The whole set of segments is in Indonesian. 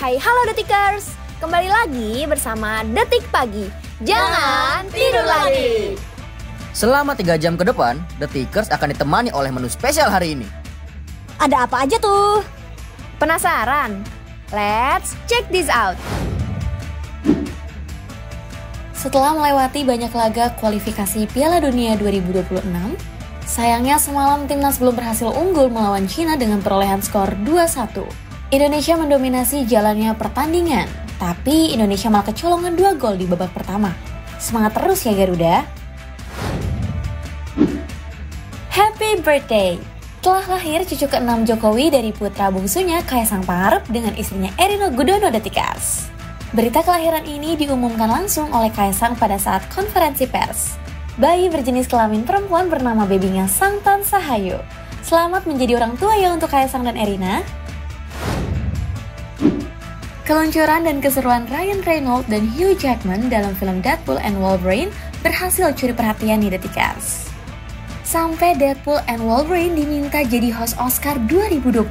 hai halo Detikers Kembali lagi bersama Detik Pagi Jangan tidur lagi Selama 3 jam ke depan, Detikers akan ditemani oleh menu spesial hari ini Ada apa aja tuh? Penasaran? Let's check this out Setelah melewati banyak laga kualifikasi Piala Dunia 2026 Sayangnya semalam timnas belum berhasil unggul melawan china dengan perolehan skor 2-1. Indonesia mendominasi jalannya pertandingan, tapi Indonesia malah kecolongan dua gol di babak pertama. Semangat terus ya Garuda! Happy birthday! Telah lahir cucu ke-6 Jokowi dari putra bungsunya Kaisang Pangarep dengan istrinya Erina Gudono Detikers. Berita kelahiran ini diumumkan langsung oleh Kaisang pada saat konferensi pers. Bayi berjenis kelamin perempuan bernama Sang Tan Sahayu. Selamat menjadi orang tua ya untuk Kaisang dan Erina. Keluncuran dan keseruan Ryan Reynolds dan Hugh Jackman dalam film Deadpool and Wolverine berhasil curi perhatian di detikers. Sampai Deadpool and Wolverine diminta jadi host Oscar 2025.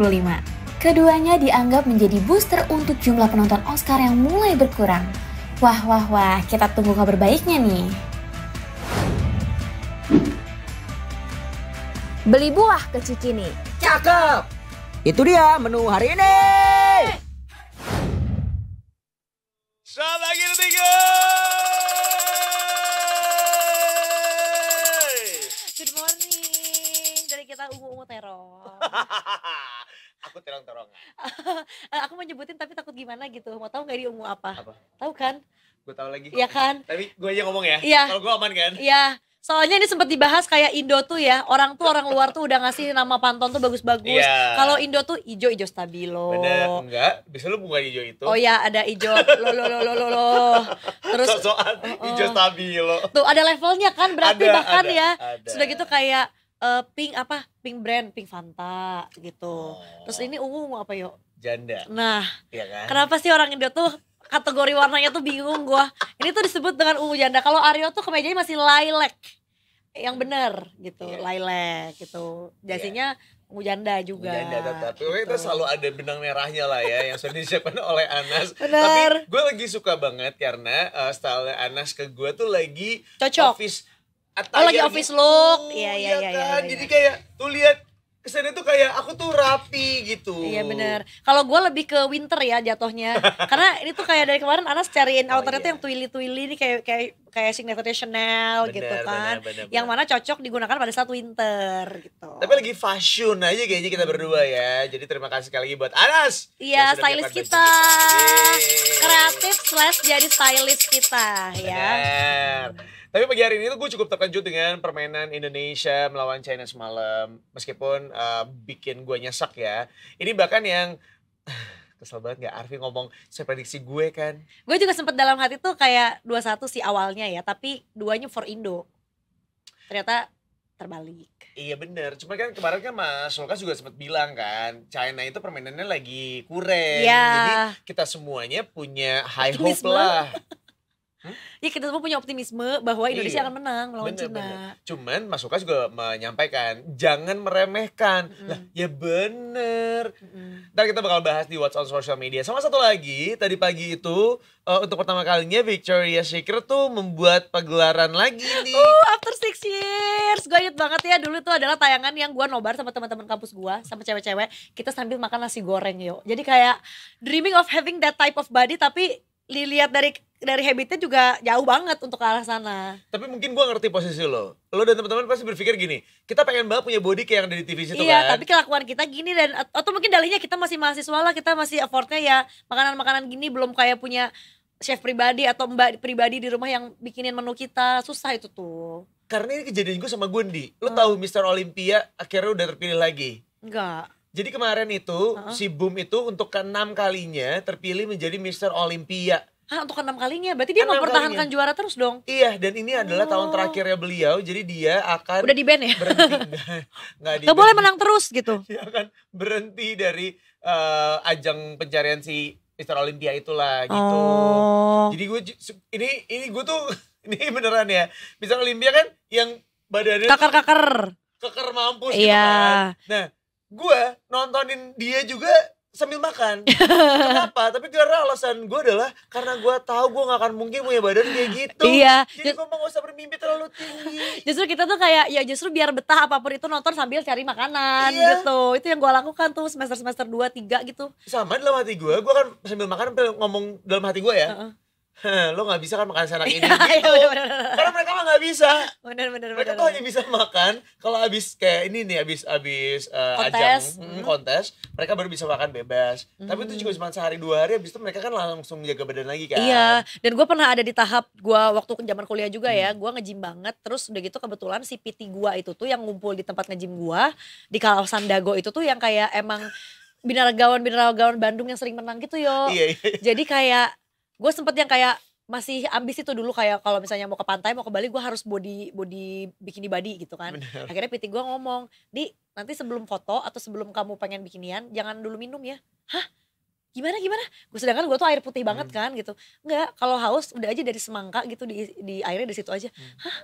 Keduanya dianggap menjadi booster untuk jumlah penonton Oscar yang mulai berkurang. Wah wah wah, kita tunggu kabar baiknya nih. Beli buah ke Cikini. Cakep! Itu dia menu hari ini lagi, pagi Retigo. Good morning dari kita ungu-ungu terong. aku terong-terongan. aku mau nyebutin tapi takut gimana gitu. Mau tahu nggak di ungu apa? Apa? Tahu kan? Gue tahu lagi. Iya kan? Tapi gue aja ngomong ya. Iya. Kalau gue aman kan? Iya. Soalnya ini sempat dibahas kayak Indo tuh ya, orang tuh orang luar tuh udah ngasih nama Pantone tuh bagus-bagus. Yeah. Kalau Indo tuh ijo-ijo stabilo. Bener, enggak. Bisa lu bukan ijo itu. Oh ya, ada ijo lo lo lo lo lo. Terus so soal uh eh, ijo eh. stabilo. Tuh ada levelnya kan berarti ada, bahkan ada, ya. Ada. Sudah gitu kayak uh, pink apa? Pink brand, pink Fanta gitu. Oh. Terus ini ungu apa yuk? Janda. Nah, ya kan? kenapa sih orang Indo tuh kategori warnanya tuh bingung gua. Ini tuh disebut dengan ungu janda. Kalau Aryo tuh kemejanya masih lilac yang benar gitu yeah. lilac gitu iya. jasinya yeah. mujanda juga mujanda tetap gitu. itu selalu ada benang merahnya lah ya yang sudah disiapkan oleh Anas Bener. tapi gue lagi suka banget karena uh, style Anas ke gue tuh lagi cocok office Oh lagi office look, iya iya iya. iya, iya kan? Jadi kayak tuh lihat Kesan itu kayak aku tuh rapi gitu. Iya benar. Kalau gue lebih ke winter ya jatuhnya. Karena ini tuh kayak dari kemarin Anas cariin oh, outernya iya. tuh yang twilly-twilly ini kayak kayak kayak signature Chanel gitu bener, gitu kan. Bener, bener, yang mana cocok digunakan pada saat winter gitu. Tapi lagi fashion aja kayaknya kita berdua ya. Jadi terima kasih sekali lagi buat Anas. Iya, stylist kita. kita. Kreatif slash jadi stylist kita ya. bener. ya. Tapi pagi hari ini tuh gue cukup terkejut dengan permainan Indonesia melawan China semalam. Meskipun uh, bikin gue nyesek ya. Ini bahkan yang kesel banget gak Arfi ngomong saya prediksi gue kan. Gue juga sempet dalam hati tuh kayak 2-1 sih awalnya ya. Tapi duanya for Indo. Ternyata terbalik. Iya bener, cuma kan kemarin kan Mas Lukas juga sempat bilang kan, China itu permainannya lagi kurang. Yeah. Jadi kita semuanya punya high hope lah. Hmm? Ya kita semua punya optimisme bahwa Indonesia iya. akan menang melawan bener, Cina. Cuman Mas Uka juga menyampaikan jangan meremehkan. Mm. Lah, ya bener. Mm. Ntar kita bakal bahas di What's on Social Media. Sama satu lagi, tadi pagi itu uh, untuk pertama kalinya Victoria's Secret tuh membuat pagelaran lagi nih. Uh, after six years. Gue inget banget ya dulu itu adalah tayangan yang gue nobar sama teman-teman kampus gue sama cewek-cewek. Kita sambil makan nasi goreng yuk. Jadi kayak dreaming of having that type of body tapi dilihat dari dari habitnya juga jauh banget untuk ke arah sana. Tapi mungkin gue ngerti posisi lo. Lo dan teman-teman pasti berpikir gini, kita pengen banget punya body kayak yang ada di TV situ iya, kan. Iya, tapi kelakuan kita gini dan atau mungkin dalihnya kita masih mahasiswa lah, kita masih effortnya ya makanan-makanan gini belum kayak punya chef pribadi atau mbak pribadi di rumah yang bikinin menu kita susah itu tuh. Karena ini kejadian gue sama Gundi. Lo hmm. tahu Mister Olympia akhirnya udah terpilih lagi. Enggak jadi kemarin itu uh -huh. si Boom itu untuk keenam kalinya terpilih menjadi Mister Olympia. Ah, untuk keenam kalinya. Berarti dia mempertahankan kalinya. juara terus dong. Iya, dan ini adalah oh. tahun terakhirnya beliau. Jadi dia akan Udah di band ya? Berhenti. Enggak di. Gak boleh menang terus gitu. Dia akan berhenti dari uh, ajang pencarian si Mister Olympia itulah gitu. Oh. Jadi gue ini ini gue tuh ini beneran ya. Mister Olympia kan yang badannya kakar-kakar. Keker mampus iya. gitu kan. Nah, gue nontonin dia juga sambil makan. Kenapa? Tapi karena alasan gue adalah karena gue tahu gue gak akan mungkin punya badan kayak gitu. Iya. Jadi gue mau gak usah bermimpi terlalu tinggi. Justru kita tuh kayak ya justru biar betah apapun itu nonton sambil cari makanan iya. gitu. Itu yang gue lakukan tuh semester semester 2 3 gitu. Sama dalam hati gue, gue kan sambil makan ngomong dalam hati gue ya. Uh -uh lo nggak bisa kan makan seenak ini iya, iya, gitu. karena mereka mah nggak bisa bener, bener, mereka bener, tuh bener. hanya bisa makan kalau abis kayak ini nih abis abis uh, eh, kontes. ajang hmm, hmm. kontes mereka baru bisa makan bebas hmm. tapi itu juga hmm. cuma sehari dua hari abis itu mereka kan langsung jaga badan lagi kan iya dan gue pernah ada di tahap gue waktu zaman kuliah juga ya, hmm. ya gue ngejim banget terus udah gitu kebetulan si PT gue itu tuh yang ngumpul di tempat ngejim gue di kawasan Dago itu tuh yang kayak emang binaragawan binaragawan Bandung yang sering menang gitu yo. Iya, iya. iya. Jadi kayak gue sempet yang kayak masih ambis itu dulu kayak kalau misalnya mau ke pantai mau ke Bali gue harus body body bikini body gitu kan Bener. akhirnya PT gue ngomong di nanti sebelum foto atau sebelum kamu pengen bikinian jangan dulu minum ya hah gimana gimana gue sedangkan gue tuh air putih banget hmm. kan gitu enggak kalau haus udah aja dari semangka gitu di di airnya di situ aja hmm. hah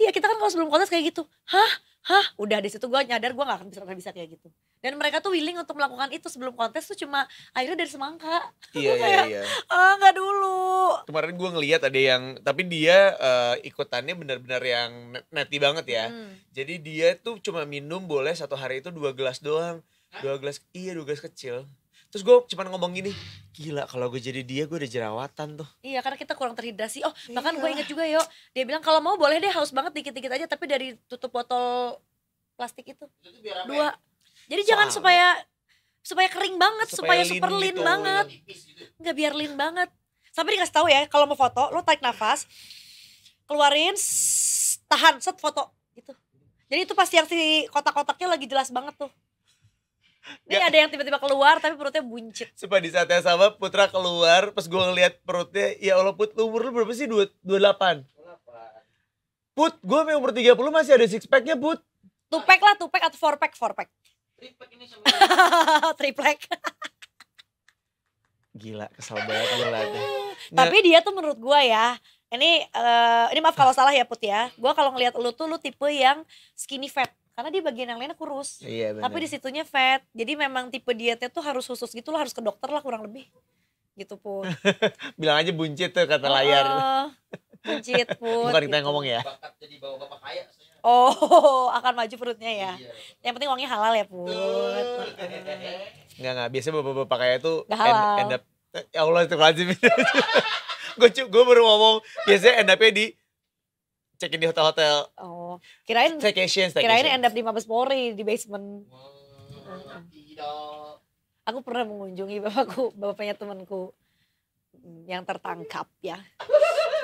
Iya kita kan kalau sebelum kontes kayak gitu, hah, hah, udah di situ gue nyadar gue gak akan bisa gak bisa kayak gitu. Dan mereka tuh willing untuk melakukan itu sebelum kontes tuh cuma akhirnya dari semangka. Iya iya iya. Ah nggak dulu. Kemarin gue ngelihat ada yang tapi dia uh, ikutannya benar-benar yang neti banget ya. Hmm. Jadi dia tuh cuma minum boleh satu hari itu dua gelas doang, dua gelas iya dua gelas kecil Terus gue cuma ngomong gini, gila kalau gue jadi dia gue udah jerawatan tuh. Iya karena kita kurang terhidrasi. Oh iya. bahkan gue inget juga yuk, dia bilang kalau mau boleh deh haus banget dikit-dikit aja tapi dari tutup botol plastik itu. itu Dua. Ya? Jadi Soalnya. jangan supaya supaya kering banget, supaya, supaya super lean gitu, banget. Gitu. Nggak biar lean banget. Sampai dikasih tahu ya kalau mau foto lo tarik nafas, keluarin, tahan, set foto gitu. Jadi itu pasti yang si kotak-kotaknya lagi jelas banget tuh. Ini ada yang tiba-tiba keluar tapi perutnya buncit. Sumpah di saat yang sama Putra keluar, pas gue ngeliat perutnya, ya Allah Put, lu umur lu berapa sih? 28? Put, gue umur 30 masih ada six packnya Put. Tupek lah, tupek atau four pack, four pack. Triplek ini Triplek. Gila, kesel banget gue lah. Nah, tapi dia tuh menurut gue ya, ini uh, ini maaf kalau salah ya Put ya. Gue kalau ngeliat lu tuh lu tipe yang skinny fat karena dia bagian yang lainnya kurus iya, bener. tapi disitunya fat jadi memang tipe dietnya tuh harus khusus gitu loh harus ke dokter lah kurang lebih gitu pun bilang aja buncit tuh kata layar buncit pun bukan kita gitu. yang ngomong ya oh akan maju perutnya ya iya. yang penting uangnya halal ya pun nggak nggak biasanya bapak bapak kaya tuh end, end up ya Allah itu lazim gue gue baru ngomong biasanya end upnya di check in di hotel-hotel. Oh, kirain staycation, staycation. kirain end up di Mabes Polri di basement. Wow, Aku pernah mengunjungi bapakku, bapaknya temanku yang tertangkap ya.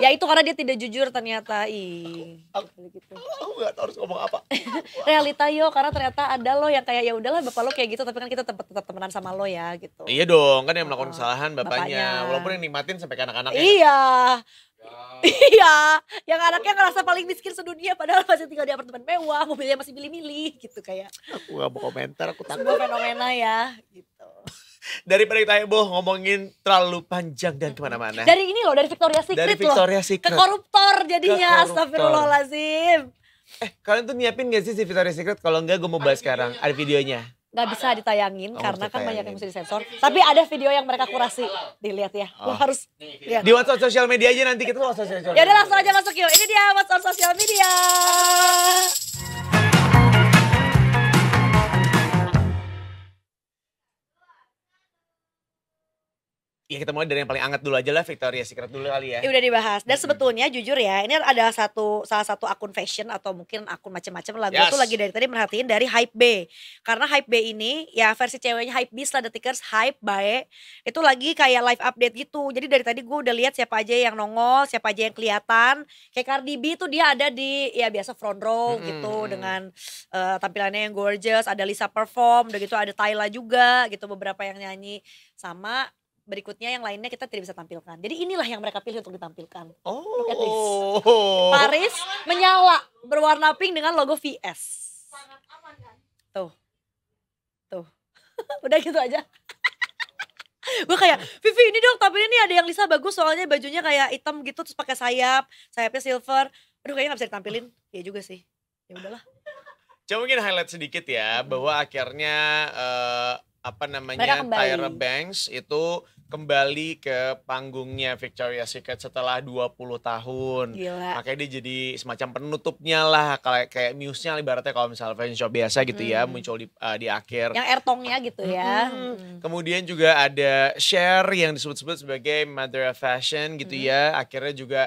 ya itu karena dia tidak jujur ternyata. Ih, aku, aku, gitu. aku gak tahu harus ngomong apa. Realita yo, karena ternyata ada lo yang kayak ya udahlah bapak lo kayak gitu tapi kan kita tetap, tetap temenan sama lo ya gitu. Iya dong, kan yang melakukan oh, kesalahan bapaknya. bapaknya. Walaupun yang nikmatin sampai ke anak-anaknya. Iya. Kan? Oh. Iya, yang anaknya ngerasa paling miskin sedunia padahal masih tinggal di apartemen mewah, mobilnya masih milih-milih gitu kayak. Aku gak mau komentar, aku takut. Sebuah fenomena ya gitu. Dari kita heboh ngomongin terlalu panjang dan kemana-mana. Dari ini loh, dari Victoria Secret dari Victoria loh. Secret. Ke koruptor jadinya, astagfirullahalazim. Eh, kalian tuh nyiapin gak sih si Victoria Secret? Kalau enggak gue mau bahas Ada sekarang. Videonya. Ada videonya nggak bisa ditayangin oh, karena kan banyak yang mesti disensor. Tapi ada video yang mereka kurasi, dilihat ya. Oh. Lo ah. harus lihat. Di WhatsApp sosial media aja nanti kita WhatsApp sosial. Ya udah langsung aja masuk yuk. Ini dia WhatsApp sosial media. Ya kita mulai dari yang paling anget dulu aja lah Victoria Secret dulu kali ya. ya udah dibahas. Dan sebetulnya hmm. jujur ya, ini ada satu salah satu akun fashion atau mungkin akun macam-macam lah. Gue yes. tuh lagi dari tadi merhatiin dari Hype B. Karena Hype B ini ya versi ceweknya Hype B Sladetikers Hype B. itu lagi kayak live update gitu. Jadi dari tadi gue udah lihat siapa aja yang nongol, siapa aja yang kelihatan. Kayak Cardi B tuh dia ada di ya biasa front row hmm. gitu dengan uh, tampilannya yang gorgeous, ada Lisa perform, udah gitu ada Tyla juga gitu beberapa yang nyanyi sama berikutnya yang lainnya kita tidak bisa tampilkan. Jadi inilah yang mereka pilih untuk ditampilkan. Oh. Paris menyala berwarna pink dengan logo VS. Tuh. Tuh. Udah gitu aja. gue kayak Vivi ini dong tapi ini ada yang Lisa bagus soalnya bajunya kayak hitam gitu terus pakai sayap sayapnya silver aduh kayaknya nggak bisa ditampilin ya juga sih ya udahlah coba mungkin highlight sedikit ya bahwa akhirnya uh, apa namanya Tyra Banks itu kembali ke panggungnya Victoria Secret setelah 20 tahun. Gila. Makanya dia jadi semacam penutupnya lah kayak kayak muse-nya ibaratnya kalau misalnya fashion show biasa gitu ya, hmm. ya muncul di uh, di akhir. Yang tongnya gitu ya. Hmm. hmm. Kemudian juga ada share yang disebut-sebut sebagai mother of fashion gitu hmm. ya. Akhirnya juga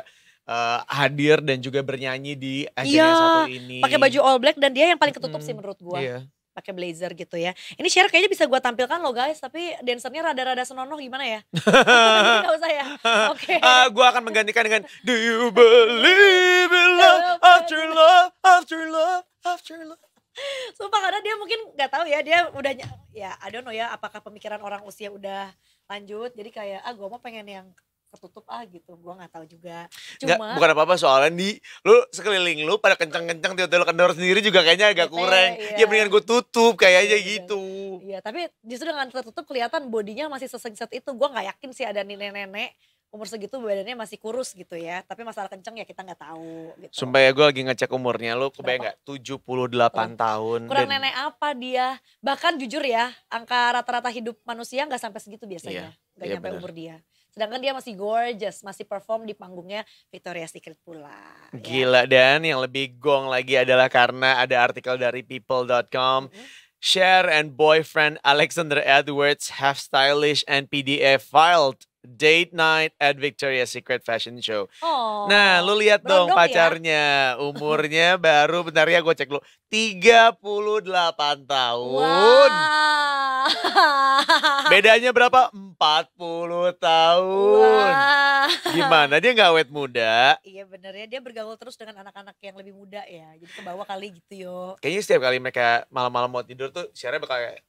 uh, hadir dan juga bernyanyi di acara ya, satu ini. Pakai baju all black dan dia yang paling ketutup hmm. sih menurut gua. Iya pakai blazer gitu ya. Ini share kayaknya bisa gue tampilkan loh guys, tapi dancernya rada-rada senonoh gimana ya? Gak usah ya. Oke. Okay. Uh, gue akan menggantikan dengan Do you believe in love after love after love after love? Sumpah karena dia mungkin gak tahu ya dia udah ya I don't know ya apakah pemikiran orang usia udah lanjut jadi kayak ah gue mau pengen yang ketutup ah gitu gue nggak tahu juga cuma Nggak, bukan apa apa soalnya di lu sekeliling lu pada kencang kencang tiap tiba kendor sendiri juga kayaknya agak gitu, kurang iya. ya mendingan gue tutup kayaknya aja iya, iya. gitu iya tapi justru dengan tertutup kelihatan bodinya masih sesengset itu gue nggak yakin sih ada nenek nenek umur segitu badannya masih kurus gitu ya tapi masalah kenceng ya kita nggak tahu gitu. sumpah ya gue lagi ngecek umurnya lu kebayang nggak 78 puluh tahun kurang dan... nenek apa dia bahkan jujur ya angka rata-rata hidup manusia nggak sampai segitu biasanya nggak iya, iya, nyampe umur dia Sedangkan dia masih gorgeous, masih perform di panggungnya Victoria's Secret pula. Ya. Gila ya. dan yang lebih gong lagi adalah karena ada artikel dari people.com. Mm mm-hmm. Cher and boyfriend Alexander Edwards have stylish NPDA filed date night at Victoria Secret Fashion Show. Nah, oh, nah, lu lihat dong ya? pacarnya, ya? umurnya baru bentar ya gue cek lu 38 tahun. Wow. Bedanya berapa? 40 tahun. Wow. Gimana dia nggak awet muda? Iya bener ya, dia bergaul terus dengan anak-anak yang lebih muda ya. Jadi ke bawah kali gitu yo. Kayaknya setiap kali mereka malam-malam mau tidur tuh siarnya bakal kayak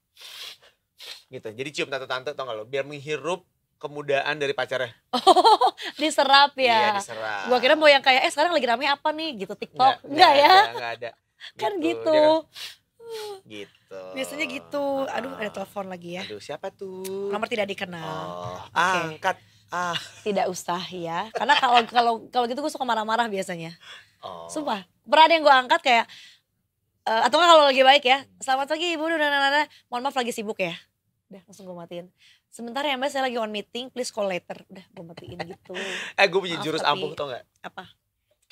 gitu. Jadi cium tante-tante tau gak lo, biar menghirup kemudaan dari pacarnya. Oh, diserap ya. Iya, diserap. Gua kira mau yang kayak eh sekarang lagi rame apa nih gitu TikTok. Nggak, Enggak, ya? Enggak ada. kan gitu. gitu. Kan, gitu. Biasanya gitu. Aduh, ada telepon lagi ya. Aduh, siapa tuh? Nomor tidak dikenal. Oh, okay. angkat. Ah. Tidak usah ya. Karena kalau kalau kalau gitu gue suka marah-marah biasanya. Oh. Sumpah. Pernah ada yang gue angkat kayak uh, atau kalau lagi baik ya. Selamat pagi Ibu, dan Mohon maaf lagi sibuk ya. Udah langsung gue matiin sementara ya mbak saya lagi on meeting please call later udah gue matiin gitu eh gue punya jurus ampuh tau gak apa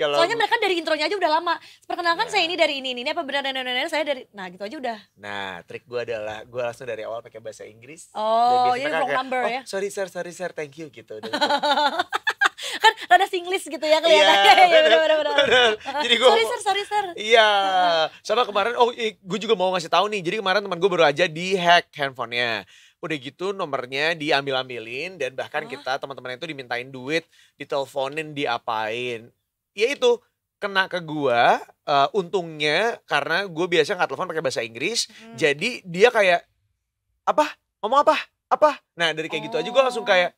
kalau soalnya mereka dari intronya aja udah lama perkenalkan nah. saya ini dari ini ini, ini apa benar dan benar saya dari nah gitu aja udah nah trik gue adalah gue langsung dari awal pakai bahasa Inggris oh jadi wrong kayak, number oh, ya sorry sir sorry sir thank you gitu kan rada singlish gitu ya kelihatannya Iya, iya, iya benar benar jadi gue sorry sir sorry sir iya sama kemarin oh gue juga mau ngasih tahu nih jadi kemarin teman gue baru aja di hack handphonenya udah gitu nomornya diambil-ambilin dan bahkan oh. kita teman-teman itu dimintain duit, diteleponin, diapain. Ya itu kena ke gua uh, untungnya karena gue biasa nggak telepon pakai bahasa Inggris hmm. jadi dia kayak apa ngomong apa apa nah dari kayak oh. gitu aja gue langsung kayak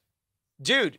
Jude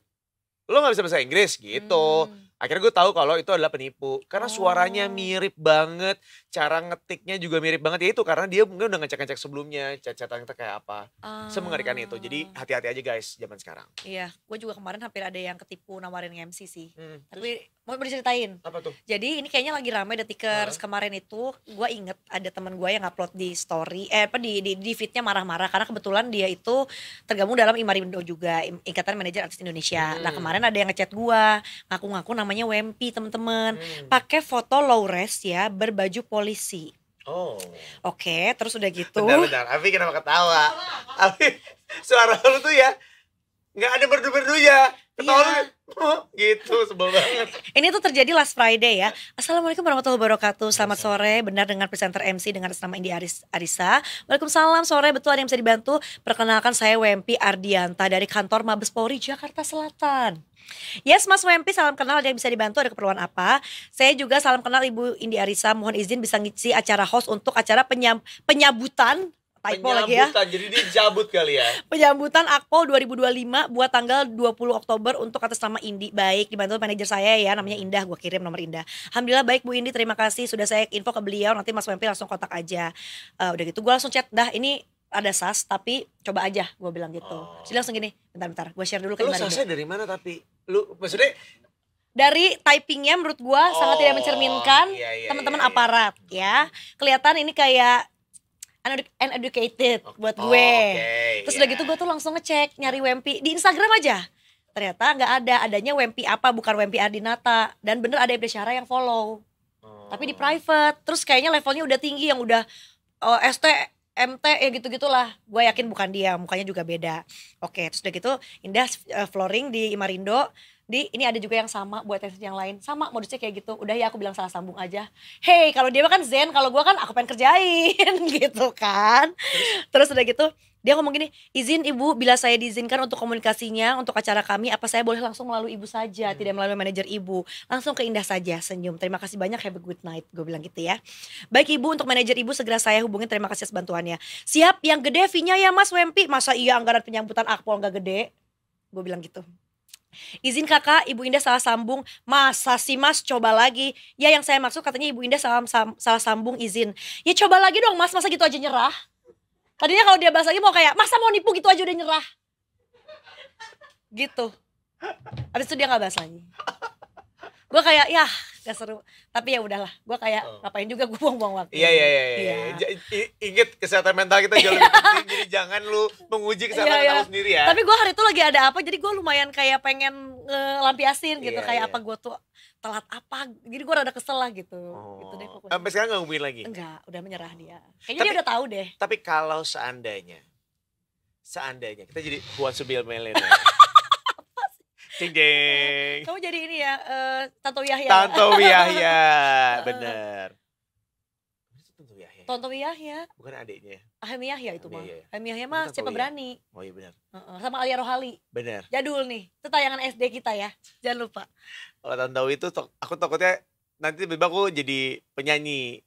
oh. lo nggak bisa bahasa Inggris gitu hmm Akhirnya gue tahu kalau itu adalah penipu karena suaranya oh. mirip banget, cara ngetiknya juga mirip banget ya itu karena dia mungkin udah ngecek-ngecek sebelumnya, catatan kita kayak apa. Uh. Semengerikan itu. Jadi ah. hati-hati aja guys zaman sekarang. Iya, gue juga kemarin hampir ada yang ketipu nawarin MC sih. Hmm. Tapi mau diceritain apa tuh jadi ini kayaknya lagi ramai detikers kemarin itu gue inget ada teman gue yang upload di story eh apa di di, di feednya marah-marah karena kebetulan dia itu tergabung dalam Imarindo juga Ikatan Manajer Artis Indonesia nah, hmm. nah kemarin ada yang ngechat gue ngaku-ngaku namanya WMP temen-temen hmm. pakai foto low res ya berbaju polisi Oh. Oke, okay, terus udah gitu. Benar-benar. Abi kenapa ketawa? Abi suara lu tuh ya nggak ada berdu berdu ya? Iya. Tolong, yeah. gitu sebel banget. Ini tuh terjadi last Friday ya. Assalamualaikum warahmatullahi wabarakatuh. Selamat sore, benar dengan presenter MC dengan nama Indi Aris Arisa. Waalaikumsalam sore, betul ada yang bisa dibantu. Perkenalkan saya WMP Ardianta dari kantor Mabes Polri Jakarta Selatan. Yes Mas WMP. salam kenal ada yang bisa dibantu ada keperluan apa? Saya juga salam kenal Ibu Indi Arisa, mohon izin bisa ngisi acara host untuk acara penyam, penyabutan typo lagi ya. Penyambutan, jadi dia jabut kali ya. Penyambutan Akpol 2025 buat tanggal 20 Oktober untuk atas nama Indi. Baik, dibantu manajer saya ya, namanya Indah, gue kirim nomor Indah. Alhamdulillah baik Bu Indi, terima kasih sudah saya info ke beliau, nanti Mas Wempi langsung kotak aja. Uh, udah gitu, gue langsung chat, dah ini ada sas tapi coba aja gue bilang gitu. Oh. Jadi langsung gini, bentar-bentar, gue share dulu ke Lu sasnya dari mana tapi? Lu maksudnya dari typingnya menurut gue oh, sangat tidak oh, mencerminkan iya, iya, teman-teman iya, iya. aparat ya kelihatan ini kayak uneducated okay. Oh, buat oh, gue. Oh, okay. Terus yeah. udah iya. gitu gue tuh langsung ngecek nyari Wempi di Instagram aja. Ternyata nggak ada, adanya Wempi apa bukan Wempi Ardinata dan bener ada Ibnu Syara yang follow. Oh. Tapi di private. Terus kayaknya levelnya udah tinggi yang udah uh, oh, ST MT ya gitu-gitulah. Gue yakin bukan dia, mukanya juga beda. Oke, okay, terus udah gitu Indah uh, flooring di Imarindo di ini ada juga yang sama buat tesis yang lain sama modusnya kayak gitu udah ya aku bilang salah sambung aja hey kalau dia kan zen kalau gue kan aku pengen kerjain gitu kan terus udah gitu dia ngomong gini izin ibu bila saya diizinkan untuk komunikasinya untuk acara kami apa saya boleh langsung melalui ibu saja hmm. tidak melalui manajer ibu langsung ke Indah saja senyum terima kasih banyak have a ya, good night gue bilang gitu ya baik ibu untuk manajer ibu segera saya hubungi terima kasih atas bantuannya siap yang gede fee ya mas Wempi masa iya anggaran penyambutan akpol nggak gede gue bilang gitu Izin kakak, Ibu Indah salah sambung. Masa sih mas coba lagi? Ya yang saya maksud katanya Ibu Indah salah, salah sambung izin. Ya coba lagi dong mas, masa gitu aja nyerah? Tadinya kalau dia bahas lagi mau kayak, masa mau nipu gitu aja udah nyerah? Gitu. Habis itu dia gak bahas lagi. Gue kayak, ya gak seru tapi ya udahlah gue kayak oh. ngapain juga gue buang-buang waktu iya iya iya, ya. inget iya. kesehatan mental kita jauh lebih iya. penting jadi jangan lu menguji kesehatan mental iya, mental iya. sendiri ya tapi gue hari itu lagi ada apa jadi gue lumayan kayak pengen ngelampiasin gitu iya, kayak iya. apa gue tuh telat apa jadi gue rada kesel lah gitu oh. gitu deh pokoknya sampai sekarang gak ngomongin lagi enggak udah menyerah oh. dia kayaknya tapi, dia udah tahu deh tapi kalau seandainya seandainya kita jadi buat sebil Melena Cing jeng. Kamu jadi ini ya, uh, Tanto Yahya. Tanto Yahya, bener. Tanto Yahya. Ya? Tanto Yahya. Bukan adiknya. Ahmi Yahya itu mah. Ahmi ya. ya Yahya mah siapa berani. Oh iya benar. Uh-uh. Sama Alia Rohali. Benar. Jadul nih. Itu tayangan SD kita ya. Jangan lupa. Kalau Tanto itu aku takutnya nanti tiba-tiba aku jadi penyanyi.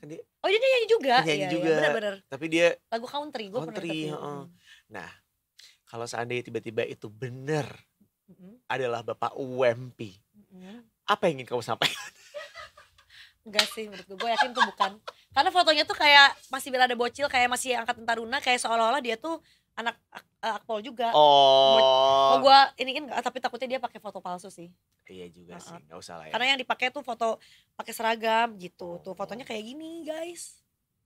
Kan oh jadi dia nyanyi juga? Nyanyi iya, iya, juga. Iya, bener, bener. Tapi dia lagu country, gue country, oh. Nah, kalau seandainya tiba-tiba itu bener hmm adalah Bapak Wempi. Mm-hmm. Apa yang ingin kamu sampaikan? Enggak sih menurut gue, yakin itu bukan. Karena fotonya tuh kayak masih bila ada bocil, kayak masih angkat taruna, kayak seolah-olah dia tuh anak ak eh, akpol juga. Oh. Mau gue iniin gak, tapi takutnya dia pakai foto palsu sih. Iya juga nah, sih, gak usah lah ya. Karena yang dipakai tuh foto pakai seragam gitu. Oh. Tuh fotonya kayak gini guys.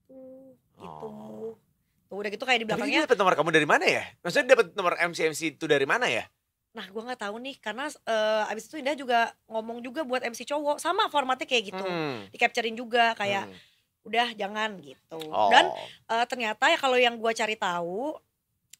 Tuh, gitu. Oh. Tuh udah gitu kayak di belakangnya. Tapi dapat nomor kamu dari mana ya? Maksudnya dapat nomor MC MC itu dari mana ya? nah gue nggak tahu nih karena uh, abis itu Indah juga ngomong juga buat MC cowok sama formatnya kayak gitu hmm. di capturein juga kayak hmm. udah jangan gitu oh. dan uh, ternyata ya kalau yang gue cari tahu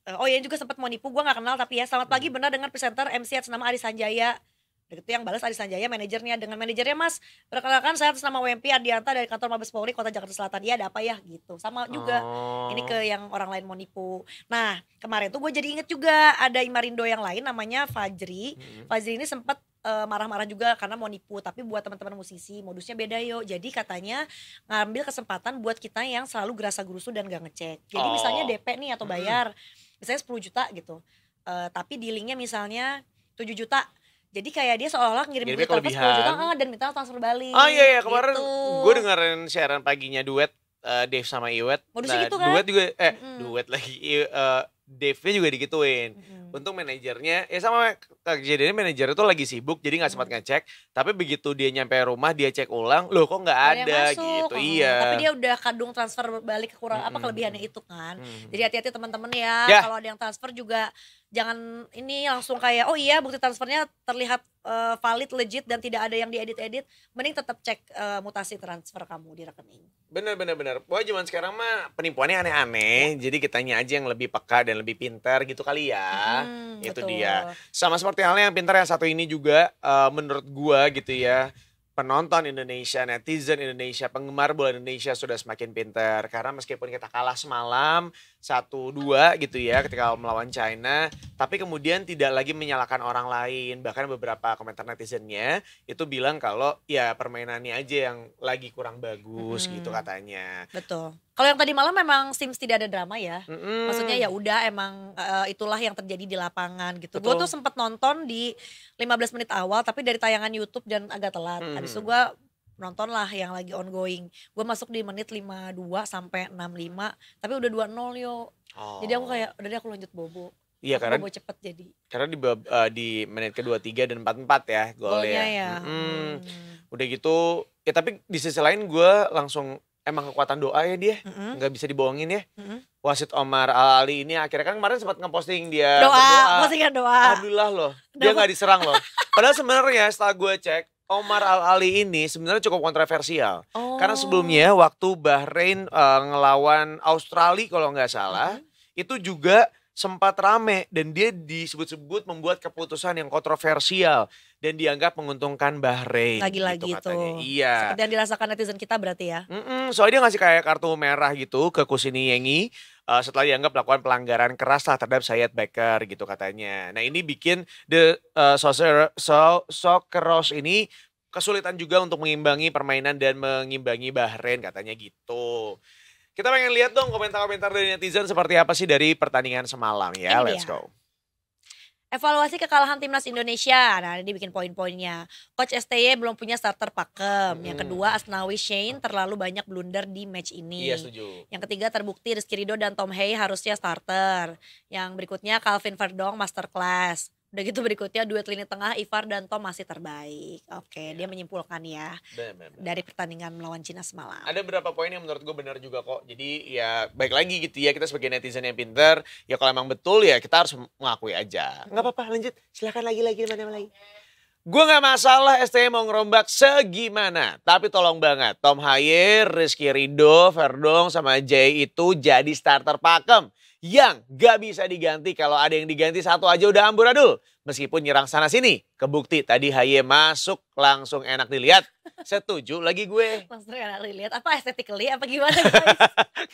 uh, oh ya juga sempat mau nipu gue nggak kenal tapi ya selamat pagi hmm. benar dengan presenter MC atas nama Ari Sanjaya begitu yang balas Adi Sanjaya manajernya dengan manajernya Mas perkenalkan saya atas nama WMP Adianta dari kantor Mabes Polri Kota Jakarta Selatan iya ada apa ya gitu sama juga oh. ini ke yang orang lain mau nipu nah kemarin tuh gue jadi inget juga ada Imarindo yang lain namanya Fajri hmm. Fajri ini sempat eh, marah-marah juga karena mau nipu tapi buat teman-teman musisi modusnya beda yo jadi katanya ngambil kesempatan buat kita yang selalu gerasa gerusu dan gak ngecek jadi oh. misalnya DP nih atau bayar hmm. misalnya 10 juta gitu uh, tapi dealingnya misalnya 7 juta jadi kayak dia seolah-olah ngirim duit tanpa sepuluh juta ah, dan minta transfer balik. Oh iya iya kemarin gitu. gue dengerin siaran paginya duet uh, Dave sama Iwet. Modusnya nah, gitu kan? Duet juga eh mm. duet lagi uh, Dave-nya juga digituin. Mm. Untung manajernya ya sama kejadiannya manajernya tuh lagi sibuk jadi nggak sempat mm. ngecek. Tapi begitu dia nyampe rumah dia cek ulang, loh kok nggak ada masuk, gitu. Iya. Tapi dia udah kadung transfer balik kurang mm. apa kelebihannya itu kan. Mm. Jadi hati-hati teman-teman ya, ya. kalau ada yang transfer juga jangan ini langsung kayak oh iya bukti transfernya terlihat uh, valid legit dan tidak ada yang diedit-edit mending tetap cek uh, mutasi transfer kamu di rekening bener bener bener wah zaman sekarang mah penipuannya aneh-aneh ya. jadi kitanya aja yang lebih peka dan lebih pintar gitu kali ya hmm, itu betul. dia sama seperti halnya yang pintar yang satu ini juga uh, menurut gua gitu ya penonton Indonesia, netizen Indonesia, penggemar bola Indonesia sudah semakin pintar. Karena meskipun kita kalah semalam, satu dua gitu ya ketika melawan China tapi kemudian tidak lagi menyalahkan orang lain bahkan beberapa komentar netizennya itu bilang kalau ya permainannya aja yang lagi kurang bagus hmm. gitu katanya betul kalau yang tadi malam memang Sims tidak ada drama ya hmm. maksudnya ya udah emang uh, itulah yang terjadi di lapangan gitu gue tuh sempat nonton di 15 menit awal tapi dari tayangan YouTube dan agak telat hmm. habis itu gue nontonlah yang lagi ongoing. Gue masuk di menit 52 sampai 65, tapi udah dua nol yo. Oh. Jadi aku kayak udah deh aku lanjut bobo. Iya karena bobo cepet jadi. Karena di uh, di menit kedua tiga dan empat empat ya golnya. ya. Hmm, hmm. Udah gitu ya tapi di sisi lain gue langsung emang kekuatan doa ya dia nggak mm -hmm. bisa dibohongin ya. Mm -hmm. Wasit Omar Al Ali ini akhirnya kan kemarin sempat ngeposting dia doa, berdoa. postingan doa. Alhamdulillah loh, dia nggak diserang loh. Padahal sebenarnya setelah gue cek Omar Al Ali ini sebenarnya cukup kontroversial oh. karena sebelumnya waktu Bahrain uh, ngelawan Australia kalau nggak salah mm-hmm. itu juga sempat rame dan dia disebut-sebut membuat keputusan yang kontroversial dan dianggap menguntungkan Bahrain. Lagi-lagi gitu itu. Iya. Dan dirasakan netizen kita berarti ya. Mm-mm, soalnya dia ngasih kayak kartu merah gitu ke Kusini Yengi uh, setelah dianggap melakukan pelanggaran keras lah terhadap Syed Becker gitu katanya. Nah ini bikin The uh, Soccer, so, ini kesulitan juga untuk mengimbangi permainan dan mengimbangi Bahrain katanya gitu. Kita pengen lihat dong komentar-komentar dari netizen seperti apa sih dari pertandingan semalam ya. Let's go. Evaluasi kekalahan timnas Indonesia. Nah, ini bikin poin-poinnya. Coach STY belum punya starter pakem. Hmm. Yang kedua, Asnawi Shane terlalu banyak blunder di match ini. Iya, setuju. Yang ketiga, terbukti Rizky Ridho dan Tom Hay harusnya starter. Yang berikutnya, Calvin Verdong masterclass. Udah gitu berikutnya duet lini tengah Ivar dan Tom masih terbaik. Oke, okay, ya. dia iya. menyimpulkan ya ben, ben, ben. dari pertandingan melawan Cina semalam. Ada beberapa poin yang menurut gue benar juga kok. Jadi ya baik lagi gitu ya kita sebagai netizen yang pinter, ya kalau emang betul ya kita harus mengakui aja. Nggak apa-apa, lanjut. Silakan lagi lagi mana lagi. Gue gak masalah STM e mau ngerombak segimana. Tapi tolong banget, Tom Haye, Rizky Rido, Ferdong sama Jay itu jadi starter pakem yang gak bisa diganti. Kalau ada yang diganti satu aja udah amburadul. Meskipun nyerang sana sini. Kebukti tadi Haye masuk langsung enak dilihat. Setuju lagi gue. Langsung enak dilihat. Apa estetically apa gimana guys?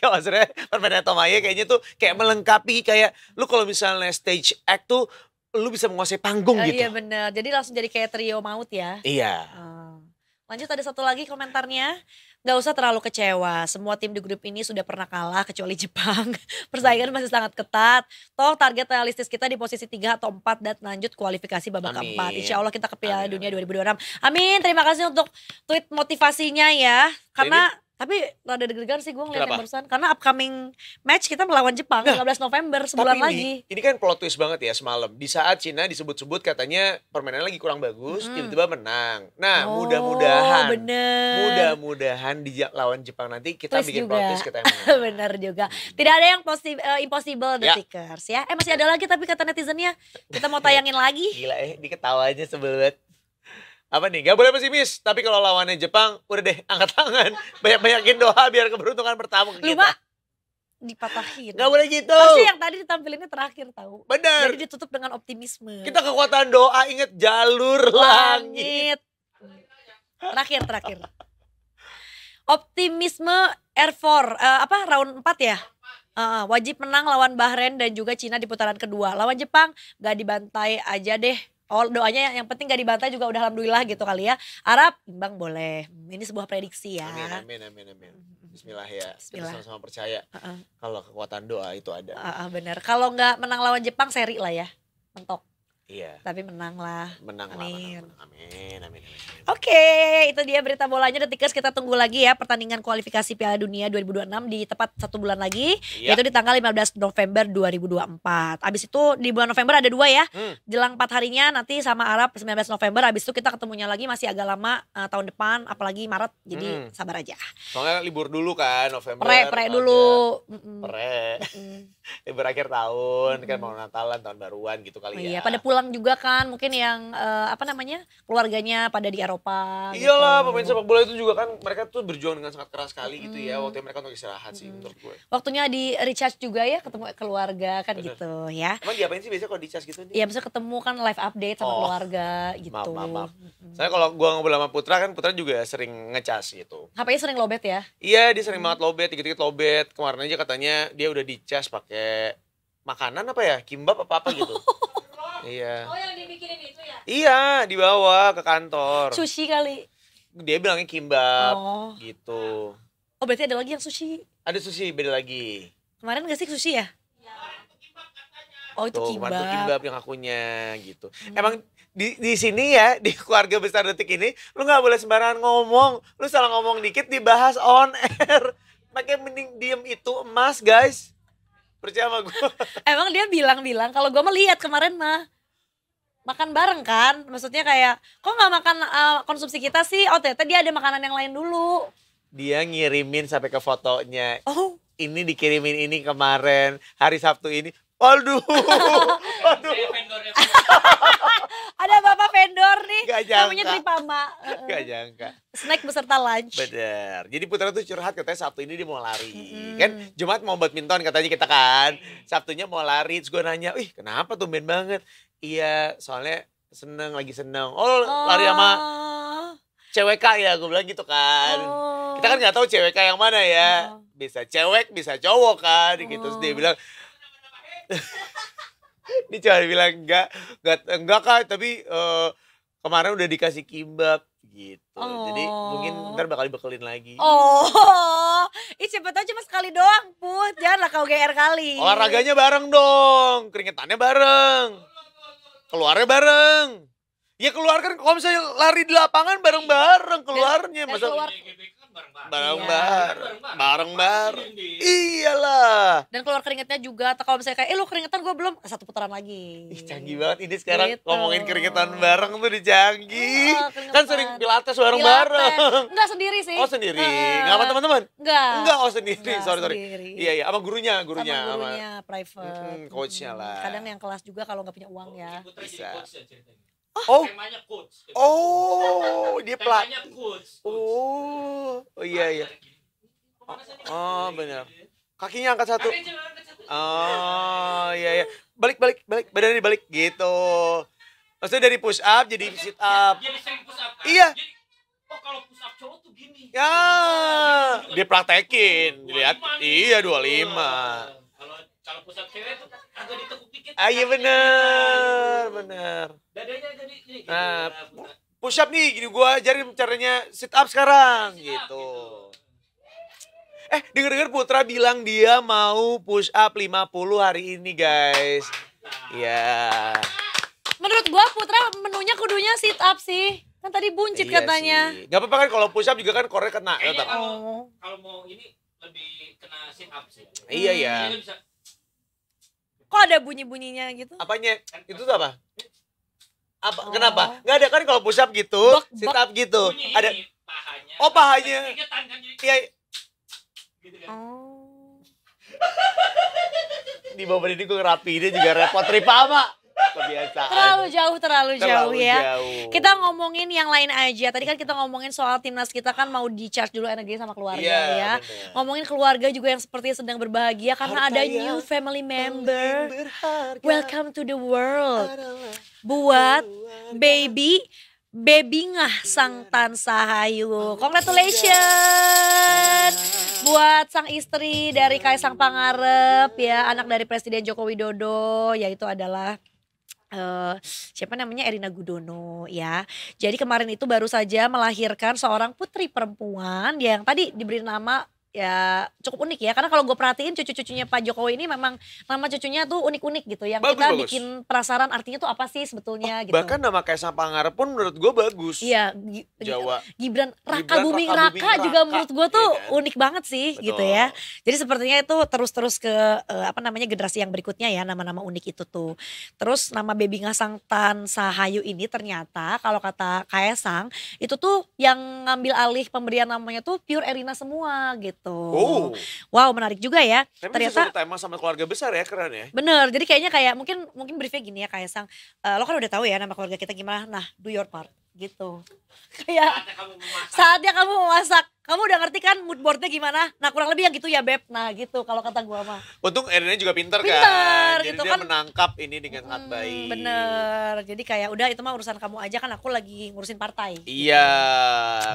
maksudnya perbedaan Tom Haye kayaknya tuh kayak melengkapi kayak lu kalau misalnya stage act tuh lu bisa menguasai panggung uh, gitu. Iya bener, jadi langsung jadi kayak trio maut ya. Iya. Hmm. Lanjut ada satu lagi komentarnya nggak usah terlalu kecewa. Semua tim di grup ini sudah pernah kalah kecuali Jepang. Persaingan masih sangat ketat. Toh target realistis kita di posisi 3 atau 4 dan lanjut kualifikasi babak Amin. keempat. Insya Allah kita ke Piala Dunia 2026. Amin. Terima kasih untuk tweet motivasinya ya. Karena Jadi, tapi rada deg-degan sih gue ngeliat yang barusan karena upcoming match kita melawan Jepang nah, 15 November sebulan ini, lagi. Ini kan plot twist banget ya semalam. Di saat Cina disebut-sebut katanya permainan lagi kurang bagus, hmm. tiba-tiba menang. Nah, oh, mudah-mudahan mudah-mudahan di lawan Jepang nanti kita twist bikin juga. plot twist kita yang menang. Bener juga. Tidak ada yang uh, impossible the ya. Tickers ya. Eh masih ada lagi tapi kata netizennya kita mau tayangin lagi. Gila eh diketawanya sebelumnya apa nih? Gak boleh pesimis, tapi kalau lawannya Jepang, udah deh angkat tangan. Banyak-banyakin doa biar keberuntungan bertamu ke kita. dipatahin. Gak boleh gitu. Pasti yang tadi ditampilinnya terakhir tahu. Benar. Jadi ditutup dengan optimisme. Kita kekuatan doa inget jalur langit. langit. Terakhir, terakhir. Optimisme Air 4 uh, eh, apa round 4 ya? Uh, wajib menang lawan Bahrain dan juga Cina di putaran kedua. Lawan Jepang gak dibantai aja deh Oh doanya yang penting gak dibantai juga udah alhamdulillah gitu kali ya. Arab imbang boleh. Ini sebuah prediksi ya. Amin amin amin amin. Bismillah ya. Bismillah. Kita sama-sama percaya. Uh -uh. Kalau kekuatan doa itu ada. Uh -uh, bener. Kalau nggak menang lawan Jepang seri lah ya. Mentok. Iya. Tapi menang lah. Menang amin. lah. Menang, menang. Amin. Amin. amin. Oke, okay, itu dia berita bolanya detikers kita tunggu lagi ya pertandingan kualifikasi Piala Dunia 2026 di tepat satu bulan lagi iya. yaitu di tanggal 15 November 2024. Abis itu di bulan November ada dua ya. Hmm. Jelang 4 harinya nanti sama Arab 19 November abis itu kita ketemunya lagi masih agak lama uh, tahun depan apalagi Maret jadi hmm. sabar aja. Soalnya libur dulu kan November. Pre pre dulu. Pre. Mm -mm. libur akhir tahun mm -mm. kan mau Natalan tahun baruan gitu kali oh, iya, ya. Iya, pada pulang pulang juga kan mungkin yang uh, apa namanya keluarganya pada di Eropa gitu. iyalah gitu. pemain sepak bola itu juga kan mereka tuh berjuang dengan sangat keras sekali hmm. gitu ya hmm. waktu mereka untuk istirahat hmm. sih menurut gue waktunya di recharge juga ya ketemu keluarga kan Bener. gitu ya emang diapain sih biasanya kalau di charge gitu iya bisa ketemu kan live update sama oh. keluarga gitu maaf maaf, maaf. Hmm. saya kalau gue ngobrol sama Putra kan Putra juga sering ngecas gitu HP-nya sering lobet ya iya dia sering hmm. banget lobet dikit-dikit lobet kemarin aja katanya dia udah dicas pakai makanan apa ya kimbab apa apa gitu Iya. Oh yang dibikinin itu ya? Iya, dibawa ke kantor. Sushi kali. Dia bilangnya kimbap oh. gitu. Oh berarti ada lagi yang sushi? Ada sushi beda lagi. Kemarin gak sih sushi ya? Iya. Oh itu Tuh, kimbab. Tuh kimbab yang akunya gitu. Hmm. Emang di, di sini ya di keluarga besar detik ini lu nggak boleh sembarangan ngomong lu salah ngomong dikit dibahas on air makanya mending diem itu emas guys percaya sama gue emang dia bilang-bilang kalau gue melihat kemarin mah makan bareng kan maksudnya kayak kok nggak makan uh, konsumsi kita sih oh ternyata dia ada makanan yang lain dulu dia ngirimin sampai ke fotonya oh ini dikirimin ini kemarin hari Sabtu ini aduh aduh Gak jangka. Namanya Tripama. Gak jangka. Snack beserta lunch. Bener. Jadi Putra tuh curhat katanya Sabtu ini dia mau lari. Hmm. Kan Jumat mau badminton katanya kita kan. Sabtunya mau lari. Terus gue nanya, wih kenapa tuh main banget? Iya soalnya seneng lagi seneng. Oh, oh. lari sama oh. CWK ya gue bilang gitu kan. Oh. Kita kan nggak tahu CWK yang mana ya. Oh. Bisa cewek, bisa cowok kan gitu. Terus dia oh. bilang Ini cuma bilang enggak, enggak, enggak kak, tapi uh, kemarin udah dikasih kimbab gitu. Oh. Jadi mungkin oh. ntar bakal dibekelin lagi. Oh, ih siapa tau cuma sekali doang put, janganlah kau GR kali. Olahraganya bareng dong, keringetannya bareng, keluarnya bareng. Ya keluar kan kalau misalnya lari di lapangan bareng-bareng iya, keluarnya. Masa bareng bar bareng bar iyalah dan keluar keringetnya juga atau kalau misalnya kayak eh lu keringetan gue belum satu putaran lagi Ih, canggih banget ini sekarang gitu. ngomongin keringetan bareng tuh di canggih oh, kan sering pilates bareng bareng enggak sendiri sih oh sendiri uh, sama teman-teman enggak enggak oh sendiri Nggak, sorry sorry iya iya sama gurunya gurunya sama gurunya sama, private hmm, coachnya lah kadang yang kelas juga kalau nggak punya uang oh, ya bisa ya Oh. oh. Temanya coach. Gitu. Oh, dia pelat. Temanya coach, coach. Oh, oh iya iya. Oh, benar. Kakinya angkat satu. Oh, iya iya. Balik balik balik badannya balik gitu. Maksudnya dari push up jadi sit up. Jadi push up. Kan? Iya. oh kalau push up cowok tuh gini. Ya. Nah, dia praktekin, dilihat. Iya, dua lima. Kalau pusat cewek tuh agak ditekuk dikit. Ah iya benar, benar. Dadanya jadi ini. nah, push up nih gini gua jadi caranya sit up sekarang sit up, gitu. gitu. Eh, denger-denger Putra bilang dia mau push up 50 hari ini, guys. Iya. Yeah. Menurut gua Putra menunya kudunya sit up sih. Kan tadi buncit iya katanya. Sih. Gak apa-apa kan kalau push up juga kan korek kena. Ya Kayaknya kalau, kalau mau ini lebih kena sit up sih. Iya, hmm. iya. Bisa kok ada bunyi-bunyinya gitu? Apanya? Itu tuh apa? Apa oh. kenapa? Enggak ada kan kalau push up gitu, bak, sit up gitu. Bunyi ada pahanya. Oh, pahanya. Iya. Gitu kan. Oh. Di bawah ini gue ini juga repot. apa? kebiasaan. Terlalu jauh, terlalu, terlalu jauh ya. Kita ngomongin yang lain aja. Tadi kan kita ngomongin soal timnas kita kan mau di charge dulu energi sama keluarga yeah, ya. Bener. Ngomongin keluarga juga yang seperti sedang berbahagia karena Harta ada new family member. Welcome to the world. Buat baby baby ngah Sang Tan Sahayu. Congratulations buat sang istri dari Kaisang Pangarep ya, anak dari Presiden Joko Widodo yaitu adalah uh, siapa namanya Erina Gudono ya. Jadi kemarin itu baru saja melahirkan seorang putri perempuan yang tadi diberi nama ya cukup unik ya karena kalau gue perhatiin cucu-cucunya Pak Jokowi ini memang nama cucunya tuh unik-unik gitu ya. yang bagus, kita bagus. bikin penasaran artinya tuh apa sih sebetulnya oh, gitu bahkan nama Kaisang Pangarep pun menurut gue bagus iya Jawa Gibran Raka Gibran, Buming Raka, Raka, Raka juga menurut gue tuh ya unik banget sih Betul. gitu ya jadi sepertinya itu terus-terus ke uh, apa namanya generasi yang berikutnya ya nama-nama unik itu tuh terus nama baby Ngasang Tan Sahayu ini ternyata kalau kata Kaisang itu tuh yang ngambil alih pemberian namanya tuh pure Erina semua gitu gitu. Oh. Wow, menarik juga ya. Tapi Ternyata tema sama keluarga besar ya, keren ya. Bener, jadi kayaknya kayak mungkin mungkin briefnya gini ya kayak sang, uh, lo kan udah tahu ya nama keluarga kita gimana. Nah, do your part gitu. kayak saatnya kamu memasak kamu udah ngerti kan mood boardnya gimana? Nah kurang lebih yang gitu ya Beb. Nah gitu kalau kata gua mah. Untung Erina juga pinter, pinter kan. Jadi gitu dia kan. menangkap ini dengan sangat hmm, baik. Bener. Jadi kayak udah itu mah urusan kamu aja kan aku lagi ngurusin partai. Iya.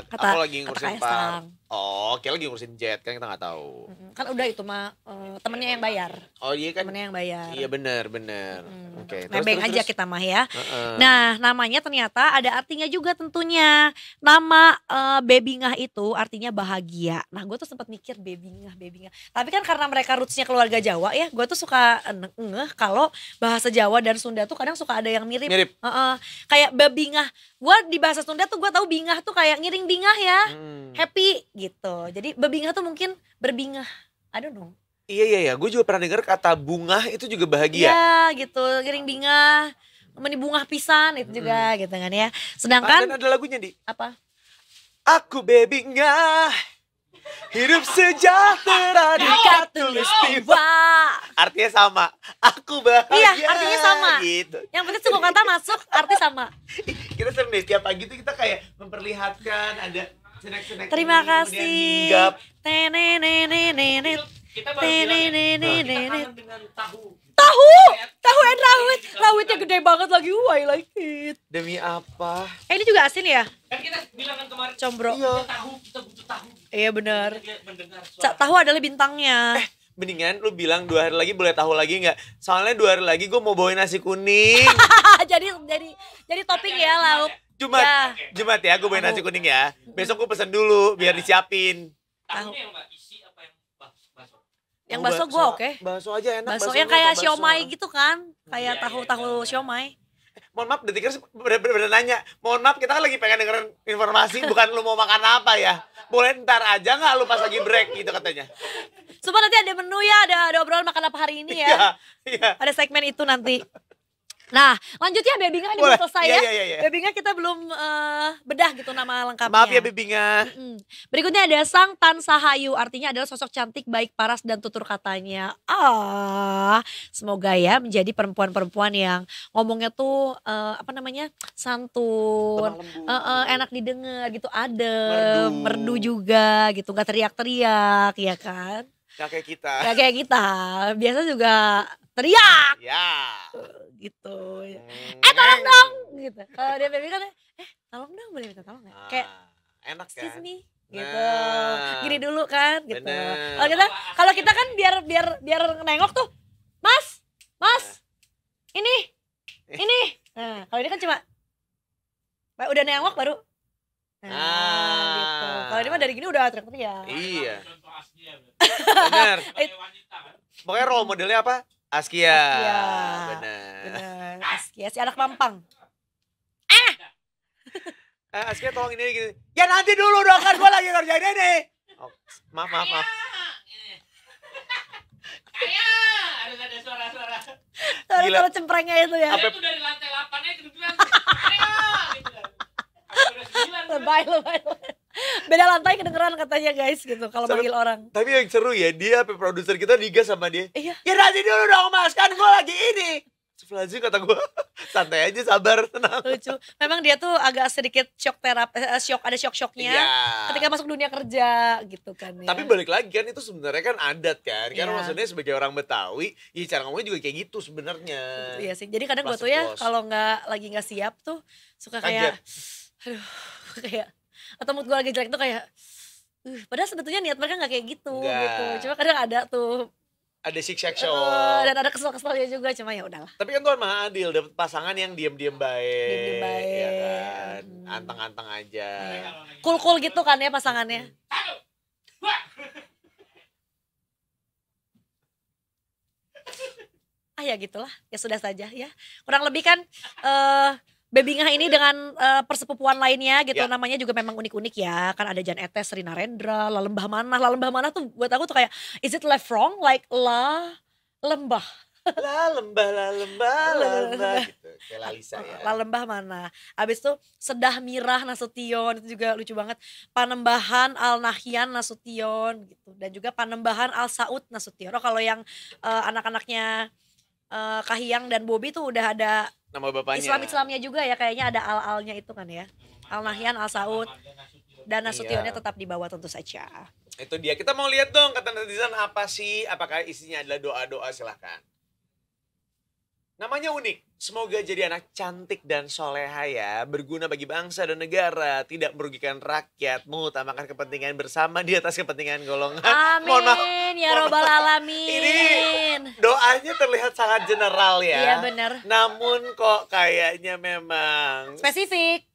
Gitu. Kata, aku lagi ngurusin partai. Oh, kayak lagi ngurusin jet kan kita nggak tahu. Kan udah itu mah uh, temennya yang bayar. Oh iya kan. Temennya yang bayar. Iya bener bener. Hmm. Oke. Okay, aja terus. kita mah ya. Uh -uh. Nah namanya ternyata ada artinya juga tentunya. Nama uh, eh, Babingah itu artinya aslinya bahagia. Nah gue tuh sempat mikir bebingah, bebingah. Tapi kan karena mereka rootsnya keluarga Jawa ya, gue tuh suka ngeh kalau bahasa Jawa dan Sunda tuh kadang suka ada yang mirip. Mirip. Uh -uh. Kayak bebingah. Gue di bahasa Sunda tuh gue tau, bingah tuh kayak ngiring bingah ya, hmm. happy gitu. Jadi bebingah tuh mungkin berbingah. I don't know. Iya iya iya, gue juga pernah dengar kata bunga itu juga bahagia. Iya gitu, giring bingah, meni bunga pisan itu juga hmm. gitu kan ya. Sedangkan Dan ada lagunya di. Apa? Aku baby ngah Hidup sejahtera di tiba Artinya sama Aku bahagia Iya artinya sama gitu. Yang penting semua kata masuk arti sama Kita sering deh setiap pagi tuh kita kayak memperlihatkan ada senek senek Terima ini, kasih Nenek nene nene Kita baru bilang kita kangen dengan tahu tahu tahu and rawit rawitnya gede banget lagi wah I like it demi apa eh ini juga asin ya kan kita bilang kan kemarin combro iya. kita tahu kita butuh tahu iya benar tahu adalah bintangnya eh mendingan lu bilang dua hari lagi boleh tahu lagi nggak soalnya dua hari lagi gue mau bawain nasi kuning jadi jadi jadi topping ya lauk Jumat ya. Jumat ya, ya gue bawain nasi kuning ya besok gue pesen dulu biar nah. disiapin tahu yang bakso gue oke okay. bakso aja enak bakso yang kayak siomay gitu kan kayak iya, iya, tahu-tahu iya, siomay eh, mohon maaf detikers bener-bener nanya mohon maaf kita kan lagi pengen dengerin informasi bukan lu mau makan apa ya boleh ntar aja nggak lu pas lagi break gitu katanya Sumpah nanti ada menu ya ada ada obrolan makan apa hari ini ya iya, iya. ada segmen itu nanti Nah, lanjutnya Bebinga ini belum selesai iya, ya. Iya, iya, iya. Bebinga kita belum uh, bedah gitu nama lengkapnya. Maaf ya Bebinga. Berikutnya ada Sang Tan Sahayu, artinya adalah sosok cantik, baik, paras dan tutur katanya. Ah, semoga ya menjadi perempuan-perempuan yang ngomongnya tuh uh, apa namanya? santun, uh, uh, enak didengar gitu, adem, merdu, merdu juga gitu, nggak teriak-teriak ya kan. Gak kayak kita. Gak kayak kita. Biasa juga teriak. Ya. Gitu. Ya. Hmm. Eh tolong eh. dong. Gitu. Kalau dia baby kan, gitu, eh tolong dong boleh minta tolong nggak? Ah, kayak enak kan? Excuse me. Gitu. Nah. Gini dulu kan. Gitu. Kalau kita, kalau kita kan biar biar biar nengok tuh, Mas, Mas, nah. ini, ini. Nah, kalau ini kan cuma udah nengok baru Nah, ah. gitu. Kalau ini mah dari gini udah teriak-teriak. Iya. Iya, bener benar. Kan? Pokoknya role modelnya apa? Askia. ya Benar. Askia si anak mampang. Ah. Eh, Askia tolong ini gini. Ya nanti dulu dong kan gua lagi ngerjain ini. Oh, maaf maaf maaf. Ayo, harus ada suara-suara. -suara. kalau cemprengnya itu ya. Apa itu dari lantai 8 aja kebetulan. Ayo gitu. Lebay, lebay, lebay beda lantai kedengeran katanya guys gitu kalau manggil orang tapi yang seru ya dia produser kita digas sama dia iya ya nanti dulu dong mas kan gue lagi ini Lazim kata gue santai aja sabar tenang lucu memang dia tuh agak sedikit shock terap eh, shock ada shock shocknya ya. ketika masuk dunia kerja gitu kan ya. tapi balik lagi kan itu sebenarnya kan adat kan, kan ya. karena maksudnya sebagai orang Betawi ya cara ngomongnya juga kayak gitu sebenarnya iya sih jadi kadang gue tuh ya kalau nggak lagi nggak siap tuh suka kayak Kaget. aduh kayak atau mood gue lagi jelek tuh kayak uh, padahal sebetulnya niat mereka nggak kayak gitu Enggak. gitu cuma kadang ada tuh ada six sex show uh, dan ada kesel keselnya juga cuma ya udahlah tapi kan Tuhan mah adil dapat pasangan yang diem diem baik diem diem baik ya kan hmm. anteng anteng aja iya. cool cool gitu kan ya pasangannya hmm. ah ya gitulah ya sudah saja ya kurang lebih kan uh, Bebingah ini dengan uh, persepupuan lainnya gitu yeah. namanya juga memang unik-unik ya. Kan ada Jan Etes, Rina Rendra, La Lembah Mana. La Lembah Mana tuh buat aku tuh kayak is it left wrong like la lembah. La lembah, la lembah, la lembah gitu. Kayak Lalisa ya. La lembah mana? Abis tuh Sedah Mirah Nasution itu juga lucu banget. Panembahan Al Nahyan Nasution gitu dan juga Panembahan Al Saud Nasution. Oh kalau yang uh, anak-anaknya uh, eh, Kahiyang dan Bobi tuh udah ada nama bapaknya. Islam-Islamnya juga ya kayaknya ada al-alnya itu kan ya. Al Nahyan, Al Saud dan iya. Nasutionnya tetap di bawah tentu saja. Itu dia. Kita mau lihat dong kata netizen apa sih? Apakah isinya adalah doa-doa silahkan. Namanya unik. Semoga jadi anak cantik dan soleha ya, berguna bagi bangsa dan negara, tidak merugikan rakyat, mengutamakan kepentingan bersama di atas kepentingan golongan. Amin. Mohon maaf. Ya robbal alamin. Ini doanya terlihat sangat general ya. Iya benar. Namun kok kayaknya memang spesifik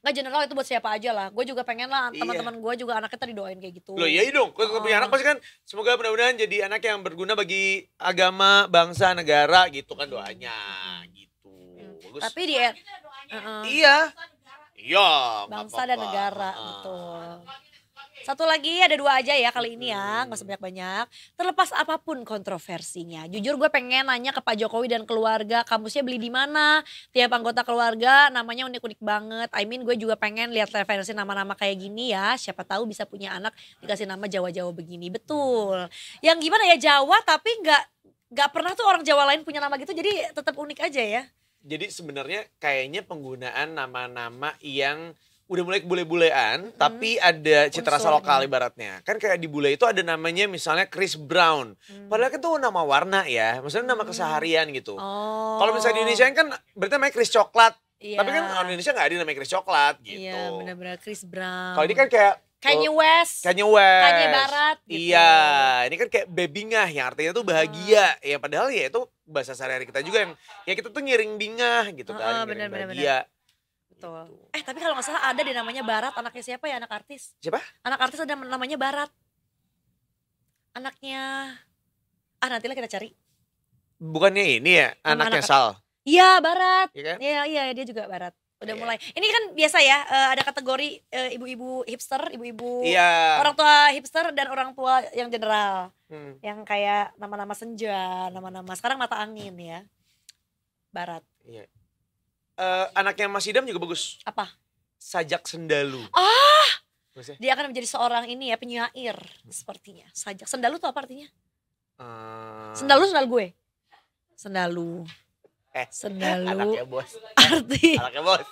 nggak general itu buat siapa aja lah gue juga pengen lah iya. teman-teman gue juga anaknya tadi doain kayak gitu loh iya, iya dong kalau punya anak ah. pasti kan semoga mudah-mudahan jadi anak yang berguna bagi agama bangsa negara gitu kan doanya gitu hmm. Bagus. tapi dia iya iya bangsa dan negara uh betul satu lagi ada dua aja ya kali ini ya, nggak sebanyak banyak. Terlepas apapun kontroversinya, jujur gue pengen nanya ke Pak Jokowi dan keluarga, kampusnya beli di mana? Tiap anggota keluarga namanya unik-unik banget. I mean gue juga pengen lihat referensi nama-nama kayak gini ya. Siapa tahu bisa punya anak dikasih nama Jawa-Jawa begini, betul. Yang gimana ya Jawa tapi nggak nggak pernah tuh orang Jawa lain punya nama gitu, jadi tetap unik aja ya. Jadi sebenarnya kayaknya penggunaan nama-nama yang udah mulai bule-bulean, hmm. tapi ada cita rasa lokal iya. ibaratnya. Kan kayak di bule itu ada namanya misalnya Chris Brown. Hmm. Padahal kan itu nama warna ya, maksudnya nama mm. keseharian gitu. Oh. Kalau misalnya di Indonesia kan berarti namanya Chris Coklat. Yeah. Tapi kan di Indonesia gak ada namanya Chris Coklat iya, gitu. Iya, yeah, benar-benar Chris Brown. Kalau ini kan kayak Kanye West. Kanye West. Kanye Barat gitu. Iya, ini kan kayak bebingah yang artinya tuh bahagia. Hmm. Ya padahal ya itu bahasa sehari-hari kita juga yang ya kita tuh ngiring bingah gitu kan, uh, ngiring bener, bahagia. Bener, bener Betul. Gitu. Eh tapi kalau nggak salah ada deh namanya Barat anaknya siapa ya anak artis? Siapa? Anak artis ada namanya Barat. Anaknya ah nantilah kita cari. Bukannya ini ya Nama anaknya anak Sal? Iya Barat. Iya kan? Iya iya dia juga Barat. Udah yeah. mulai. Ini kan biasa ya eh, ada kategori eh, ibu-ibu hipster, ibu-ibu yeah. orang tua hipster dan orang tua yang general. Hmm. Yang kayak nama-nama senja, nama-nama sekarang mata angin ya. Barat. Yeah uh, anaknya Mas Idam juga bagus. Apa? Sajak Sendalu. Ah! Maksudnya? Dia akan menjadi seorang ini ya, penyair sepertinya. Sajak Sendalu tuh apa artinya? Uh... Sendalu sendal gue. Sendalu. Eh, sendalu anaknya bos. arti anaknya bos.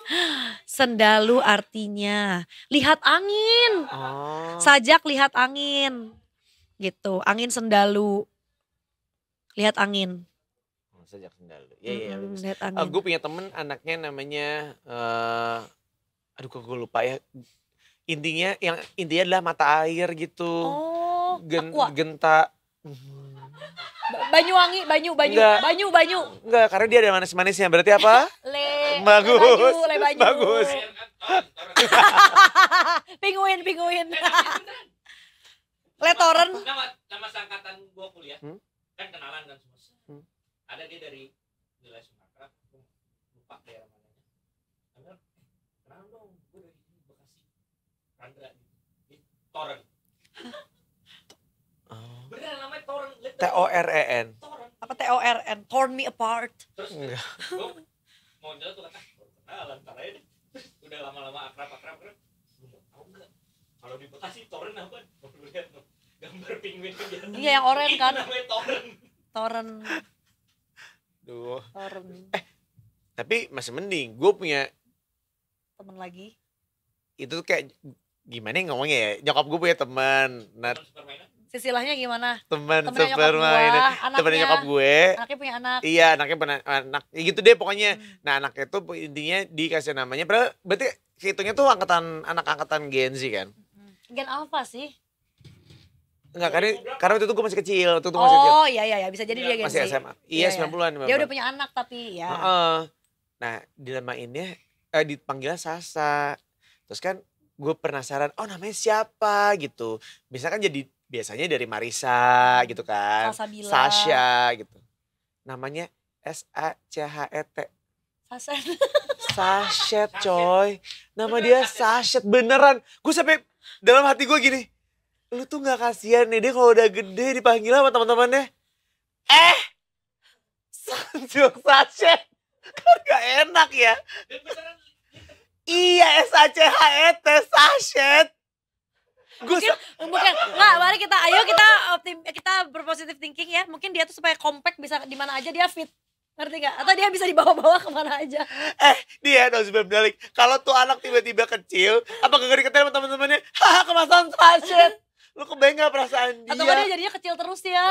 sendalu artinya lihat angin oh. sajak lihat angin gitu angin sendalu lihat angin sejak sendal. Iya iya. iya ah, gue punya temen anaknya namanya uh, aduh kok gue lupa ya. Intinya yang intinya adalah mata air gitu. Oh, Gen, aqua. genta. Banyuwangi, Banyu, Banyu, Nggak. Banyu, Banyu. Enggak, karena dia ada manis-manisnya. Berarti apa? Le. Bagus. Le Banyu, Le Banyu. Bagus. pinguin, pinguin. Letoren. Nama, nama sangkatan gua kuliah. Hmm? Kan kenalan kan semua ada dia dari nilai Sumatera lupa daerah mana, Amel kenal dong gue dari Bekasi Randra gitu di Toren oh. beneran bener namanya T O R E N apa T O R e N torn me apart terus iya. gue mau jalan tuh kata kenalan ntar ini udah lama-lama akrab akrab akrab nggak kalau di Bekasi Toren apa mau lihat tuh gambar penguin iya yang oranye kan namanya Toren Toren Duh. Eh, tapi masih mending. Gue punya temen lagi. Itu tuh kayak gimana ya ngomongnya ya? Nyokap gue punya teman. Nah, Sisilahnya gimana? Teman supermainan. teman nyokap gue. Anaknya punya anak. Iya, anaknya punya anak. Ya gitu deh pokoknya. Hmm. Nah, anaknya tuh intinya dikasih namanya. Padahal berarti hitungnya tuh angkatan anak angkatan Gen Z kan? Hmm. Gen Alpha sih. Enggak, karena karena waktu itu gue masih kecil, waktu itu oh, masih kecil. Oh, iya iya, iya. bisa jadi ya, dia Gen Masih SMA. Iya, ya, 90-an. Iya. Dia udah punya anak tapi ya. Uh, uh, nah, dinamainnya eh dipanggilnya Sasa. Terus kan gue penasaran, oh namanya siapa gitu. Misalkan jadi biasanya dari Marisa gitu kan. Salsabila. Sasha gitu. Namanya S A C H E T. Saset. Saset coy. Nama dia Saset beneran. Gue sampai dalam hati gue gini lu tuh nggak kasihan nih dia kalau udah gede dipanggil sama teman-temannya eh Sanjuk sace kan gak enak ya iya S A C H E T sachet Gus mungkin nggak mari kita ayo kita optim kita berpositif thinking ya mungkin dia tuh supaya compact bisa di mana aja dia fit ngerti gak? Atau dia bisa dibawa-bawa kemana aja? Eh, dia dong sebelum balik. Kalau tuh anak tiba-tiba kecil, apa gak diketahui sama teman-temannya? Haha, kemasan sachet lu kebayang gak perasaan dia atau dia jadinya kecil terus ya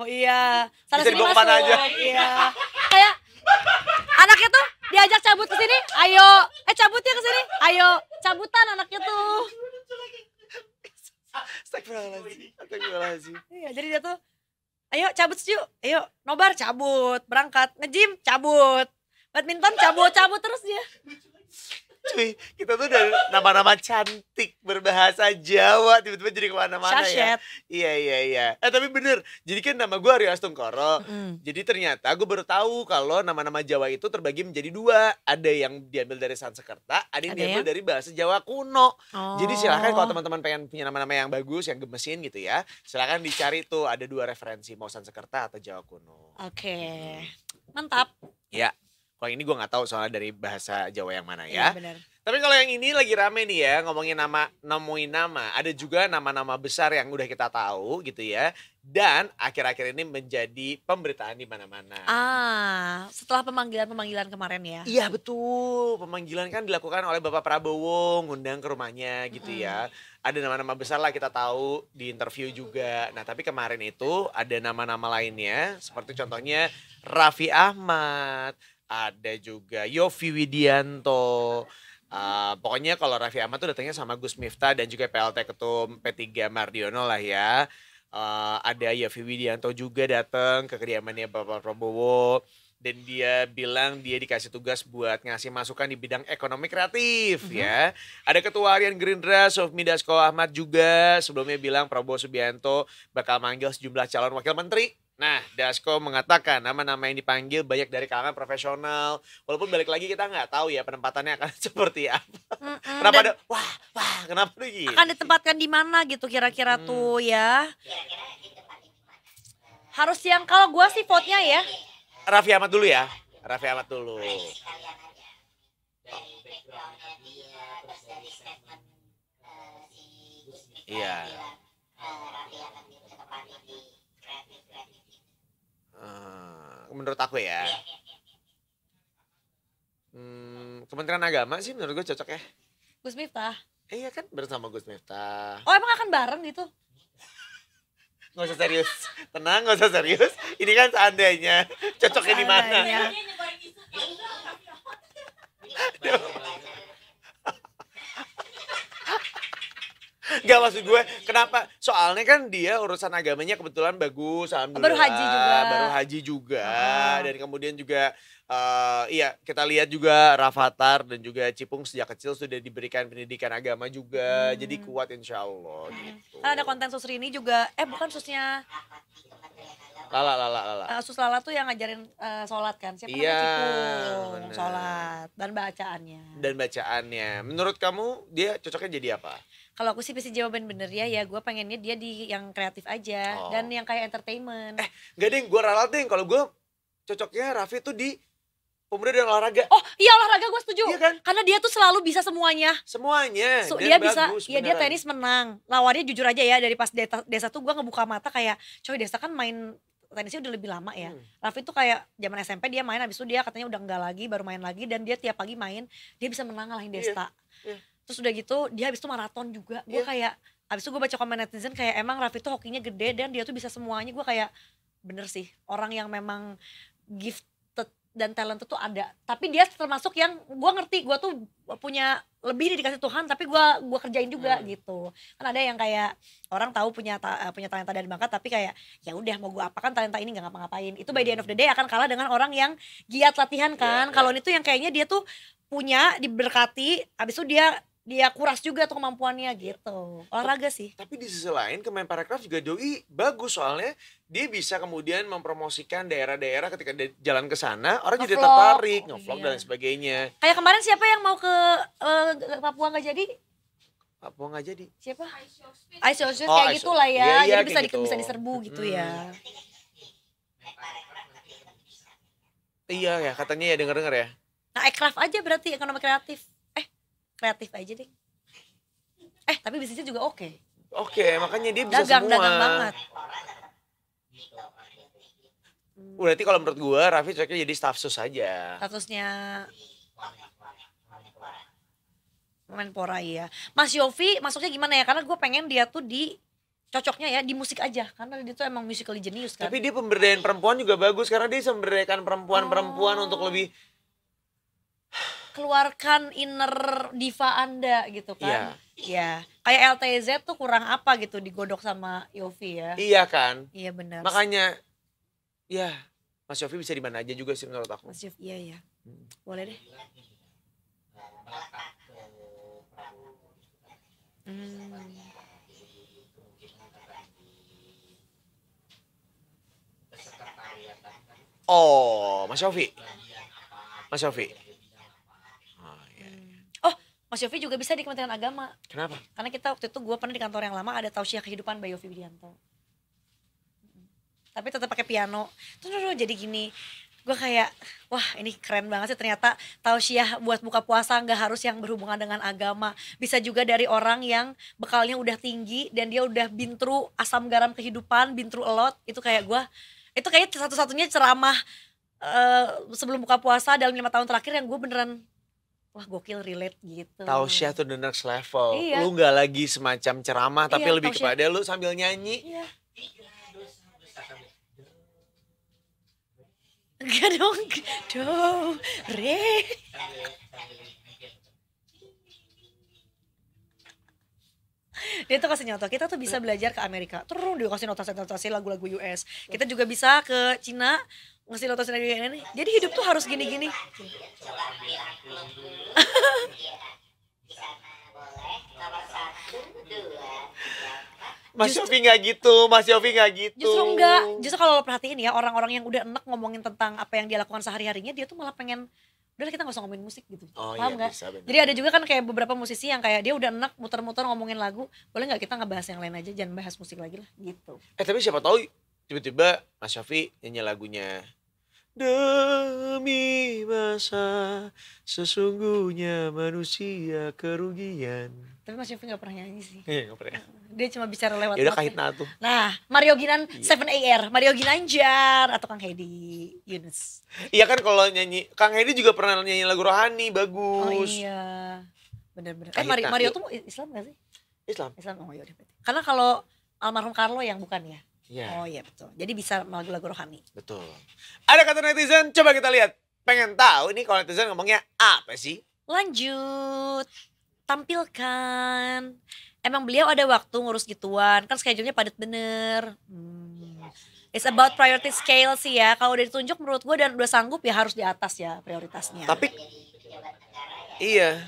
oh iya sana Bisa sini masuk aja. iya kayak anaknya tuh diajak cabut ke sini ayo eh cabut ya ke sini ayo cabutan anaknya tuh Astagfirullahaladzim Iya jadi dia tuh Ayo cabut yuk Ayo nobar cabut Berangkat Ngejim cabut Badminton cabut Cabut terus dia cuy kita tuh udah nama-nama cantik berbahasa Jawa tiba-tiba jadi kemana-mana ya iya iya iya eh tapi bener jadi kan nama gue Arya Astungkoro mm. jadi ternyata gue baru tahu kalau nama-nama Jawa itu terbagi menjadi dua ada yang diambil dari Sanskerta ada yang diambil ya? dari bahasa Jawa kuno oh. jadi silahkan kalau oh. teman-teman pengen punya nama-nama yang bagus yang gemesin gitu ya silahkan dicari tuh ada dua referensi mau Sanskerta atau Jawa kuno oke okay. mantap ya kalau ini gue nggak tahu soalnya dari bahasa Jawa yang mana iya, ya. Iya, Tapi kalau yang ini lagi rame nih ya ngomongin nama, nemuin nama. Ada juga nama-nama besar yang udah kita tahu gitu ya. Dan akhir-akhir ini menjadi pemberitaan di mana-mana. Ah, setelah pemanggilan-pemanggilan kemarin ya. Iya, betul. Pemanggilan kan dilakukan oleh Bapak Prabowo ngundang ke rumahnya gitu mm. ya. Ada nama-nama besar lah kita tahu di interview juga. Nah, tapi kemarin itu ada nama-nama lainnya seperti contohnya Raffi Ahmad, ada juga Yofi Widianto. Uh, pokoknya kalau Raffi Ahmad tuh datangnya sama Gus Miftah dan juga PLT Ketum P3 Mardiono lah ya. Uh, ada Yofi Widianto juga datang ke kediamannya Bapak Prabowo dan dia bilang dia dikasih tugas buat ngasih masukan di bidang ekonomi kreatif mm -hmm. ya. Ada ketua harian Gerindra Sofmi Dasko Ahmad juga sebelumnya bilang Prabowo Subianto bakal manggil sejumlah calon wakil menteri Nah, Dasko mengatakan nama-nama yang dipanggil banyak dari kalangan profesional. Walaupun balik lagi kita nggak tahu ya penempatannya akan seperti apa. mm hmm kenapa ada wah wah kenapa tuh gitu? Akan ditempatkan di mana gitu kira-kira hmm. tuh ya? Harus yang kalau gue sih vote ya. Raffi Ahmad dulu ya. Raffi Ahmad dulu. Iya. iya uh, menurut aku ya. Iya, iya, iya. Hmm, Kementerian Agama sih menurut gue cocok ya. Gus Miftah. Eh, iya kan bersama Gus Miftah. Oh emang akan bareng gitu? gak usah serius, tenang gak usah serius. Ini kan seandainya cocoknya di mana? Gak maksud gue, kenapa? Soalnya kan dia urusan agamanya kebetulan bagus, alhamdulillah. Baru haji juga. Baru haji juga. Ah. Dan kemudian juga, uh, iya kita lihat juga Rafathar dan juga Cipung sejak kecil sudah diberikan pendidikan agama juga. Hmm. Jadi kuat insya Allah. Hmm. Gitu. Nah, ada konten susri ini juga, eh bukan susnya Lala, lala, lala. Uh, Sus Lala tuh yang ngajarin uh, sholat kan, siapa iya, Cipung, sholat dan bacaannya. Dan bacaannya. Menurut kamu dia cocoknya jadi apa? kalau aku sih pasti jawaban bener ya ya gue pengennya dia di yang kreatif aja oh. dan yang kayak entertainment eh gak ding gue ralat ding kalau gue cocoknya Raffi tuh di pemuda dan olahraga oh iya olahraga gue setuju iya kan? karena dia tuh selalu bisa semuanya semuanya so, dia bagus, bisa beneran. ya dia tenis menang lawannya jujur aja ya dari pas desa, desa tuh gue ngebuka mata kayak coy desa kan main tenisnya udah lebih lama ya. Hmm. Raffi tuh kayak zaman SMP dia main abis itu dia katanya udah enggak lagi baru main lagi dan dia tiap pagi main dia bisa menang ngalahin iya, Desta. Yeah. Yeah terus udah gitu dia habis itu maraton juga gue yeah. kayak habis itu gue baca komen netizen kayak emang Raffi tuh hokinya gede dan dia tuh bisa semuanya gue kayak bener sih orang yang memang gifted dan talentu tuh ada tapi dia termasuk yang gue ngerti gue tuh punya lebih dikasih Tuhan tapi gue gua kerjain juga hmm. gitu kan ada yang kayak orang tahu punya ta eh, punya talenta dan bakat tapi kayak ya udah mau gue apakan talenta ini nggak ngapa-ngapain itu by the end of the day akan kalah dengan orang yang giat latihan iya, kan yeah, kalau ini itu yang kayaknya dia tuh punya diberkati habis itu dia dia kuras juga tuh kemampuannya iya. gitu. Olahraga sih. Tapi di sisi lain parekraf juga Doi bagus soalnya dia bisa kemudian mempromosikan daerah-daerah ketika dia jalan ke sana orang jadi tertarik, ngevlog iya. dan sebagainya. Kayak kemarin siapa yang mau ke uh, Papua nggak jadi? Papua nggak jadi. Siapa? Ice Ocean oh, kayak gitu lah ya. Iya, iya jadi bisa gitu. di, bisa diserbu gitu ya. Hmm. Iya ya, katanya ya denger-denger ya. Nah, ekraf aja berarti ekonomi kreatif kreatif aja deh eh tapi bisnisnya juga oke okay. oke okay, makanya dia bisa dagang, semua dagang banget uh, berarti kalau menurut gue Raffi cocoknya jadi staff sus aja statusnya Menpora iya. Mas Yofi masuknya gimana ya? Karena gue pengen dia tuh di cocoknya ya di musik aja karena dia tuh emang musical genius kan. Tapi dia pemberdayaan perempuan juga bagus karena dia bisa memberdayakan perempuan-perempuan oh. untuk lebih keluarkan inner diva Anda gitu kan. Iya. Ya. Kayak LTZ tuh kurang apa gitu digodok sama Yofi ya. Iya kan? Iya benar. Makanya ya Mas Yofi bisa di mana aja juga sih menurut aku. Mas Yofi iya ya. Hmm. Boleh deh. Hmm. Oh, Mas Yofi. Mas Yofi. Mas Yofi juga bisa di Kementerian Agama. Kenapa? Karena kita waktu itu gue pernah di kantor yang lama ada tausiah kehidupan Mbak Yofi Widianto. Tapi tetap pakai piano. Terus jadi gini, gue kayak wah ini keren banget sih ternyata tausiah buat buka puasa nggak harus yang berhubungan dengan agama bisa juga dari orang yang bekalnya udah tinggi dan dia udah bintru asam garam kehidupan bintru elot itu kayak gue itu kayak satu-satunya ceramah uh, sebelum buka puasa dalam lima tahun terakhir yang gue beneran wah gokil relate gitu. Tausia tuh the next level. Iya. Lu nggak lagi semacam ceramah iya, tapi lebih kepada lu sambil nyanyi. Iya. Gak dong, do, re. dia tuh kasih nyata kita tuh bisa iya. belajar ke Amerika terus dia kasih notasi-notasi lagu-lagu US iya. kita juga bisa ke Cina ngasih notasi lagu ini jadi hidup tuh harus gini-gini Mas Yofi gak gitu, Mas Yofi gak gitu. Justru enggak, justru kalau lo perhatiin ya orang-orang yang udah enak ngomongin tentang apa yang dia lakukan sehari-harinya, dia tuh malah pengen udah kita gak usah ngomongin musik gitu oh, paham iya, gak? Bisa, jadi ada juga kan kayak beberapa musisi yang kayak dia udah enak muter-muter ngomongin lagu boleh gak kita ngebahas yang lain aja jangan bahas musik lagi lah gitu eh tapi siapa tahu tiba-tiba Mas Syafi nyanyi lagunya demi masa sesungguhnya manusia kerugian. Tapi Mas Yofi gak pernah nyanyi sih. Iya gak pernah. Eh, dia cuma bicara lewat. Yaudah kahit tuh. Nah Mario Ginan iya. Seven 7 AR, Mario Ginanjar atau Kang Hedi Yunus. Iya kan kalau nyanyi, Kang Hedi juga pernah nyanyi lagu rohani oh, bagus. Oh iya, bener-bener. Eh Mario, Mario iya. tuh Islam gak sih? Islam. Islam, oh yaudah. Karena kalau almarhum Carlo yang bukan ya? Yeah. Oh iya betul. Jadi bisa lagu-lagu rohani. Betul. Ada kata netizen, coba kita lihat. Pengen tahu ini kalau netizen ngomongnya apa sih? Lanjut. Tampilkan. Emang beliau ada waktu ngurus gituan, kan schedule-nya padat bener. Hmm. It's about priority scale sih ya. Kalau udah ditunjuk menurut gue dan udah sanggup ya harus di atas ya prioritasnya. Tapi Iya.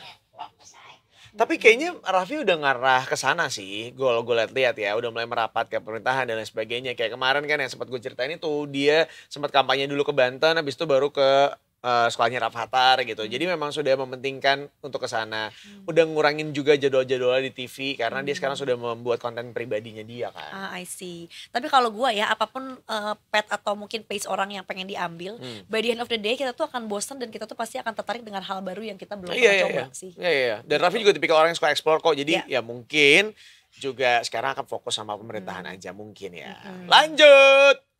Tapi kayaknya Raffi udah ngarah ke sana sih. Gue gue lihat-lihat ya, udah mulai merapat ke pemerintahan dan lain sebagainya. Kayak kemarin kan yang sempat gue ceritain itu dia sempat kampanye dulu ke Banten, habis itu baru ke uh, sekolahnya Rafathar gitu. Jadi memang sudah mementingkan untuk ke sana. Hmm. Udah ngurangin juga jadwal-jadwal di TV karena hmm. dia sekarang sudah membuat konten pribadinya dia kan. Ah, I see. Tapi kalau gua ya apapun uh, pet atau mungkin pace orang yang pengen diambil, hmm. by the end of the day kita tuh akan bosen dan kita tuh pasti akan tertarik dengan hal baru yang kita belum yeah, pernah iya, coba yeah. sih. Iya, yeah, iya. Dan rafi juga tipikal orang yang suka explore kok. Jadi yeah. ya mungkin juga sekarang akan fokus sama pemerintahan hmm. aja mungkin ya. Hmm. Lanjut.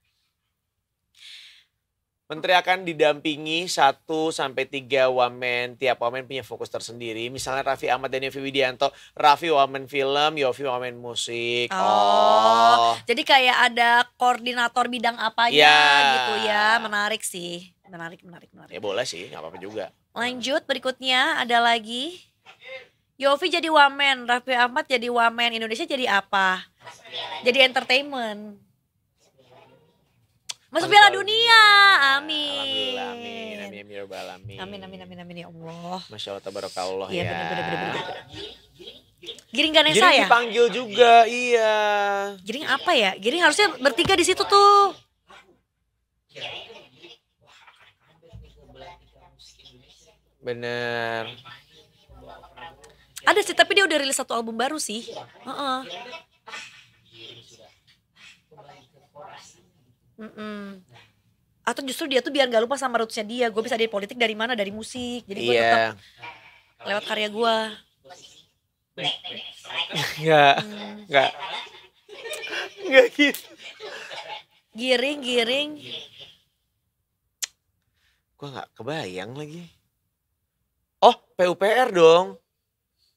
Menteri akan didampingi 1 sampai 3 wamen. Tiap wamen punya fokus tersendiri. Misalnya Raffi Ahmad dan Yofi Widianto, Raffi wamen film, Yofi wamen musik. Oh. oh. Jadi kayak ada koordinator bidang apa ya. gitu ya. Menarik sih. Menarik, menarik, menarik. Ya boleh sih, gak apa-apa juga. Lanjut berikutnya ada lagi. Yofi jadi wamen, Raffi Ahmad jadi wamen, Indonesia jadi apa? Jadi entertainment. Masuk Piala Dunia. Amin. Amin. Amin. Ya amin. Amin. Amin. Amin. Amin. Amin. Ya Allah. Masya Allah. Tabarakallah iya, ya. Iya Giring Ganesa Giring ya? dipanggil juga, iya. Giring apa ya? Giring harusnya bertiga di situ tuh. Bener. Ada sih, tapi dia udah rilis satu album baru sih. Uh -uh. Mm -mm. Atau justru dia tuh biar gak lupa sama rootsnya dia. Gue bisa dari politik dari mana? Dari musik. Jadi gue yeah. tetap lewat karya gue. Enggak, enggak. Enggak gitu. Giring, giring. Gue gak kebayang lagi. Oh, PUPR dong.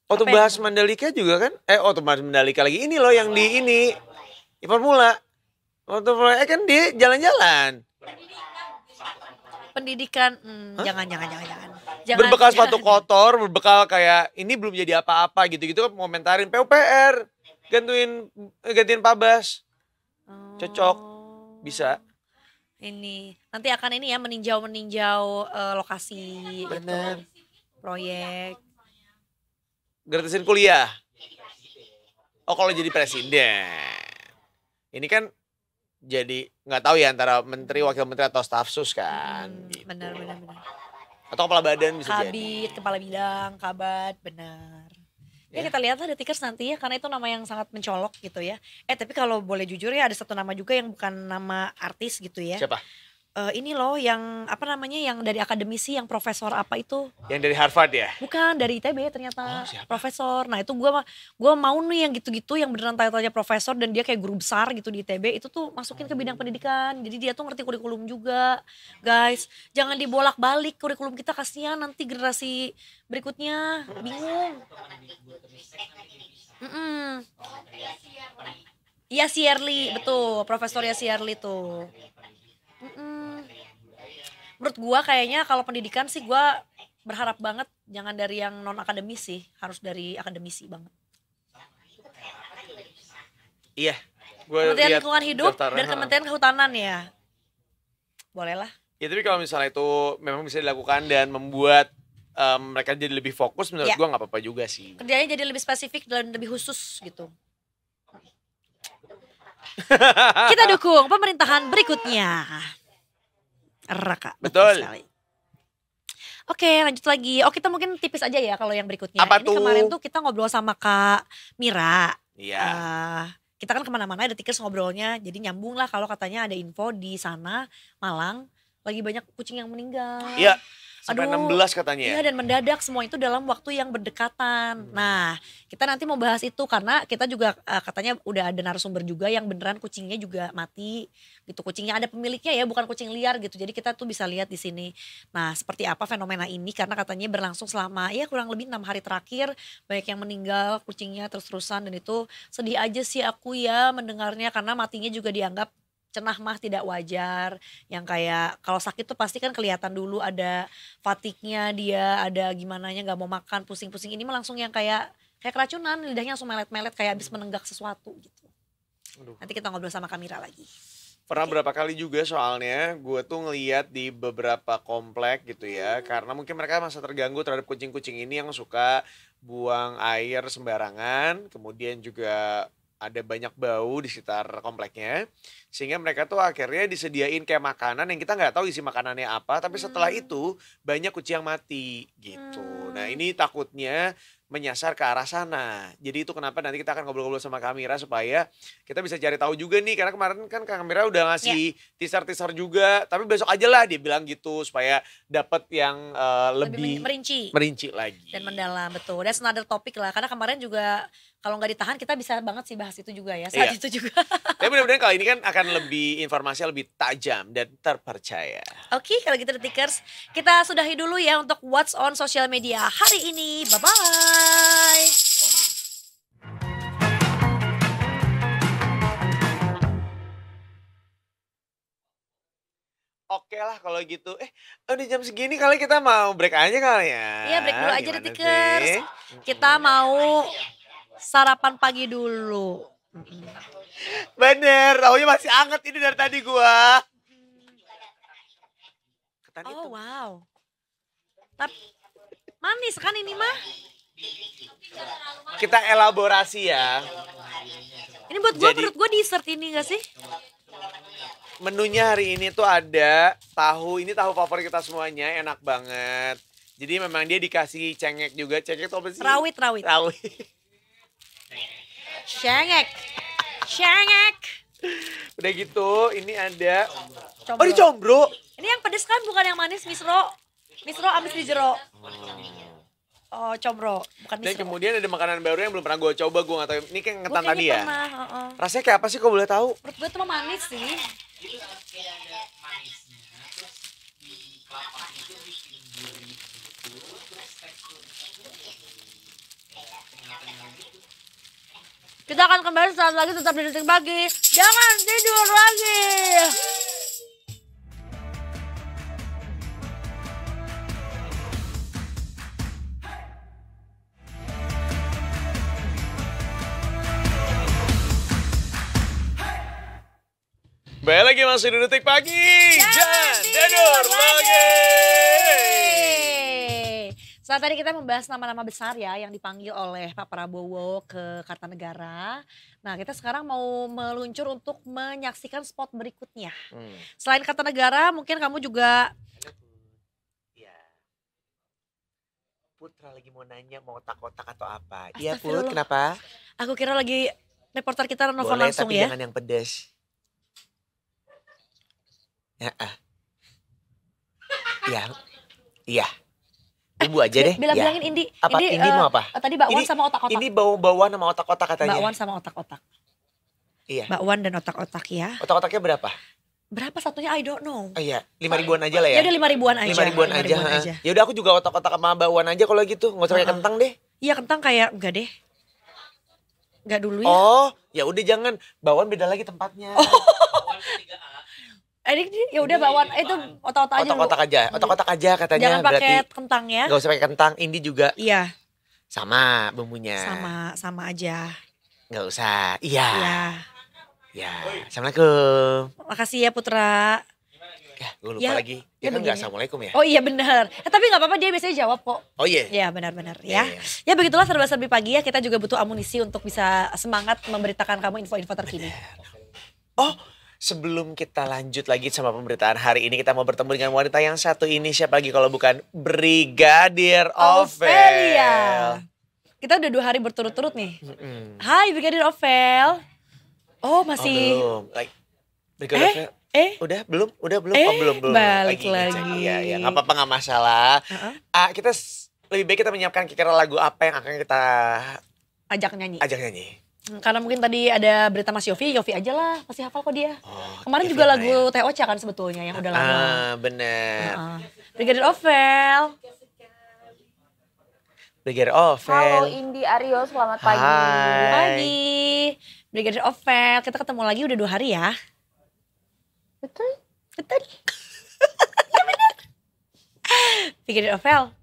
Oh, bahas Mandalika juga kan? Eh, oh tuh bahas Mandalika lagi. Ini loh yang di ini. Formula. Waktu mulai eh, kan dia jalan-jalan. Pendidikan, hmm, jangan, jangan, jangan, jangan. jangan berbekal sepatu kotor, berbekal kayak ini belum jadi apa-apa gitu-gitu kan komentarin PUPR, gantuin gantiin Pabas. Cocok. Oh. Bisa ini nanti akan ini ya meninjau meninjau uh, lokasi Bener. gitu. proyek gratisin kuliah oh kalau jadi presiden ini kan jadi nggak tahu ya antara menteri wakil menteri atau staf sus kan hmm, gitu. benar benar benar atau kepala badan bisa kabit, jadi kabit kepala bidang kabat benar ya, ya kita lihat ada tikers nanti ya karena itu nama yang sangat mencolok gitu ya eh tapi kalau boleh jujur ya ada satu nama juga yang bukan nama artis gitu ya siapa uh, ini loh yang apa namanya yang dari akademisi yang profesor apa itu yang dari Harvard ya bukan dari ITB ternyata oh, siapa? profesor nah itu gue gua mau nih yang gitu-gitu yang beneran tanya-tanya profesor dan dia kayak guru besar gitu di ITB itu tuh masukin ke bidang pendidikan jadi dia tuh ngerti kurikulum juga guys jangan dibolak-balik kurikulum kita kasihan nanti generasi berikutnya bingung mm -mm. Iya Sierli, betul. Profesor Yasierli tuh. Mm-mm. Menurut gue kayaknya kalau pendidikan sih gue berharap banget jangan dari yang non akademis sih, harus dari akademisi banget. Iya. Gua Kementerian Lingkungan Hidup dan Kementerian Kehutanan ya. Bolehlah. Ya tapi kalau misalnya itu memang bisa dilakukan dan membuat um, mereka jadi lebih fokus menurut ya. gua nggak apa-apa juga sih. Kerjanya jadi lebih spesifik dan lebih khusus gitu. Kita dukung pemerintahan berikutnya. Raka. Betul. Sekali. Oke lanjut lagi. Oh kita mungkin tipis aja ya kalau yang berikutnya. Apa Ini tuh? kemarin tuh kita ngobrol sama Kak Mira. Iya. Uh, kita kan kemana-mana ada tikus ngobrolnya. Jadi nyambung lah kalau katanya ada info di sana Malang. Lagi banyak kucing yang meninggal. Iya. Sampai Aduh, 16 katanya. Iya dan mendadak semua itu dalam waktu yang berdekatan. Hmm. Nah kita nanti mau bahas itu karena kita juga uh, katanya udah ada narasumber juga yang beneran kucingnya juga mati gitu. Kucingnya ada pemiliknya ya bukan kucing liar gitu. Jadi kita tuh bisa lihat di sini. Nah seperti apa fenomena ini karena katanya berlangsung selama ya kurang lebih enam hari terakhir. Banyak yang meninggal kucingnya terus-terusan dan itu sedih aja sih aku ya mendengarnya karena matinya juga dianggap cenah mah tidak wajar yang kayak kalau sakit tuh pasti kan kelihatan dulu ada fatiknya dia ada gimana nya nggak mau makan pusing-pusing ini mah langsung yang kayak kayak keracunan lidahnya langsung melet-melet kayak habis menenggak sesuatu gitu Aduh. nanti kita ngobrol sama Kamira lagi pernah okay. berapa kali juga soalnya gue tuh ngeliat di beberapa komplek gitu ya hmm. karena mungkin mereka masa terganggu terhadap kucing-kucing ini yang suka buang air sembarangan kemudian juga ada banyak bau di sekitar kompleknya sehingga mereka tuh akhirnya disediain kayak makanan yang kita nggak tahu isi makanannya apa tapi setelah hmm. itu banyak kucing yang mati gitu nah, hmm. nah ini takutnya menyasar ke arah sana jadi itu kenapa nanti kita akan ngobrol-ngobrol sama kamera supaya kita bisa cari tahu juga nih karena kemarin kan kamera udah ya. ngasih yeah. teaser-teaser juga tapi besok aja lah dia bilang gitu supaya dapat yang uh, lebih, lebih merinci merinci lagi dan mendalam betul dan another topik lah karena kemarin juga kalau nggak ditahan kita bisa banget sih bahas itu juga ya saat iya. itu juga. Tapi mudah-mudahan kalau ini kan akan lebih informasi lebih tajam dan terpercaya. Oke okay, kalau gitu The Tickers kita sudahi dulu ya untuk What's on Social Media hari ini. Bye bye. Oke lah kalau gitu. Eh, udah jam segini kali kita mau break aja kali ya. Iya, break dulu aja The tikers. Kita mau sarapan pagi dulu. Bener, tahunya masih anget ini dari tadi gua. Ketan oh itu. wow. Tapi manis kan ini mah? Kita elaborasi ya. Ini buat gue perut gua dessert ini gak sih? Menunya hari ini tuh ada tahu, ini tahu favorit kita semuanya, enak banget. Jadi memang dia dikasih cengek juga, cengek tuh apa sih? Rawit, rawit. Rawit. Cengek. Cengek. Udah gitu, ini ada combro. Oh, ini combro. Ini yang pedes kan bukan yang manis misro. Misro amis di jero. Oh, combro, bukan misro. Dan kemudian ada makanan baru yang belum pernah gue coba, gue gak tau. Ini kayak ngetan tadi ya. Pernah, uh -uh. Rasanya kayak apa sih kok boleh tahu? Menurut gue tuh manis sih. Gitu, tapi ada manisnya, terus di kelapanya Kita akan kembali saat lagi tetap di detik pagi. Jangan tidur lagi. Baik lagi masih di detik pagi. Jangan, Jangan tidur, tidur lagi. lagi. Saat tadi kita membahas nama-nama besar ya yang dipanggil oleh Pak Prabowo ke Kartanegara. Nah kita sekarang mau meluncur untuk menyaksikan spot berikutnya. Hmm. Selain Kartanegara mungkin kamu juga... Ya. Putra lagi mau nanya mau otak-otak atau apa. Iya Put kenapa? Aku kira lagi reporter kita nelfon langsung tapi ya. jangan yang pedes. Ya, ya, iya. iya. Ibu aja deh. Bila ya. bilangin Indi. Apa Indi, Indi uh, mau apa? Eh, tadi bakwan sama otak-otak. ini bau-bauan sama otak-otak katanya. Bakwan sama otak-otak. Iya. Bakwan dan otak-otak ya. Otak-otaknya berapa? Berapa satunya I don't know. Oh, iya, lima ribuan aja lah ya. Ya udah lima ribuan aja. Lima ribuan, ribuan aja. aja. Ya udah aku juga otak-otak sama bakwan aja kalau gitu. nggak usah uh -uh. kentang deh. Iya, kentang kayak enggak deh. Enggak dulu ya. Oh, ya udah jangan. Bawaan beda lagi tempatnya. Oh. Ini ya udah bawaan eh, itu otak-otak aja. Otak-otak aja. Otak-otak aja katanya Jangan pakai kentang ya. Gak usah pakai kentang, ini juga. Iya. Sama bumbunya. Sama, sama aja. Gak usah. Iya. Iya. Ya, Assalamualaikum. Makasih ya Putra. Ya, gue lupa ya, lagi. Ya, ya kan gak Assalamualaikum ya? Oh iya benar. Eh, tapi gak apa-apa dia biasanya jawab kok. Oh iya? Yeah. benar-benar iya, ya. Yeah, yeah. Ya begitulah serba-serbi pagi ya. Kita juga butuh amunisi untuk bisa semangat memberitakan kamu info-info terkini. Bener. Oh Sebelum kita lanjut lagi sama pemberitaan hari ini, kita mau bertemu dengan wanita yang satu ini siapa lagi kalau bukan Brigadir Ovel. Kita udah dua hari berturut-turut nih. Hai Brigadir Ovel. Oh masih. Oh, belum. Like, Brigadir eh? Ovel. Eh? Udah belum? Udah belum? Oh, eh, oh, belum belum. Balik lagi. lagi. Iya, iya. Gak apa-apa gak masalah. Uh -huh. uh, kita lebih baik kita menyiapkan kira-kira lagu apa yang akan kita ajak nyanyi. Ajak nyanyi. Hmm, karena mungkin tadi ada berita Mas Yofi, Yofi aja lah, pasti hafal kok dia. Oh, Kemarin juga lagu ya. Teh Ocha kan sebetulnya yang udah ah, lama. Ah, bener. Uh huh Brigadir Ovel. Brigadir Ovel. Halo Indi Aryo, selamat pagi. Hai. Pagi. Brigadir Ovel, kita ketemu lagi udah dua hari ya. Betul. Betul. Ya, bener. Brigadir Ovel,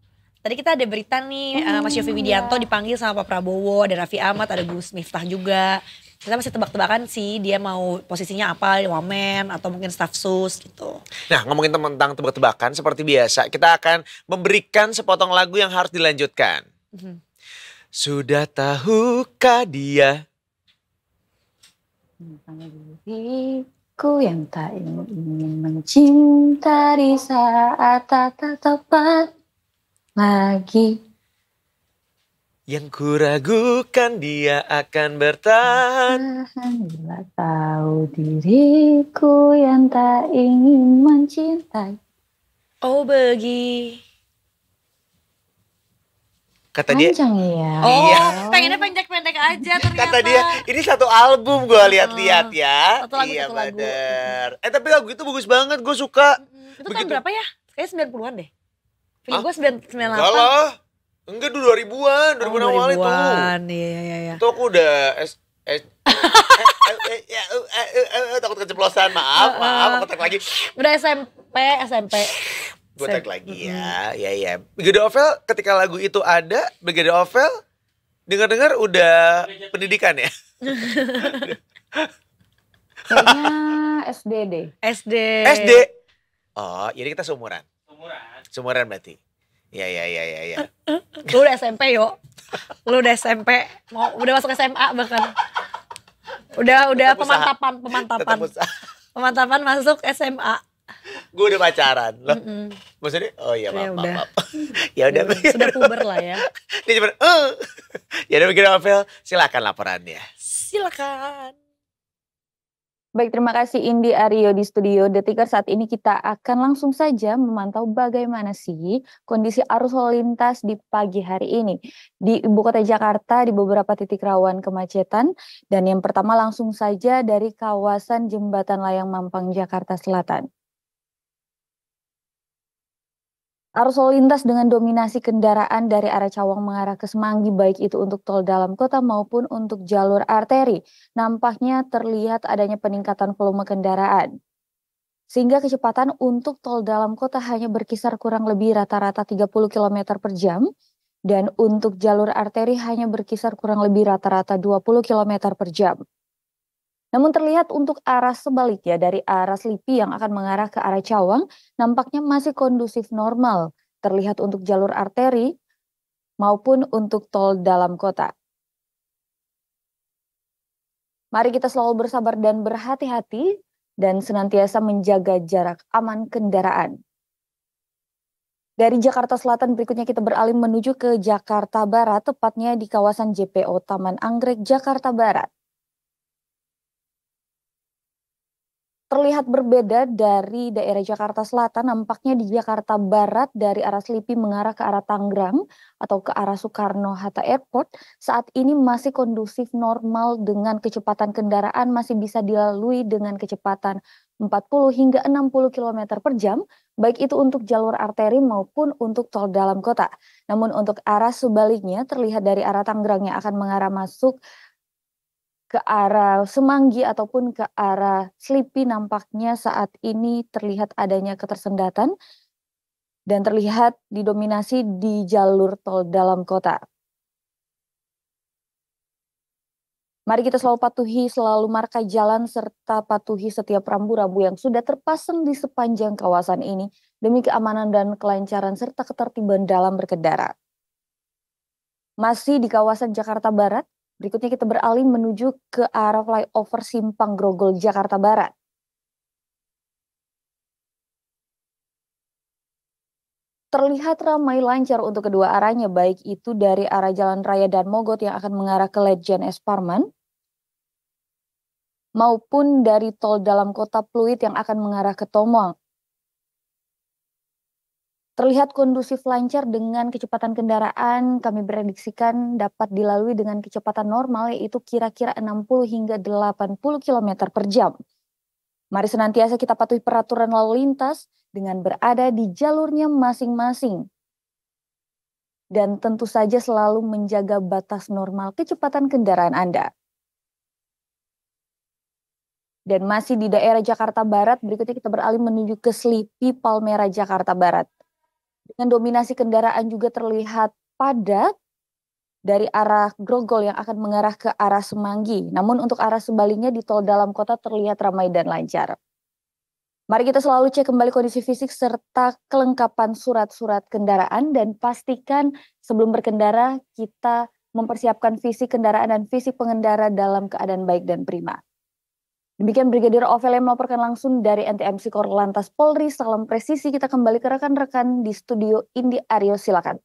Tadi kita ada berita nih uh, Mas Yofi hmm, Widianto iya. dipanggil sama Pak Prabowo, ada Raffi Ahmad, ada Gus Miftah juga. Kita masih tebak-tebakan sih dia mau posisinya apa, wamen atau mungkin staff sus gitu. Nah ngomongin tentang tebak-tebakan seperti biasa kita akan memberikan sepotong lagu yang harus dilanjutkan. Mm -hmm. Sudah tahukah dia diriku yang tak ingin mencintai saat tak tepat lagi. Yang kuragukan dia akan bertahan. Bila tahu diriku yang tak ingin mencintai. Oh bagi. Kata Panjang dia, ya. Oh, iya. pengennya pendek-pendek aja ternyata. Kata dia, ini satu album gue lihat-lihat ya. Satu lagu, iya, satu lagu. Eh tapi lagu itu bagus banget, gue suka. Itu Begitu. tahun berapa ya? Kayaknya 90-an deh pilih gue 98 sembilan Enggak lah. Enggak dulu dua ribuan, dua ribuan awal itu. Iya iya iya. Itu aku udah S, S, takut keceplosan maaf maaf aku tek lagi udah SMP SMP gue tek lagi ya ya ya Brigade Ovel ketika lagu itu ada Brigade Ovel dengar-dengar udah pendidikan ya Kayaknya SD deh. SD. SD. Oh, jadi kita seumuran. Seumuran. Sumuran berarti. Iya iya iya iya iya. Lu udah SMP yuk, Lu udah SMP, mau udah masuk SMA bahkan. Udah udah tetap pemantapan, usaha. pemantapan. Pemantapan masuk SMA. Gue udah pacaran loh. Mm -mm. Maksudnya oh iya maaf ya maaf. maaf. ya udah mm, sudah puber lah ya. Dia cuma Uh. ya udah begini Novel, silakan laporannya. Silakan. Baik, terima kasih Indi Aryo di studio Detikar Saat ini kita akan langsung saja memantau bagaimana sih kondisi arus lalu lintas di pagi hari ini. Di Ibu Kota Jakarta di beberapa titik rawan kemacetan. Dan yang pertama langsung saja dari kawasan Jembatan Layang Mampang, Jakarta Selatan. Arus lalu lintas dengan dominasi kendaraan dari arah Cawang mengarah ke Semanggi baik itu untuk tol dalam kota maupun untuk jalur arteri. Nampaknya terlihat adanya peningkatan volume kendaraan. Sehingga kecepatan untuk tol dalam kota hanya berkisar kurang lebih rata-rata 30 km per jam. Dan untuk jalur arteri hanya berkisar kurang lebih rata-rata 20 km per jam. Namun terlihat untuk arah sebaliknya dari arah Slipi yang akan mengarah ke arah Cawang nampaknya masih kondusif normal, terlihat untuk jalur arteri maupun untuk tol dalam kota. Mari kita selalu bersabar dan berhati-hati dan senantiasa menjaga jarak aman kendaraan. Dari Jakarta Selatan berikutnya kita beralih menuju ke Jakarta Barat, tepatnya di kawasan JPO Taman Anggrek, Jakarta Barat. terlihat berbeda dari daerah Jakarta Selatan. Nampaknya di Jakarta Barat dari arah Selipi mengarah ke arah Tangerang atau ke arah Soekarno-Hatta Airport saat ini masih kondusif normal dengan kecepatan kendaraan masih bisa dilalui dengan kecepatan 40 hingga 60 km per jam, baik itu untuk jalur arteri maupun untuk tol dalam kota. Namun untuk arah sebaliknya terlihat dari arah Tangerang yang akan mengarah masuk ke arah Semanggi ataupun ke arah Slipi nampaknya saat ini terlihat adanya ketersendatan dan terlihat didominasi di jalur tol dalam kota. Mari kita selalu patuhi selalu marka jalan serta patuhi setiap rambu-rambu yang sudah terpasang di sepanjang kawasan ini demi keamanan dan kelancaran serta ketertiban dalam berkendara. Masih di kawasan Jakarta Barat, Berikutnya kita beralih menuju ke arah flyover Simpang Grogol, Jakarta Barat. Terlihat ramai lancar untuk kedua arahnya, baik itu dari arah Jalan Raya dan Mogot yang akan mengarah ke Lejen Esparman, maupun dari tol dalam kota Pluit yang akan mengarah ke Tomang. Terlihat kondusif lancar dengan kecepatan kendaraan kami prediksikan dapat dilalui dengan kecepatan normal yaitu kira-kira 60 hingga 80 km per jam. Mari senantiasa kita patuhi peraturan lalu lintas dengan berada di jalurnya masing-masing. Dan tentu saja selalu menjaga batas normal kecepatan kendaraan Anda. Dan masih di daerah Jakarta Barat, berikutnya kita beralih menuju ke Slipi Palmera Jakarta Barat dengan dominasi kendaraan juga terlihat padat dari arah Grogol yang akan mengarah ke arah Semanggi. Namun untuk arah sebaliknya di tol dalam kota terlihat ramai dan lancar. Mari kita selalu cek kembali kondisi fisik serta kelengkapan surat-surat kendaraan dan pastikan sebelum berkendara kita mempersiapkan fisik kendaraan dan fisik pengendara dalam keadaan baik dan prima. Demikian Brigadir Ovel yang melaporkan langsung dari NTMC Korlantas Polri. Salam presisi, kita kembali ke rekan-rekan di studio Indi Aryo, silakan.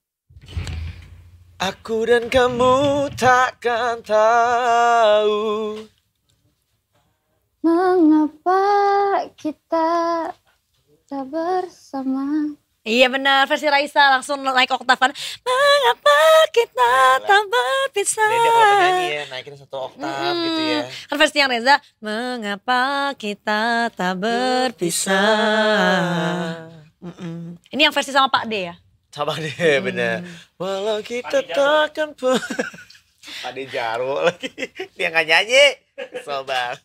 Aku dan kamu takkan tahu Mengapa kita tak bersama Iya benar, versi Raisa langsung naik oktavan. Mengapa kita tak berpisah? Ini kalau penyanyi ya, naikin satu oktav hmm. gitu ya. Kan versi yang Reza, mengapa kita tak berpisah? Mm -mm. Ini yang versi sama Pak D ya? Sama Pak D, hmm. benar. Walau kita takkan pun... Pak D jaru lagi, dia nggak nyanyi. Kesel banget.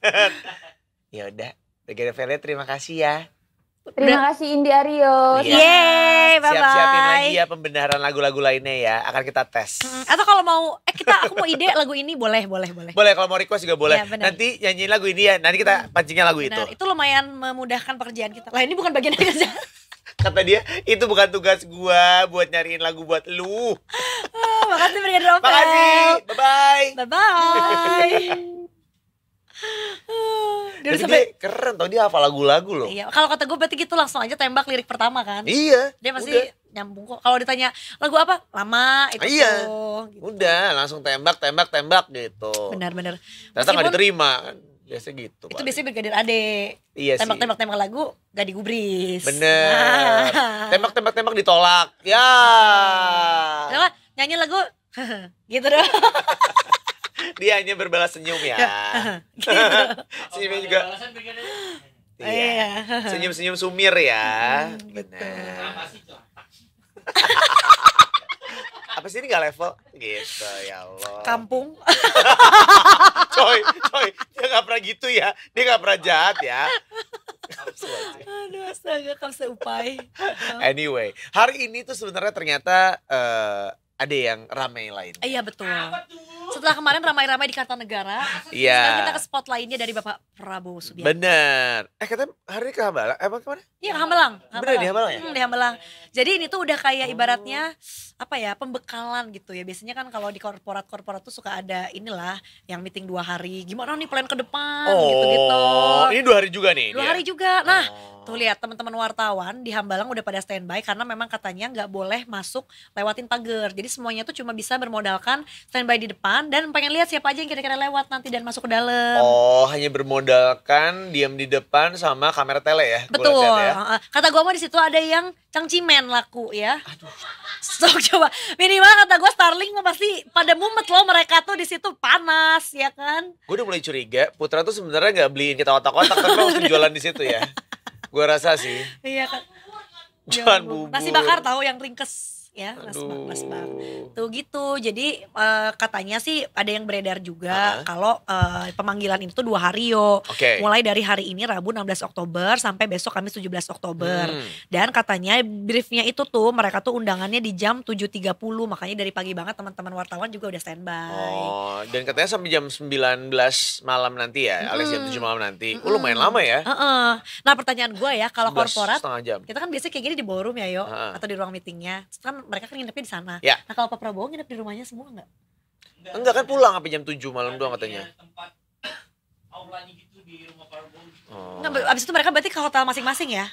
Yaudah, Begini Vele terima kasih ya. Terima nah. kasih Indi Arios. Iya. Yeay, bye bye. Siap-siapin lagi ya pembenaran lagu-lagu lainnya ya. Akan kita tes. Hmm, atau kalau mau eh kita aku mau ide lagu ini boleh, boleh, boleh. Boleh kalau mau request juga boleh. Ya, Nanti nyanyiin lagu ini ya. Nanti kita hmm. pancingnya lagu bener. itu. Itu lumayan memudahkan pekerjaan kita. Lah ini bukan bagian kerja. Kata dia, itu bukan tugas gua buat nyariin lagu buat lu. oh, makasih Brian Makasih. Bye bye. Bye bye dia Jadi sampai... dia keren tau dia hafal lagu-lagu loh. Iya, kalau kata gue berarti gitu langsung aja tembak lirik pertama kan. Iya. Dia pasti udah. nyambung kok. Kalau ditanya lagu apa? Lama itu. Iya. gitu. Udah, langsung tembak, tembak, tembak gitu. Benar-benar. Ternyata nggak diterima kan. Biasanya gitu. Itu paling. biasanya bergadir ade. Iya tembak, sih. Tembak, tembak, tembak lagu gak digubris. Bener. Nah. Tembak, tembak, tembak ditolak. Ya. Kenapa? Nyanyi lagu gitu dong. dia hanya berbalas senyum ya. ya. Gitu. Senyumnya juga. Iya. iya. Senyum-senyum sumir ya. Hmm, gitu. Benar. Apa sih ini gak level? Gitu ya Allah. Kampung. coy, coy, dia gak pernah gitu ya. Dia gak pernah jahat ya. Aduh astaga, kamu seupai. anyway, hari ini tuh sebenarnya ternyata uh, ada yang ramai lain. Iya betul. Apa tuh? Setelah kemarin ramai-ramai di Kartanegara, iya. sekarang kita ke spot lainnya dari Bapak Prabowo Subianto. Bener. Eh katanya hari ini ke Hambalang, eh kemana? Iya ke Hambalang. Hambalang. Bener di Hambalang ya? Hmm, di Hambalang. Jadi ini tuh udah kayak ibaratnya, apa ya, pembekalan gitu ya. Biasanya kan kalau di korporat-korporat tuh suka ada inilah, yang meeting dua hari, gimana nih plan ke depan, Oh, ini dua hari juga nih? Dua dia. hari juga. Nah, oh. tuh lihat teman-teman wartawan di Hambalang udah pada standby karena memang katanya nggak boleh masuk lewatin pagar. Jadi semuanya tuh cuma bisa bermodalkan standby di depan depan dan pengen lihat siapa aja yang kira-kira lewat nanti dan masuk ke dalam. Oh, hanya bermodalkan diam di depan sama kamera tele ya. Betul. Gua ya. Kata gua mah di situ ada yang cangcimen laku ya. Aduh. So, coba minimal kata gua Starling mah pasti pada mumet loh mereka tuh di situ panas ya kan. Gua udah mulai curiga Putra tuh sebenarnya nggak beliin kita otak-otak tapi langsung jualan di situ ya. Gua rasa sih. Iya kan. Jualan iya, bubur. Nasi bakar tahu yang ringkes ya Aduh. Mas Bar. Tuh gitu. Jadi uh, katanya sih ada yang beredar juga uh -huh. kalau uh, pemanggilan itu dua hari yo. Okay. Mulai dari hari ini Rabu 16 Oktober sampai besok Kamis 17 Oktober. Hmm. Dan katanya briefnya itu tuh mereka tuh undangannya di jam 7.30 makanya dari pagi banget teman-teman wartawan juga udah standby. Oh, dan katanya sampai jam 19 malam nanti ya, hmm. alias jam 7 hmm. malam nanti. Oh, hmm. Oh, lumayan lama ya. Uh -uh. Nah, pertanyaan gue ya kalau korporat jam. kita kan biasanya kayak gini di ballroom ya yo uh -huh. atau di ruang meetingnya. Kan mereka kan nginepnya di sana. Ya. Nah kalau Pak Prabowo nginep di rumahnya semua nggak? Enggak, enggak kan pulang apa jam 7 malam doang katanya. Iya, tempat gitu di rumah Prabowo. Gitu. Oh. abis itu mereka berarti ke hotel masing-masing ya?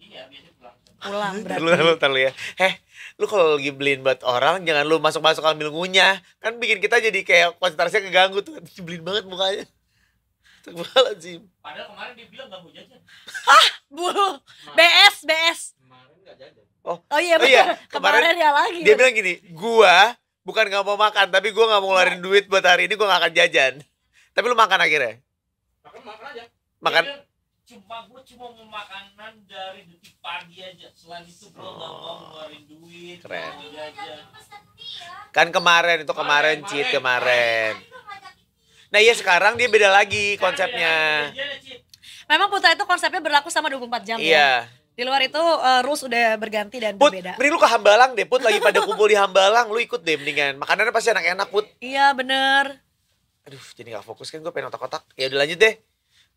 Iya, biasanya pulang. Pulang berarti. Terlalu, lu, ya. Heh, lu kalau lagi beliin buat orang jangan lu masuk-masuk ambil ngunyah. Kan bikin kita jadi kayak konsentrasinya keganggu tuh. Beliin banget mukanya. sih. Padahal kemarin dia bilang gak mau jajan. Ah, bu. BS, BS. Kemarin gak jajan. Oh, oh iya, oh, iya. Kemarin, kemarin ya lagi. Dia bilang gini, gua bukan nggak mau makan, tapi gua nggak mau ngeluarin nah. duit buat hari ini, gua nggak akan jajan. Tapi lu makan akhirnya? Makan, makan aja. Makan. Dia, iya. cuma gua cuma mau makanan dari detik pagi aja. Selain itu gua nggak oh. mau ngeluarin duit. Keren. Jajan. Kan kemarin itu kemarin, kemarin cheat kemarin. Nah iya sekarang dia beda lagi konsepnya. Memang Putra itu konsepnya berlaku sama 24 jam iya. ya. Di luar itu uh, rules udah berganti dan put, berbeda. Put, lu ke Hambalang deh, Put lagi pada kumpul di Hambalang, lu ikut deh mendingan. Makanannya pasti enak-enak, Put. Iya, bener. Aduh, jadi gak fokus kan gue pengen otak-otak. Ya udah lanjut deh.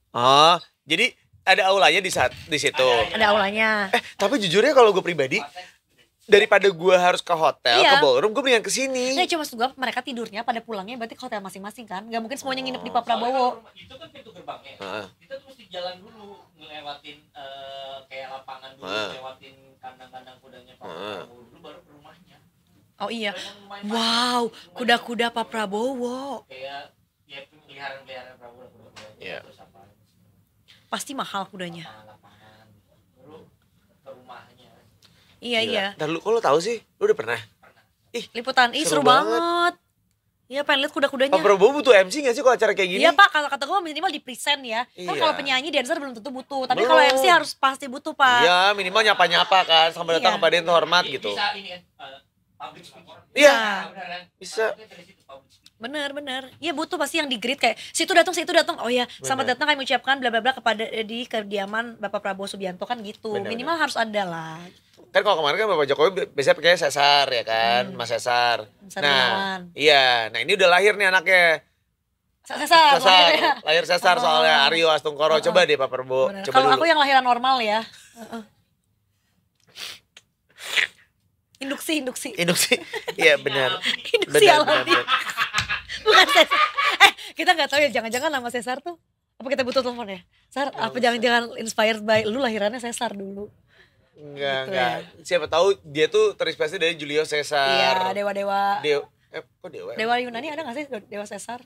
Oh, jadi ada aulanya di saat di situ. Ada, aulanya. Eh, tapi jujurnya kalau gue pribadi daripada gue harus ke hotel iya. ke ballroom gue mendingan ke sini nah, cuma gue mereka tidurnya pada pulangnya berarti ke hotel masing-masing kan gak mungkin semuanya oh. nginep di Pak Prabowo itu kan pintu gerbangnya uh. kita tuh mesti jalan dulu ngelewatin uh, kayak lapangan dulu, ah. lewatin kandang-kandang kudanya Pak ah. Prabowo dulu baru ke rumahnya. Oh iya. Wow, kuda-kuda Pak Prabowo. Kayak ya peliharaan-peliharaan Prabowo. Iya. Yeah. Pasti mahal kudanya. Lapangan-lapangan. Baru ke rumahnya. Iya, Gila. iya. Dan lu kok lu tahu sih? Lu udah pernah? pernah. Ih, liputan ih seru, seru banget. banget. Iya pengen lihat kuda-kudanya. Pak Prabowo butuh MC gak sih kalau acara kayak gini? Iya Pak, kalau kata gue minimal di present ya. Kan iya. Kan kalau penyanyi dancer belum tentu butuh, tapi kalau MC harus pasti butuh Pak. Iya minimal nyapa-nyapa kan, sama datang iya. kepada yang terhormat gitu. Bisa ini uh, public speaker. Iya, iya. bisa. Bener bener, ya butuh pasti yang di grid kayak situ datang situ datang, oh ya selamat datang kami ucapkan bla bla bla kepada eh, di kediaman Bapak Prabowo Subianto kan gitu, bener, minimal bener. harus ada lah. Gitu. Kan kalau kemarin kan Bapak Jokowi biasanya pakai Sesar ya kan, hmm. Mas Sesar. nah, iya, nah ini udah lahir nih anaknya. Sesar, sesar lahir Sesar oh. soalnya Aryo Astungkoro, uh -uh. coba deh Pak Prabowo. Kalau aku yang lahiran normal ya. Induksi, induksi. Induksi, iya benar. induksi alami bukan Cesar. Eh, kita nggak tahu ya, jangan-jangan nama Cesar tuh apa kita butuh telepon ya? cesar apa jangan-jangan inspired by lu lahirannya Cesar dulu? Enggak, gitu enggak. Ya. Siapa tahu dia tuh terinspirasi dari Julio Cesar. Iya, dewa-dewa. Dewa, eh, kok dewa? Dewa Yunani ada gak sih dewa Cesar?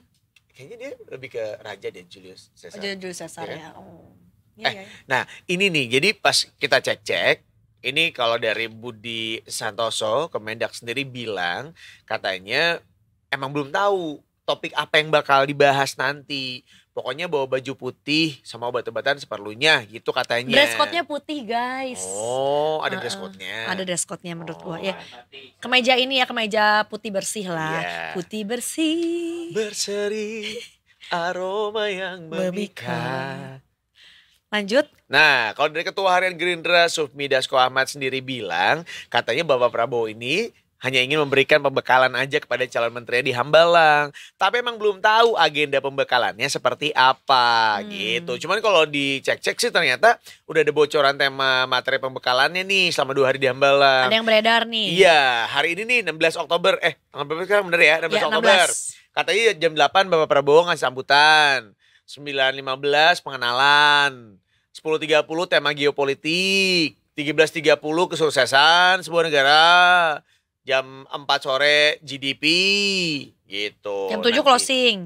Kayaknya dia lebih ke raja deh Julius cesar Oh, Julius cesar ya. ya. Oh. Ya, iya, ya. Nah, ini nih. Jadi pas kita cek-cek, ini kalau dari Budi Santoso, Kemendak sendiri bilang katanya emang belum tahu topik apa yang bakal dibahas nanti. Pokoknya bawa baju putih sama obat-obatan seperlunya gitu katanya. Dress code-nya putih guys. Oh ada uh, dress code-nya. Ada dress code-nya menurut oh, gua ya. Kemeja ini ya kemeja putih bersih lah. Yeah. Putih bersih. Berseri aroma yang memikat. Lanjut. Nah, kalau dari Ketua Harian Gerindra Sufmi Dasko Ahmad sendiri bilang, katanya Bapak Prabowo ini hanya ingin memberikan pembekalan aja kepada calon menteri di Hambalang. Tapi emang belum tahu agenda pembekalannya seperti apa gitu. hmm. gitu. Cuman kalau dicek-cek sih ternyata udah ada bocoran tema materi pembekalannya nih selama dua hari di Hambalang. Ada yang beredar nih. Iya, hari ini nih 16 Oktober. Eh, tanggal berapa sekarang bener ya? 16 ya, Oktober. 16. Katanya jam 8 Bapak Prabowo ngasih sambutan. 9.15 pengenalan. 10.30 tema geopolitik. 13.30 kesuksesan sebuah negara jam 4 sore GDP gitu. Jam 7 nanti. closing.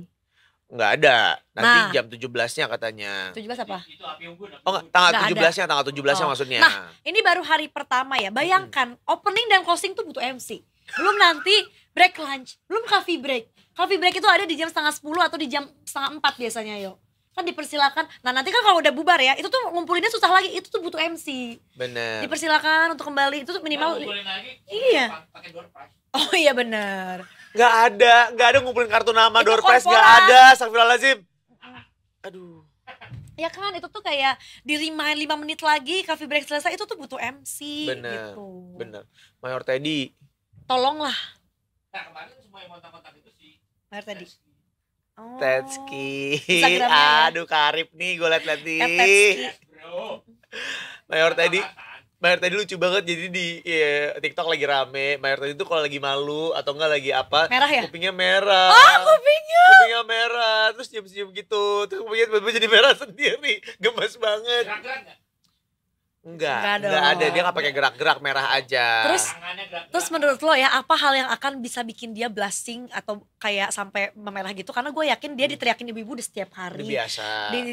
Enggak ada. Nanti nah. jam 17-nya katanya. 17 apa? Itu api unggun. Api oh, unggun. Oh enggak, tanggal enggak 17-nya, tanggal 17-nya oh. maksudnya. Nah, ini baru hari pertama ya. Bayangkan hmm. opening dan closing tuh butuh MC. Belum nanti break lunch, belum coffee break. Coffee break itu ada di jam setengah 10 atau di jam setengah 4 biasanya, yuk kan dipersilakan. Nah nanti kan kalau udah bubar ya, itu tuh ngumpulinnya susah lagi. Itu tuh butuh MC. benar. Dipersilakan untuk kembali. Itu tuh minimal. ngumpulin lagi, iya. Oh iya benar. nggak ada, nggak ada ngumpulin kartu nama itu doorpress, nggak gak ada. lazim Aduh. Ya kan, itu tuh kayak di remind 5 menit lagi, coffee break selesai, itu tuh butuh MC benar gitu. Bener, Mayor Teddy. Tolonglah. Nah kemarin semua yang kontak-kontak itu sih. Mayor Teddy. Oh. Tetski. Ya? Aduh karib nih gue liat-liat nih. Mayor tadi Mayor tadi lucu banget jadi di ya, TikTok lagi rame. Mayor tadi tuh kalau lagi malu atau enggak lagi apa, merah ya? kupingnya merah. Oh, kupingnya. Kupingnya merah, terus jam cium gitu. Terus kupingnya tiba-tiba jadi merah sendiri. Gemes banget. Gerak-gerak Enggak, enggak, enggak ada dia nggak pakai gerak-gerak merah aja. Terus, gerak -gerak. terus menurut lo ya apa hal yang akan bisa bikin dia blasting atau kayak sampai memerah gitu? Karena gue yakin dia hmm. diteriakin ibu-ibu di setiap hari. Udah biasa.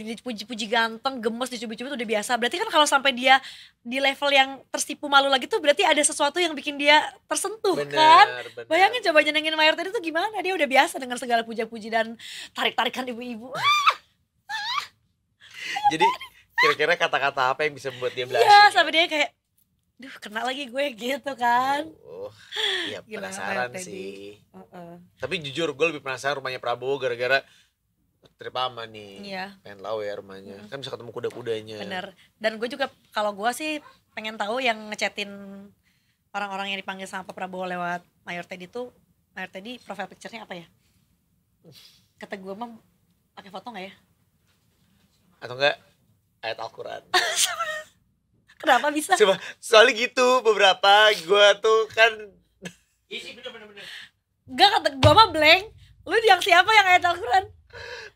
Dipuji-puji ganteng, gemes, dicubi-cubi itu udah biasa. Berarti kan kalau sampai dia di level yang tersipu malu lagi tuh berarti ada sesuatu yang bikin dia tersentuh bener, kan? Bener. Bayangin coba nyenengin Mayer tadi tuh gimana? Dia udah biasa dengan segala puja-puji dan tarik-tarikan ibu-ibu. Ah! Ah! Jadi kira-kira kata-kata apa yang bisa membuat dia belajar Iya, ya? sampai dia kayak duh kena lagi gue gitu kan uh, ya penasaran sih uh -uh. tapi jujur gue lebih penasaran rumahnya Prabowo gara-gara trip ama nih iya. pengen tahu ya rumahnya hmm. kan bisa ketemu kuda-kudanya bener dan gue juga kalau gue sih pengen tahu yang ngechatin orang-orang yang dipanggil sama Pak Prabowo lewat Mayor Teddy tuh Mayor Teddy profile picture-nya apa ya kata gue mah pakai foto nggak ya atau enggak ayat Al-Quran Kenapa bisa? Cuma, soalnya gitu beberapa gue tuh kan Iya sih bener-bener Gak kata gue mah blank Lu yang siapa yang ayat Al-Quran?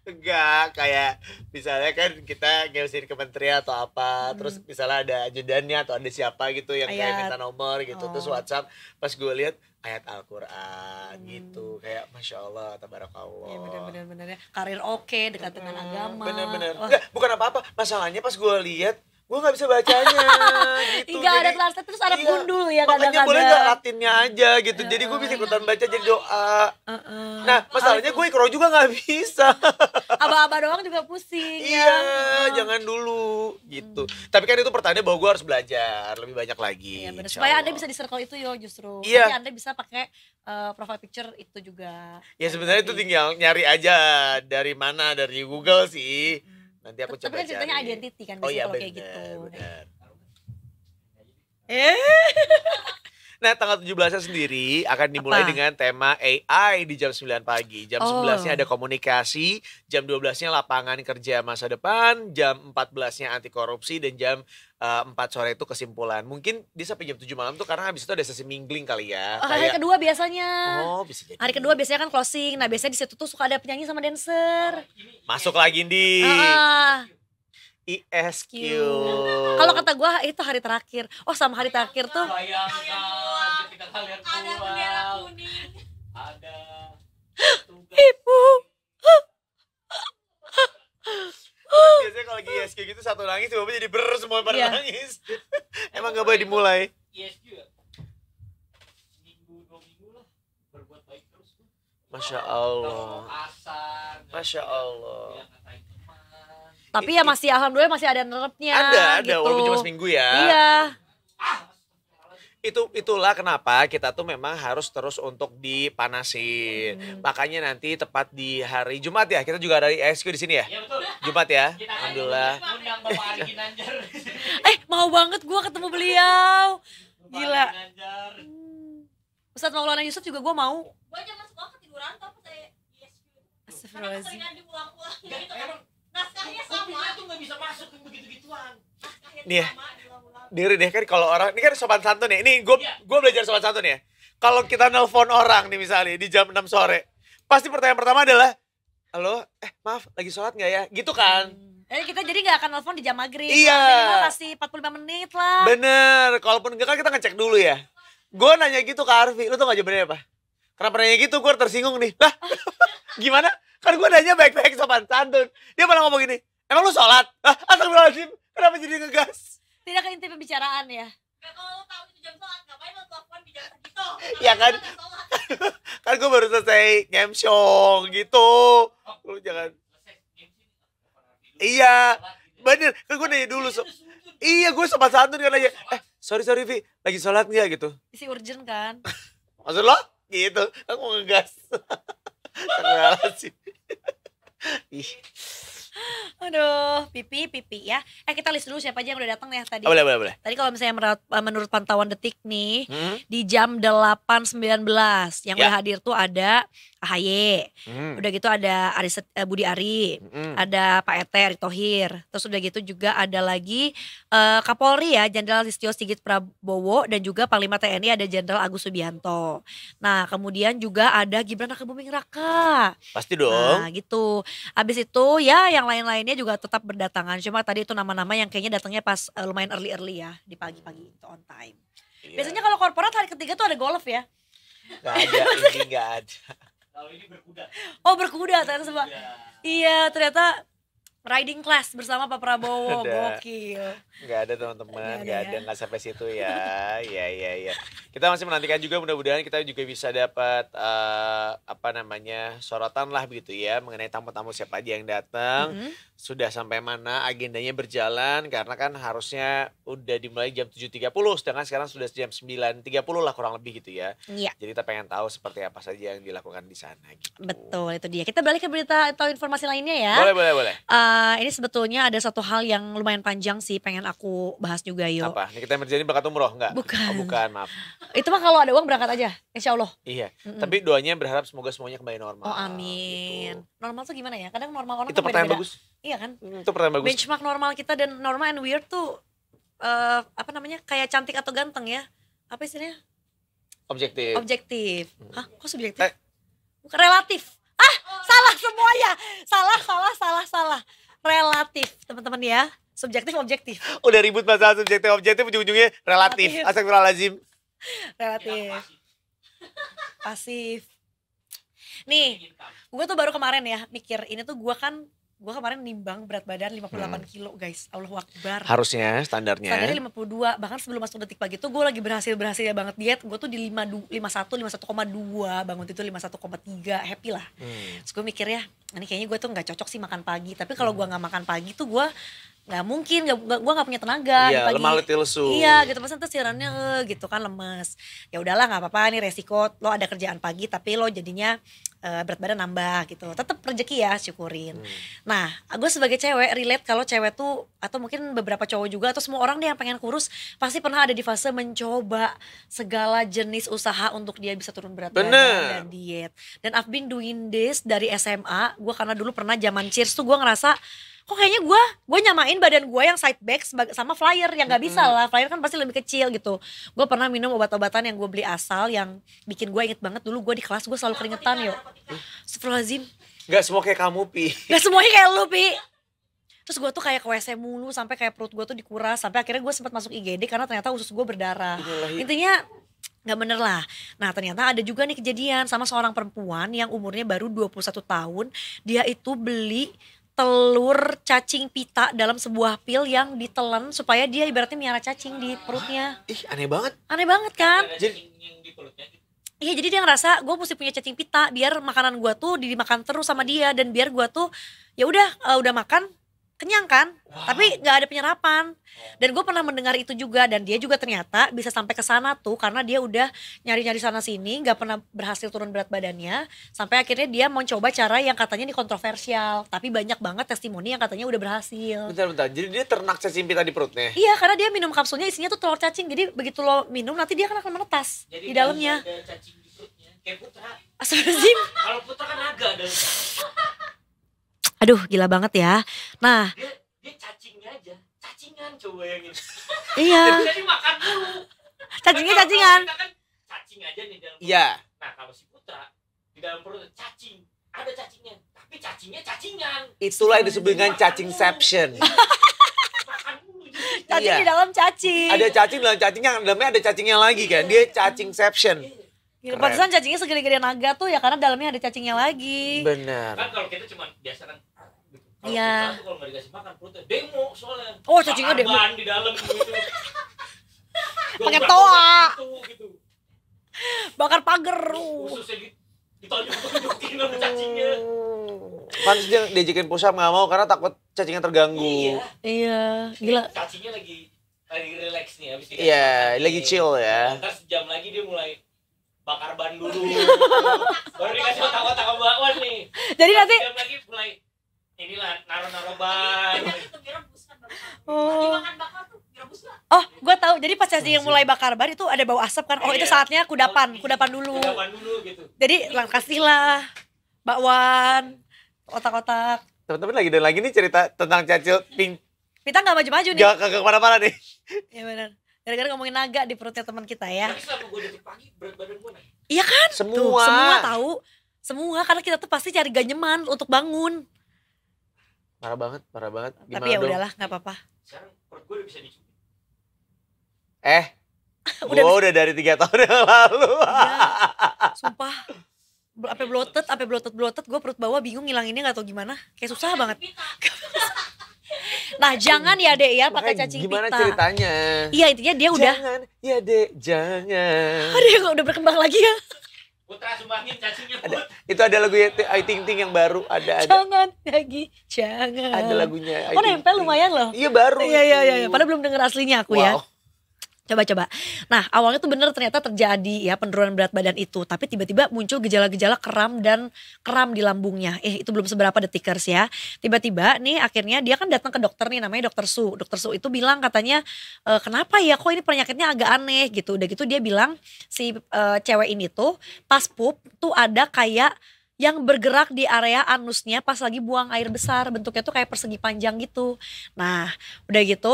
Enggak, kayak misalnya kan kita ngeusin kementerian atau apa, hmm. terus misalnya ada ajudannya atau ada siapa gitu yang kayak minta nomor gitu, oh. terus WhatsApp. Pas gue lihat, ayat Al-Quran hmm. gitu kayak masya Allah tabarakallah ya, bener-bener bener ya karir oke okay, dekat dengan agama bener-bener Enggak, bukan apa-apa masalahnya pas gue lihat gue nggak bisa bacanya gitu nggak ada translate terus ada iya, gundul ya kadang-kadang makanya boleh nggak latinnya aja gitu uh, jadi gue bisa ikutan baca jadi doa uh, uh, nah masalahnya gue ikro juga nggak bisa aba-aba doang juga pusing iya ya. jangan dulu gitu hmm. tapi kan itu pertanyaan bahwa gue harus belajar lebih banyak lagi iya, bener. supaya anda bisa di circle itu yo justru iya. Jadi anda bisa pakai uh, profile picture itu juga ya sebenarnya itu tinggal nyari aja dari mana dari Google sih hmm Nanti aku coba Tapi kan ceritanya identiti kan oh, iya, kalau bener, kayak gitu. Bener. Eh. Nah, tanggal 17-nya sendiri akan dimulai Apa? dengan tema AI di jam 9 pagi. Jam oh. 11-nya ada komunikasi, jam 12-nya lapangan kerja masa depan, jam 14-nya anti korupsi dan jam Eh, empat uh, sore itu kesimpulan. Mungkin dia sampai jam tujuh malam tuh karena habis itu ada sesi mingling kali ya. Oh, hari kayak... kedua biasanya. Oh, bisa jadi. Hari kedua biasanya kan closing. Nah, biasanya di situ tuh suka ada penyanyi sama dancer. Oh, Masuk lagi di. esq ISQ. Kalau kata gue itu hari terakhir. Oh, sama hari terakhir tuh. Oh, ya ada bendera kuning. Ada. Ibu. Kan biasanya kalau lagi ISQ gitu satu nangis tiba-tiba jadi ber semua pada yeah. nangis emang nggak boleh dimulai ISQ ya? minggu dua minggu lah berbuat baik terus masya allah masya allah tapi ya masih alhamdulillah masih ada nerepnya ada ada gitu. walaupun cuma seminggu ya iya ah, itu itulah kenapa kita tuh memang harus terus untuk dipanasin. Hmm. Makanya nanti tepat di hari Jumat ya, kita juga dari SQ di sini ya. ya betul. Jumat ya. Kita Alhamdulillah. eh, mau banget gua ketemu beliau. Gila. Hmm. Ustaz Maulana Yusuf juga gua mau. Gua jangan sekolah ketiduran tapi saya ESQ. Karena diulang-ulang gitu. Naskahnya sama. Itu tuh gak bisa masuk begitu-gituan. Nih ya. Diri deh ya, kan kalau orang ini kan sopan santun ya. Ini gue iya. gue belajar sopan santun ya. Kalau kita nelpon orang nih misalnya di jam 6 sore, pasti pertanyaan pertama adalah, halo, eh maaf lagi sholat nggak ya? Gitu kan? Jadi hmm. eh, kita jadi nggak akan nelfon di jam maghrib. Iya. Minimal pasti 45 menit lah. Bener. Kalaupun enggak kan kita ngecek dulu ya. Gue nanya gitu ke Arfi, lu tau gak jawabannya apa? Kenapa nanya gitu? Gue tersinggung nih. Lah, gimana? Kan gue nanya baik-baik sopan santun. Dia malah ngomong gini, emang lu sholat? Ah, astagfirullahaladzim. Kenapa jadi ngegas? Tidak ke kan inti pembicaraan ya. Ya kan, kan gue baru selesai show gitu. Oh. Lu jangan. Iya, gitu. bener. Kan gue nanya dulu. So iya, gue sempat santun kan aja. Eh, sorry sorry Vi, lagi sholat nggak gitu? Isi urgent kan. Maksud lo? Gitu, aku kan mau ngegas. Terima sih. Aduh, pipi, pipi ya. Eh kita list dulu siapa aja yang udah datang ya tadi. Oh, boleh, boleh, boleh. Tadi kalau misalnya menurut eh, pantauan detik nih, hmm? di jam 8.19 yang ya. udah hadir tuh ada AHY, hmm. udah gitu ada Aris, eh, Budi Ari, hmm. ada Pak Ete, Ari Tohir. terus udah gitu juga ada lagi uh, Kapolri ya, Jenderal Listio Sigit Prabowo dan juga Panglima TNI ada Jenderal Agus Subianto. Nah kemudian juga ada Gibran Rakebuming Raka. Pasti dong. Nah gitu. Abis itu ya yang yang lain-lainnya juga tetap berdatangan. Cuma tadi itu nama-nama yang kayaknya datangnya pas uh, lumayan early-early ya, di pagi-pagi itu on time. Yeah. Biasanya kalau korporat hari ketiga tuh ada golf ya. Gak ada, ini gak ada. Kalau ini berkuda. Oh berkuda ternyata semua. Iya, iya ternyata riding class bersama Pak Prabowo gokil nggak ada teman-teman nggak ada nggak sampai situ ya ya ya ya kita masih menantikan juga mudah-mudahan kita juga bisa dapat uh, apa namanya sorotan lah begitu ya mengenai tamu-tamu siapa aja yang datang mm -hmm. sudah sampai mana agendanya berjalan karena kan harusnya udah dimulai jam 7.30 sedangkan sekarang sudah jam 9.30 lah kurang lebih gitu ya yeah. jadi kita pengen tahu seperti apa saja yang dilakukan di sana gitu. betul itu dia kita balik ke berita atau informasi lainnya ya boleh boleh boleh uh, Eh, ini sebetulnya ada satu hal yang lumayan panjang sih pengen aku bahas juga yuk. Apa? Ini kita berjanji berangkat umroh enggak? Bukan. Oh, bukan, maaf. Itu mah kalau ada uang berangkat aja, insya Allah. Iya, mm -mm. tapi doanya berharap semoga semuanya kembali normal. Oh gitu. amin. Gitu. Normal tuh gimana ya? Kadang normal orang Itu pertanyaan beda -beda. bagus. Iya kan? Hmm, itu pertanyaan bagus. Benchmark normal kita dan normal and weird tuh uh, apa namanya kayak cantik atau ganteng ya apa istilahnya objektif objektif hmm. hah kok subjektif eh. relatif ah salah semuanya salah salah salah salah relatif teman-teman ya. Subjektif objektif. Udah ribut masalah subjektif objektif ujung-ujungnya relatif. relatif. lazim Relatif. Pasif. Nih, gue tuh baru kemarin ya mikir ini tuh gue kan gue kemarin nimbang berat badan 58 hmm. kilo guys Allah wakbar harusnya standarnya standarnya 52 bahkan sebelum masuk detik pagi tuh gue lagi berhasil berhasil banget diet gue tuh di satu 51 51,2 bangun itu 51,3 happy lah hmm. terus gue mikir ya ini kayaknya gue tuh nggak cocok sih makan pagi tapi kalau hmm. gue nggak makan pagi tuh gue nggak mungkin gak, gue nggak punya tenaga iya, pagi. lemah letih lesu iya gitu pas tuh siarannya eh, gitu kan lemas. ya udahlah nggak apa-apa nih resiko lo ada kerjaan pagi tapi lo jadinya uh, berat badan nambah gitu tetap rezeki ya syukurin hmm. nah gue sebagai cewek relate kalau cewek tuh atau mungkin beberapa cowok juga atau semua orang deh yang pengen kurus pasti pernah ada di fase mencoba segala jenis usaha untuk dia bisa turun berat badan dan diet dan I've been doing this dari SMA gue karena dulu pernah zaman cheers tuh gue ngerasa kok kayaknya gue gue nyamain badan gue yang side bag sama flyer yang nggak bisa lah flyer kan pasti lebih kecil gitu gue pernah minum obat-obatan yang gue beli asal yang bikin gue inget banget dulu gue di kelas gue selalu iya, keringetan yuk sefrozin nggak semua kayak kamu Pi nggak semuanya kayak lu Pi Terus gue tuh kayak ke WC mulu sampai kayak perut gue tuh dikuras sampai akhirnya gue sempat masuk IGD karena ternyata usus gue berdarah. Inilah. Intinya nggak bener lah. Nah ternyata ada juga nih kejadian sama seorang perempuan yang umurnya baru 21 tahun. Dia itu beli telur cacing pita dalam sebuah pil yang ditelan supaya dia ibaratnya miara cacing di perutnya. Ih, aneh banget. Aneh banget kan? Jadi Iya jadi dia ngerasa gue mesti punya cacing pita biar makanan gue tuh dimakan terus sama dia dan biar gue tuh ya udah uh, udah makan kenyang kan wow. tapi nggak ada penyerapan oh. dan gue pernah mendengar itu juga dan dia juga ternyata bisa sampai ke sana tuh karena dia udah nyari-nyari sana sini nggak pernah berhasil turun berat badannya sampai akhirnya dia mau coba cara yang katanya ini kontroversial tapi banyak banget testimoni yang katanya udah berhasil bentar bentar jadi dia ternak cacing pita di perutnya iya karena dia minum kapsulnya isinya tuh telur cacing jadi begitu lo minum nanti dia kan akan menetas jadi di dalamnya ada cacing di perutnya kayak putra kalau putra kan agak ada Aduh, gila banget ya. Nah, dia, dia cacingnya aja, cacingan coba ini. Iya. Jadi makan dulu. Cacingnya cacingan. Kita kan cacing aja nih dalam. Iya. Nah, kalau si Putra di dalam perut cacing, ada cacingnya, tapi cacingnya cacingan. Itulah yang disebut dengan cacingception. cacing iya. di dalam cacing. Ada cacing dalam cacingnya, dalamnya ada cacingnya lagi kan. Dia cacingception. Pantesan cacingnya segede-gede naga tuh ya karena dalamnya ada cacingnya lagi. Benar. Kan kalau kita cuma biasa kan Iya. Kalau nggak dikasih makan demo soalnya. Oh cacingnya demo. Ban di dalam gitu. Pakai toa. Gitu, Bakar pagar. Khususnya gitu ditonjok-tonjokin sama cacingnya. Pantes oh. dia diajakin pusap nggak mau karena takut cacingnya terganggu. Iya. Iya, eh, gila. Cacingnya lagi lagi relax nih habis Iya, lagi chill ya. Ntar sejam lagi dia mulai bakar ban dulu. Baru dikasih otak-otak bakwan nih. Jadi nanti lagi mulai inilah naruh-naruh ban. Iya, kan oh. Oh, gue tahu. Jadi pas Caci yang mulai bakar ban itu ada bau asap kan. Oh, itu iya. saatnya kudapan, oh, kudapan dulu. Kudapan dulu gitu. Jadi bakwan, otak-otak. Teman-teman lagi dan lagi nih cerita tentang cacil pink. Kita nggak maju-maju nih. Gak ke kemana-mana nih. Iya benar. Gara-gara ngomongin naga di perutnya teman kita ya. Iya kan? Semua. semua tahu. Semua karena kita tuh pasti cari ganyeman untuk bangun parah banget parah banget Gimana tapi ya udahlah nggak apa-apa sekarang perut gue udah bisa dicubit eh udah gue udah dari tiga tahun yang lalu ya, sumpah apa bloated apa bloated bloated gue perut bawah bingung ngilanginnya nggak tau gimana kayak susah banget Nah jangan ya dek ya pakai cacing gimana pita. Gimana ceritanya? Iya intinya dia udah. Jangan ya dek jangan. Aduh udah berkembang lagi ya. Putra sumbangin cacingnya put. Ada, itu ada lagu ya, I Ting Ting yang baru ada, ada. Jangan lagi, jangan. Ada lagunya. I oh nempel lumayan loh. Iya baru. Iya iya iya. iya. Padahal belum denger aslinya aku ya. wow. ya. Coba-coba. Nah awalnya tuh bener ternyata terjadi ya penurunan berat badan itu. Tapi tiba-tiba muncul gejala-gejala kram dan kram di lambungnya. Eh itu belum seberapa detikers ya. Tiba-tiba nih akhirnya dia kan datang ke dokter nih namanya dokter Su. Dokter Su itu bilang katanya e, kenapa ya kok ini penyakitnya agak aneh gitu. Udah gitu dia bilang si e, cewek ini tuh pas pup tuh ada kayak yang bergerak di area anusnya pas lagi buang air besar bentuknya tuh kayak persegi panjang gitu nah udah gitu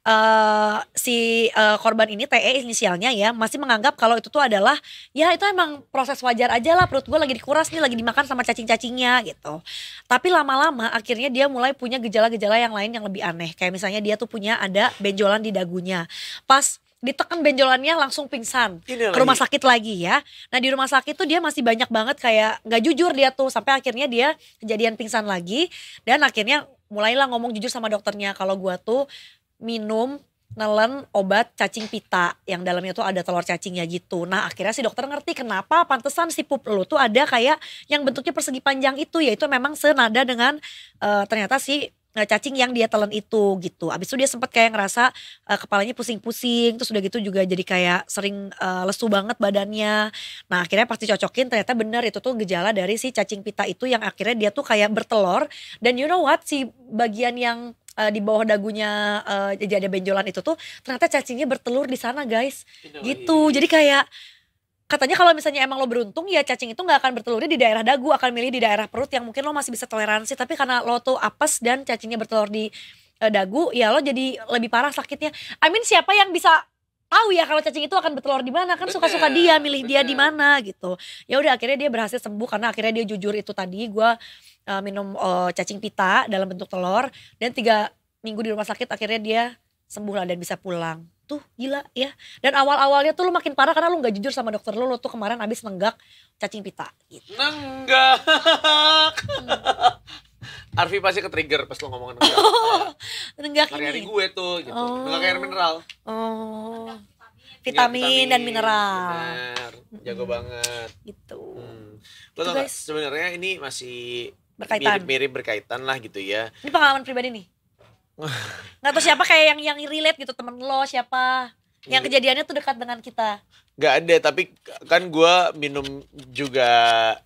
Uh, si uh, korban ini TE inisialnya ya masih menganggap kalau itu tuh adalah ya itu emang proses wajar aja lah perut gue lagi dikuras nih lagi dimakan sama cacing-cacingnya gitu tapi lama-lama akhirnya dia mulai punya gejala-gejala yang lain yang lebih aneh kayak misalnya dia tuh punya ada benjolan di dagunya pas ditekan benjolannya langsung pingsan Gini ke rumah lagi. sakit lagi ya. Nah di rumah sakit tuh dia masih banyak banget kayak nggak jujur dia tuh sampai akhirnya dia kejadian pingsan lagi dan akhirnya mulailah ngomong jujur sama dokternya kalau gua tuh minum nelen obat cacing pita yang dalamnya tuh ada telur cacingnya gitu. Nah akhirnya si dokter ngerti kenapa pantesan si pup lu tuh ada kayak yang bentuknya persegi panjang itu yaitu memang senada dengan uh, ternyata si Eh, cacing yang dia telan itu gitu. Abis itu dia sempat kayak ngerasa uh, kepalanya pusing-pusing, terus udah gitu juga jadi kayak sering uh, lesu banget badannya. Nah akhirnya pasti cocokin ternyata bener itu tuh gejala dari si cacing pita itu yang akhirnya dia tuh kayak bertelur. Dan you know what si bagian yang uh, di bawah dagunya uh, jadi ada benjolan itu tuh ternyata cacingnya bertelur di sana guys. Gitu jadi kayak katanya kalau misalnya emang lo beruntung ya cacing itu nggak akan bertelurnya di daerah dagu akan milih di daerah perut yang mungkin lo masih bisa toleransi tapi karena lo tuh apes dan cacingnya bertelur di uh, dagu ya lo jadi lebih parah sakitnya I mean siapa yang bisa tahu ya kalau cacing itu akan bertelur di mana kan suka-suka dia milih dia di mana gitu ya udah akhirnya dia berhasil sembuh karena akhirnya dia jujur itu tadi gue uh, minum uh, cacing pita dalam bentuk telur dan tiga minggu di rumah sakit akhirnya dia sembuh lah dan bisa pulang tuh gila ya dan awal-awalnya tuh lu makin parah karena lu nggak jujur sama dokter lu lu tuh kemarin abis nenggak cacing pita gitu. nenggak Arfi pasti ke trigger pas lo ngomongin nenggak oh, nenggak ini hari gue tuh gitu oh. nenggak air mineral oh vitamin, vitamin dan mineral bener. jago hmm. banget gitu hmm. lo gitu, sebenarnya ini masih berkaitan mirip-mirip berkaitan lah gitu ya ini pengalaman pribadi nih nggak tahu siapa kayak yang yang relate gitu temen lo siapa yang iya. kejadiannya tuh dekat dengan kita nggak ada tapi kan gue minum juga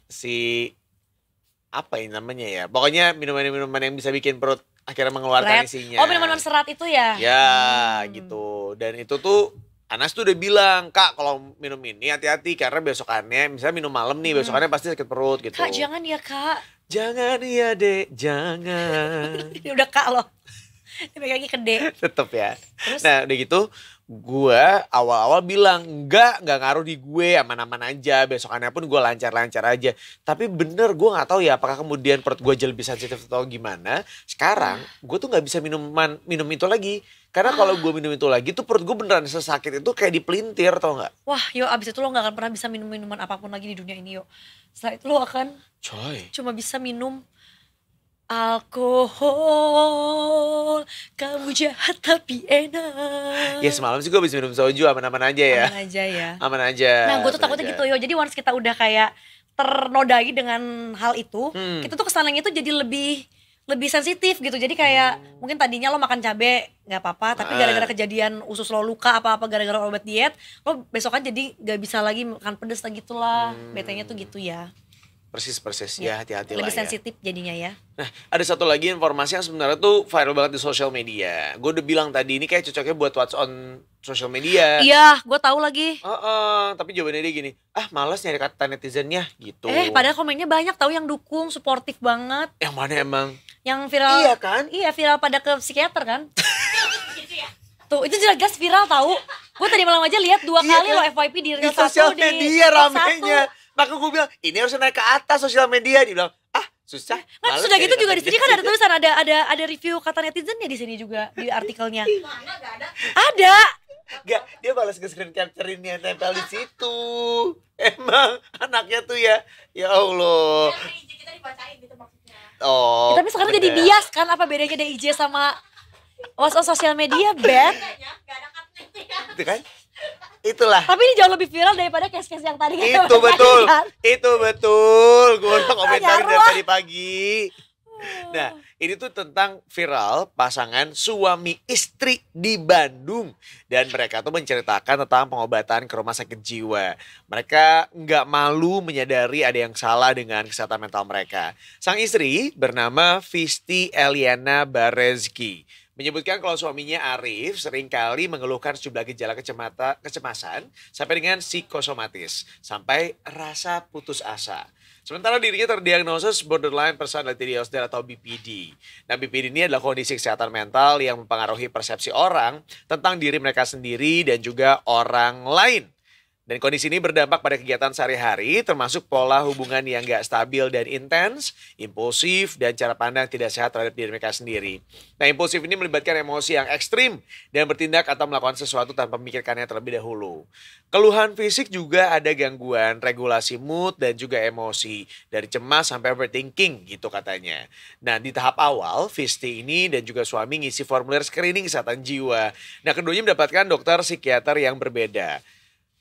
si apa ini namanya ya pokoknya minuman-minuman yang bisa bikin perut akhirnya mengeluarkan Red. isinya oh minuman serat itu ya ya hmm. gitu dan itu tuh Anas tuh udah bilang, Kak kalau minum ini hati-hati karena besokannya, misalnya minum malam nih, hmm. besokannya pasti sakit perut gitu. Kak jangan ya kak. Jangan ya dek, jangan. ini udah kak loh. Tapi lagi gede. Tetep ya. Terus? Nah udah gitu gue awal-awal bilang enggak enggak ngaruh di gue aman-aman aja besokannya pun gue lancar-lancar aja tapi bener gue nggak tahu ya apakah kemudian perut gue jadi lebih sensitif atau gimana sekarang gue tuh nggak bisa minuman minum itu lagi karena kalau gue minum itu lagi tuh perut gue beneran sesakit itu kayak dipelintir tau nggak wah yo abis itu lo nggak akan pernah bisa minum minuman apapun lagi di dunia ini yo setelah itu lo akan coy cuma bisa minum Alkohol, kamu jahat tapi enak. Ya semalam sih gue bisa minum soju aman-aman aja ya. Aman aja ya. Aman aja. Nah gue tuh takutnya aja. gitu yo. Jadi once kita udah kayak ternodai dengan hal itu, hmm. kita tuh kesananya tuh jadi lebih lebih sensitif gitu. Jadi kayak hmm. mungkin tadinya lo makan cabe nggak apa-apa, tapi ah. gara-gara kejadian usus lo luka apa-apa gara-gara obat diet, lo besok kan jadi nggak bisa lagi makan pedes lah gitulah. Hmm. Betanya tuh gitu ya persis persis ya, ya hati-hati ya, lah lebih sensitif jadinya ya nah ada satu lagi informasi yang sebenarnya tuh viral banget di sosial media gue udah bilang tadi ini kayak cocoknya buat watch on sosial media iya gue tahu lagi uh, uh, tapi jawabannya dia gini ah malas nyari kata netizennya gitu eh padahal komennya banyak tahu yang dukung suportif banget yang mana emang yang viral iya kan iya viral pada ke psikiater kan tuh itu jelas viral tahu gue tadi malam aja lihat dua iya, kali kan? lo FYP di di sosial di, ramenya satu maka gue bilang, ini harus naik ke atas sosial media. Dia bilang, ah susah. Kan sudah gitu juga di sini kan ada tulisan ada ada ada review kata netizen ya di sini juga di artikelnya. mana ada? Ada. Gak, dia balas ke screen capture ini yang tempel di situ. Emang anaknya tuh ya, ya Allah. Iya, gitu oh. Ya, tapi sekarang bener. jadi bias kan apa bedanya DIJ sama was sosial media, Beth? Iya, Gak ada kan? itulah. Tapi ini jauh lebih viral daripada case-case yang tadi. Itu betul, kan? itu betul. Gue udah komentar dari tadi pagi. Nah, ini tuh tentang viral pasangan suami istri di Bandung dan mereka tuh menceritakan tentang pengobatan ke rumah sakit jiwa. Mereka nggak malu menyadari ada yang salah dengan kesehatan mental mereka. Sang istri bernama Visti Eliana Barezki menyebutkan kalau suaminya Arif seringkali mengeluhkan sejumlah gejala kecemata, kecemasan sampai dengan psikosomatis, sampai rasa putus asa. Sementara dirinya terdiagnosis borderline personality disorder atau BPD. Nah, BPD ini adalah kondisi kesehatan mental yang mempengaruhi persepsi orang tentang diri mereka sendiri dan juga orang lain. Dan kondisi ini berdampak pada kegiatan sehari-hari, termasuk pola hubungan yang gak stabil dan intens, impulsif, dan cara pandang tidak sehat terhadap diri mereka sendiri. Nah, impulsif ini melibatkan emosi yang ekstrim dan bertindak atau melakukan sesuatu tanpa memikirkannya terlebih dahulu. Keluhan fisik juga ada gangguan regulasi mood dan juga emosi, dari cemas sampai overthinking gitu katanya. Nah, di tahap awal, Visti ini dan juga suami ngisi formulir screening kesehatan jiwa. Nah, keduanya mendapatkan dokter psikiater yang berbeda.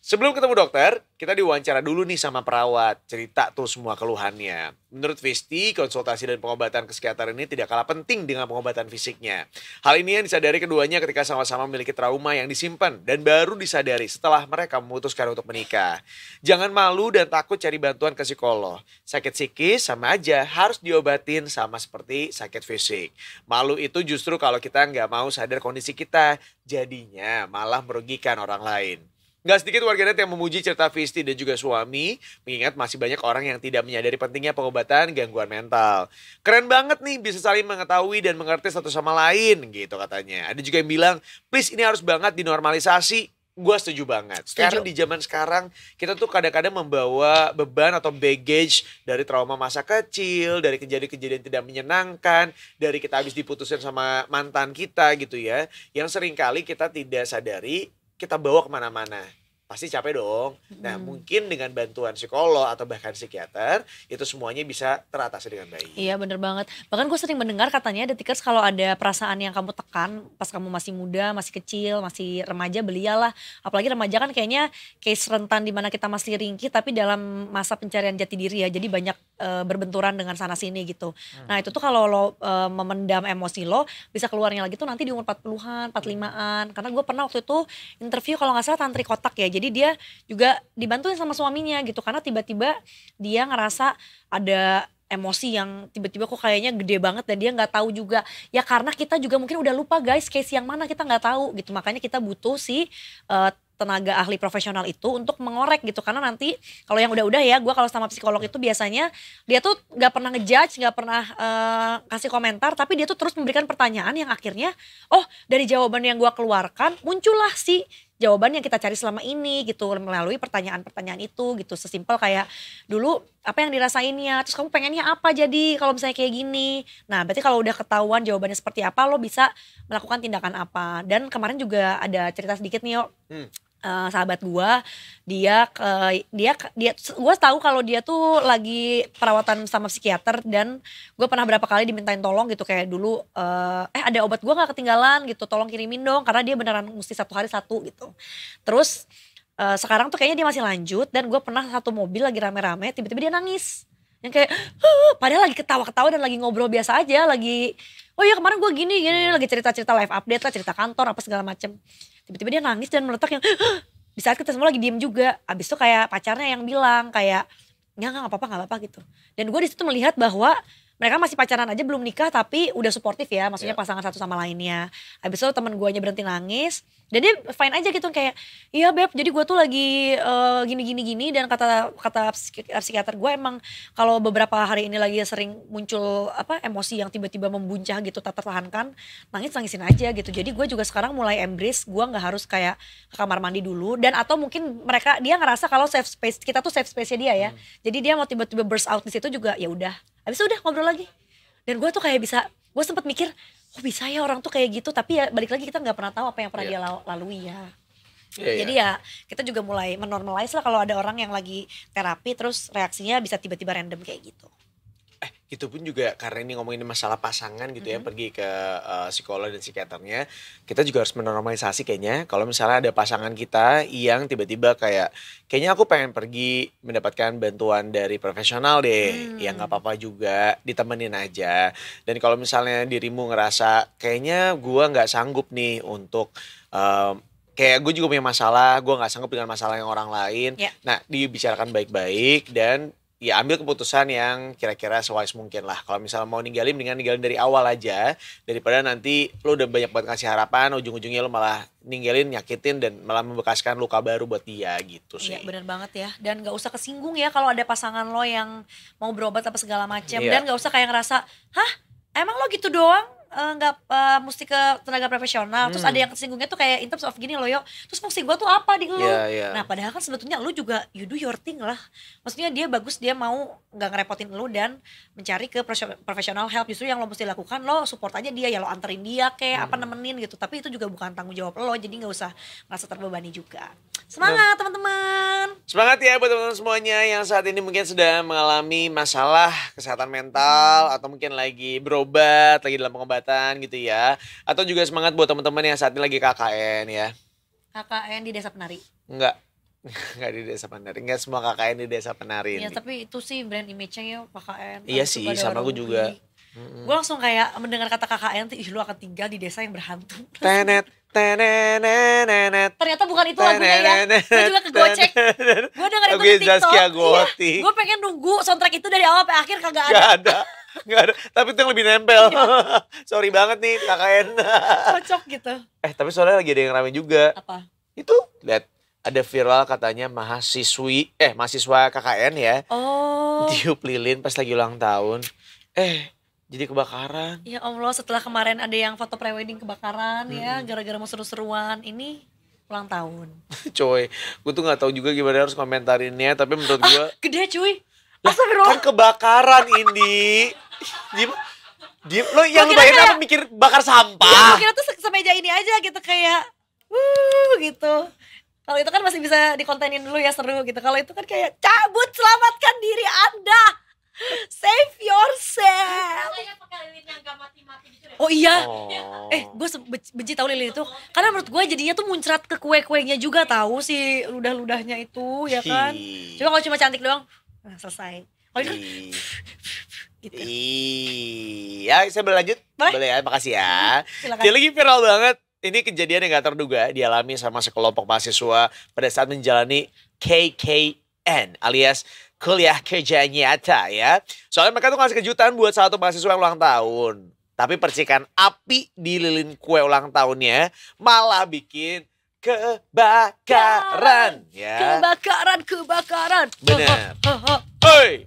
Sebelum ketemu dokter, kita diwawancara dulu nih sama perawat, cerita tuh semua keluhannya. Menurut Visti, konsultasi dan pengobatan kesehatan ini tidak kalah penting dengan pengobatan fisiknya. Hal ini yang disadari keduanya ketika sama-sama memiliki trauma yang disimpan dan baru disadari setelah mereka memutuskan untuk menikah. Jangan malu dan takut cari bantuan ke psikolog. Sakit psikis sama aja harus diobatin sama seperti sakit fisik. Malu itu justru kalau kita nggak mau sadar kondisi kita, jadinya malah merugikan orang lain. Gak sedikit warganet yang memuji cerita Visti dan juga suami, mengingat masih banyak orang yang tidak menyadari pentingnya pengobatan gangguan mental. Keren banget nih bisa saling mengetahui dan mengerti satu sama lain gitu katanya. Ada juga yang bilang, please ini harus banget dinormalisasi. Gue setuju banget. Setuju. Karena di zaman sekarang kita tuh kadang-kadang membawa beban atau baggage dari trauma masa kecil, dari kejadian-kejadian tidak menyenangkan, dari kita habis diputusin sama mantan kita gitu ya, yang seringkali kita tidak sadari kita bawa kemana-mana pasti capek dong. Nah, hmm. mungkin dengan bantuan psikolog atau bahkan psikiater itu semuanya bisa teratasi dengan baik. Iya, bener banget. Bahkan gue sering mendengar katanya ada tikers kalau ada perasaan yang kamu tekan pas kamu masih muda, masih kecil, masih remaja belialah. Apalagi remaja kan kayaknya case rentan dimana kita masih ringkih tapi dalam masa pencarian jati diri ya. Jadi banyak e, berbenturan dengan sana sini gitu. Hmm. Nah, itu tuh kalau lo e, memendam emosi lo bisa keluarnya lagi tuh nanti di umur 40-an, 45-an. Karena gue pernah waktu itu interview kalau nggak salah tantri kotak ya. Jadi jadi dia juga dibantuin sama suaminya gitu karena tiba-tiba dia ngerasa ada emosi yang tiba-tiba kok kayaknya gede banget dan dia nggak tahu juga ya karena kita juga mungkin udah lupa guys case yang mana kita nggak tahu gitu makanya kita butuh si uh, tenaga ahli profesional itu untuk mengorek gitu karena nanti kalau yang udah-udah ya gue kalau sama psikolog itu biasanya dia tuh nggak pernah ngejudge nggak pernah uh, kasih komentar tapi dia tuh terus memberikan pertanyaan yang akhirnya oh dari jawaban yang gue keluarkan muncullah si jawaban yang kita cari selama ini gitu melalui pertanyaan-pertanyaan itu gitu sesimpel kayak dulu apa yang dirasainnya terus kamu pengennya apa jadi kalau misalnya kayak gini nah berarti kalau udah ketahuan jawabannya seperti apa lo bisa melakukan tindakan apa dan kemarin juga ada cerita sedikit nih yo. hmm uh, sahabat gua dia uh, dia dia gua tahu kalau dia tuh lagi perawatan sama psikiater dan gua pernah berapa kali dimintain tolong gitu kayak dulu uh, eh ada obat gua nggak ketinggalan gitu tolong kirimin dong karena dia beneran mesti satu hari satu gitu terus uh, sekarang tuh kayaknya dia masih lanjut dan gua pernah satu mobil lagi rame-rame tiba-tiba dia nangis yang kayak padahal lagi ketawa-ketawa dan lagi ngobrol biasa aja lagi oh iya kemarin gue gini, gini, iya. lagi cerita-cerita live update lah, cerita kantor apa segala macem. Tiba-tiba dia nangis dan meletak yang di saat kita semua lagi diem juga. Abis itu kayak pacarnya yang bilang kayak nggak nggak apa-apa nggak apa-apa gitu. Dan gue di situ melihat bahwa mereka masih pacaran aja belum nikah tapi udah suportif ya maksudnya yeah. pasangan satu sama lainnya Abis itu temen guanya berhenti nangis dan dia fine aja gitu kayak iya beb jadi gue tuh lagi uh, eh, gini gini gini dan kata kata psikiater gue emang kalau beberapa hari ini lagi sering muncul apa emosi yang tiba-tiba membuncah gitu tak tertahankan nangis nangisin aja gitu jadi gue juga sekarang mulai embrace gue nggak harus kayak ke kamar mandi dulu dan atau mungkin mereka dia ngerasa kalau safe space kita tuh safe space-nya dia ya hmm. jadi dia mau tiba-tiba burst out di situ juga ya udah habis udah ngobrol lagi dan gue tuh kayak bisa gue sempet mikir kok bisa ya orang tuh kayak gitu tapi ya balik lagi kita nggak pernah tahu apa yang pernah yeah. dia lalui ya yeah, iya. jadi yeah. ya kita juga mulai menormalize lah kalau ada orang yang lagi terapi terus reaksinya bisa tiba-tiba random kayak gitu itu pun juga karena ini ngomongin masalah pasangan gitu mm -hmm. ya mm-hmm. pergi ke uh, psikolog dan psikiaternya kita juga harus menormalisasi kayaknya kalau misalnya ada pasangan kita yang tiba-tiba kayak kayaknya aku pengen pergi mendapatkan bantuan dari profesional deh mm. ya nggak apa-apa juga ditemenin aja dan kalau misalnya dirimu ngerasa kayaknya gua nggak sanggup nih untuk um, kayak gue juga punya masalah, gue nggak sanggup dengan masalah yang orang lain. Yeah. Nah, dibicarakan baik-baik dan ya ambil keputusan yang kira-kira sewise mungkin lah. Kalau misalnya mau ninggalin, dengan ninggalin dari awal aja. Daripada nanti lo udah banyak banget kasih harapan, ujung-ujungnya lo malah ninggalin, nyakitin, dan malah membekaskan luka baru buat dia gitu iya, sih. Iya bener banget ya. Dan gak usah kesinggung ya kalau ada pasangan lo yang mau berobat apa segala macem iya. Dan gak usah kayak ngerasa, hah emang lo gitu doang? Eh, nggak uh, uh, mesti ke tenaga profesional hmm. terus ada hmm. yang tersinggungnya tuh kayak in terms of gini loh yo terus fungsi gue tuh apa di lu yeah, yeah. nah padahal kan sebetulnya lu juga you do your thing lah maksudnya dia bagus dia mau nggak ngerepotin lu dan mencari ke profesional help justru yang lo mesti lakukan lo support aja dia ya lo anterin dia kayak hmm. apa nemenin gitu tapi itu juga bukan tanggung jawab lo jadi nggak usah merasa terbebani juga semangat teman-teman semangat ya buat teman-teman semuanya yang saat ini mungkin sedang mengalami masalah kesehatan mental hmm. atau mungkin lagi berobat lagi dalam pengobatan kegiatan gitu ya. Atau juga semangat buat teman-teman yang saat ini lagi KKN ya. KKN di Desa Penari? Enggak. Enggak di Desa Penari. Enggak semua KKN di Desa Penari. Iya, tapi itu sih brand image-nya ya KKN. Iya sih, sama gue juga. Mm-hmm. Gue langsung kayak mendengar kata KKN, ih lu akan tinggal di desa yang berhantu. Tenet, tenenenenet. Ternyata bukan itu lagunya ya. Gue juga kegocek. Gue dengerin itu di TikTok. Iya, gue pengen nunggu soundtrack itu dari awal sampai akhir kagak ada. Gak ada. Nggak ada. Tapi itu yang lebih nempel. Iya. Sorry banget nih, KKN. Cocok gitu. Eh, tapi soalnya lagi ada yang rame juga. Apa? Itu, lihat. Ada viral katanya mahasiswi, eh mahasiswa KKN ya. Oh. Tiup lilin pas lagi ulang tahun. Eh, jadi kebakaran. Ya Allah, setelah kemarin ada yang foto prewedding kebakaran hmm. ya, gara-gara mau seru-seruan. Ini ulang tahun. Coy, gue tuh gak tahu juga gimana harus komentarinnya, tapi menurut gue... Ah, gede cuy! Astagfirullah. Kan kebakaran ini. Diam. Diam. lo yang lo bayangin apa mikir bakar sampah? Ya, kira tuh se semeja ini aja gitu kayak uh gitu. Kalau itu kan masih bisa dikontenin dulu ya seru gitu. Kalau itu kan kayak cabut selamatkan diri Anda. Save yourself. Gitu oh iya. Oh. Eh, gue benci, benci tahu lilin itu. Karena menurut gue jadinya tuh muncrat ke kue-kuenya juga tahu si ludah-ludahnya itu ya kan. Cuma kalau cuma cantik doang, Nah, selesai. Oh, itu gitu. Iya, saya boleh lanjut? Boleh. boleh ya, makasih ya. Hmm, silakan. Dia lagi viral banget. Ini kejadian yang gak terduga dialami sama sekelompok mahasiswa pada saat menjalani KKN alias kuliah kerja nyata ya. Soalnya mereka tuh ngasih kejutan buat satu mahasiswa yang ulang tahun. Tapi percikan api di lilin kue ulang tahunnya malah bikin kebakaran ya. ya. Kebakaran, kebakaran. Benar. Hoi.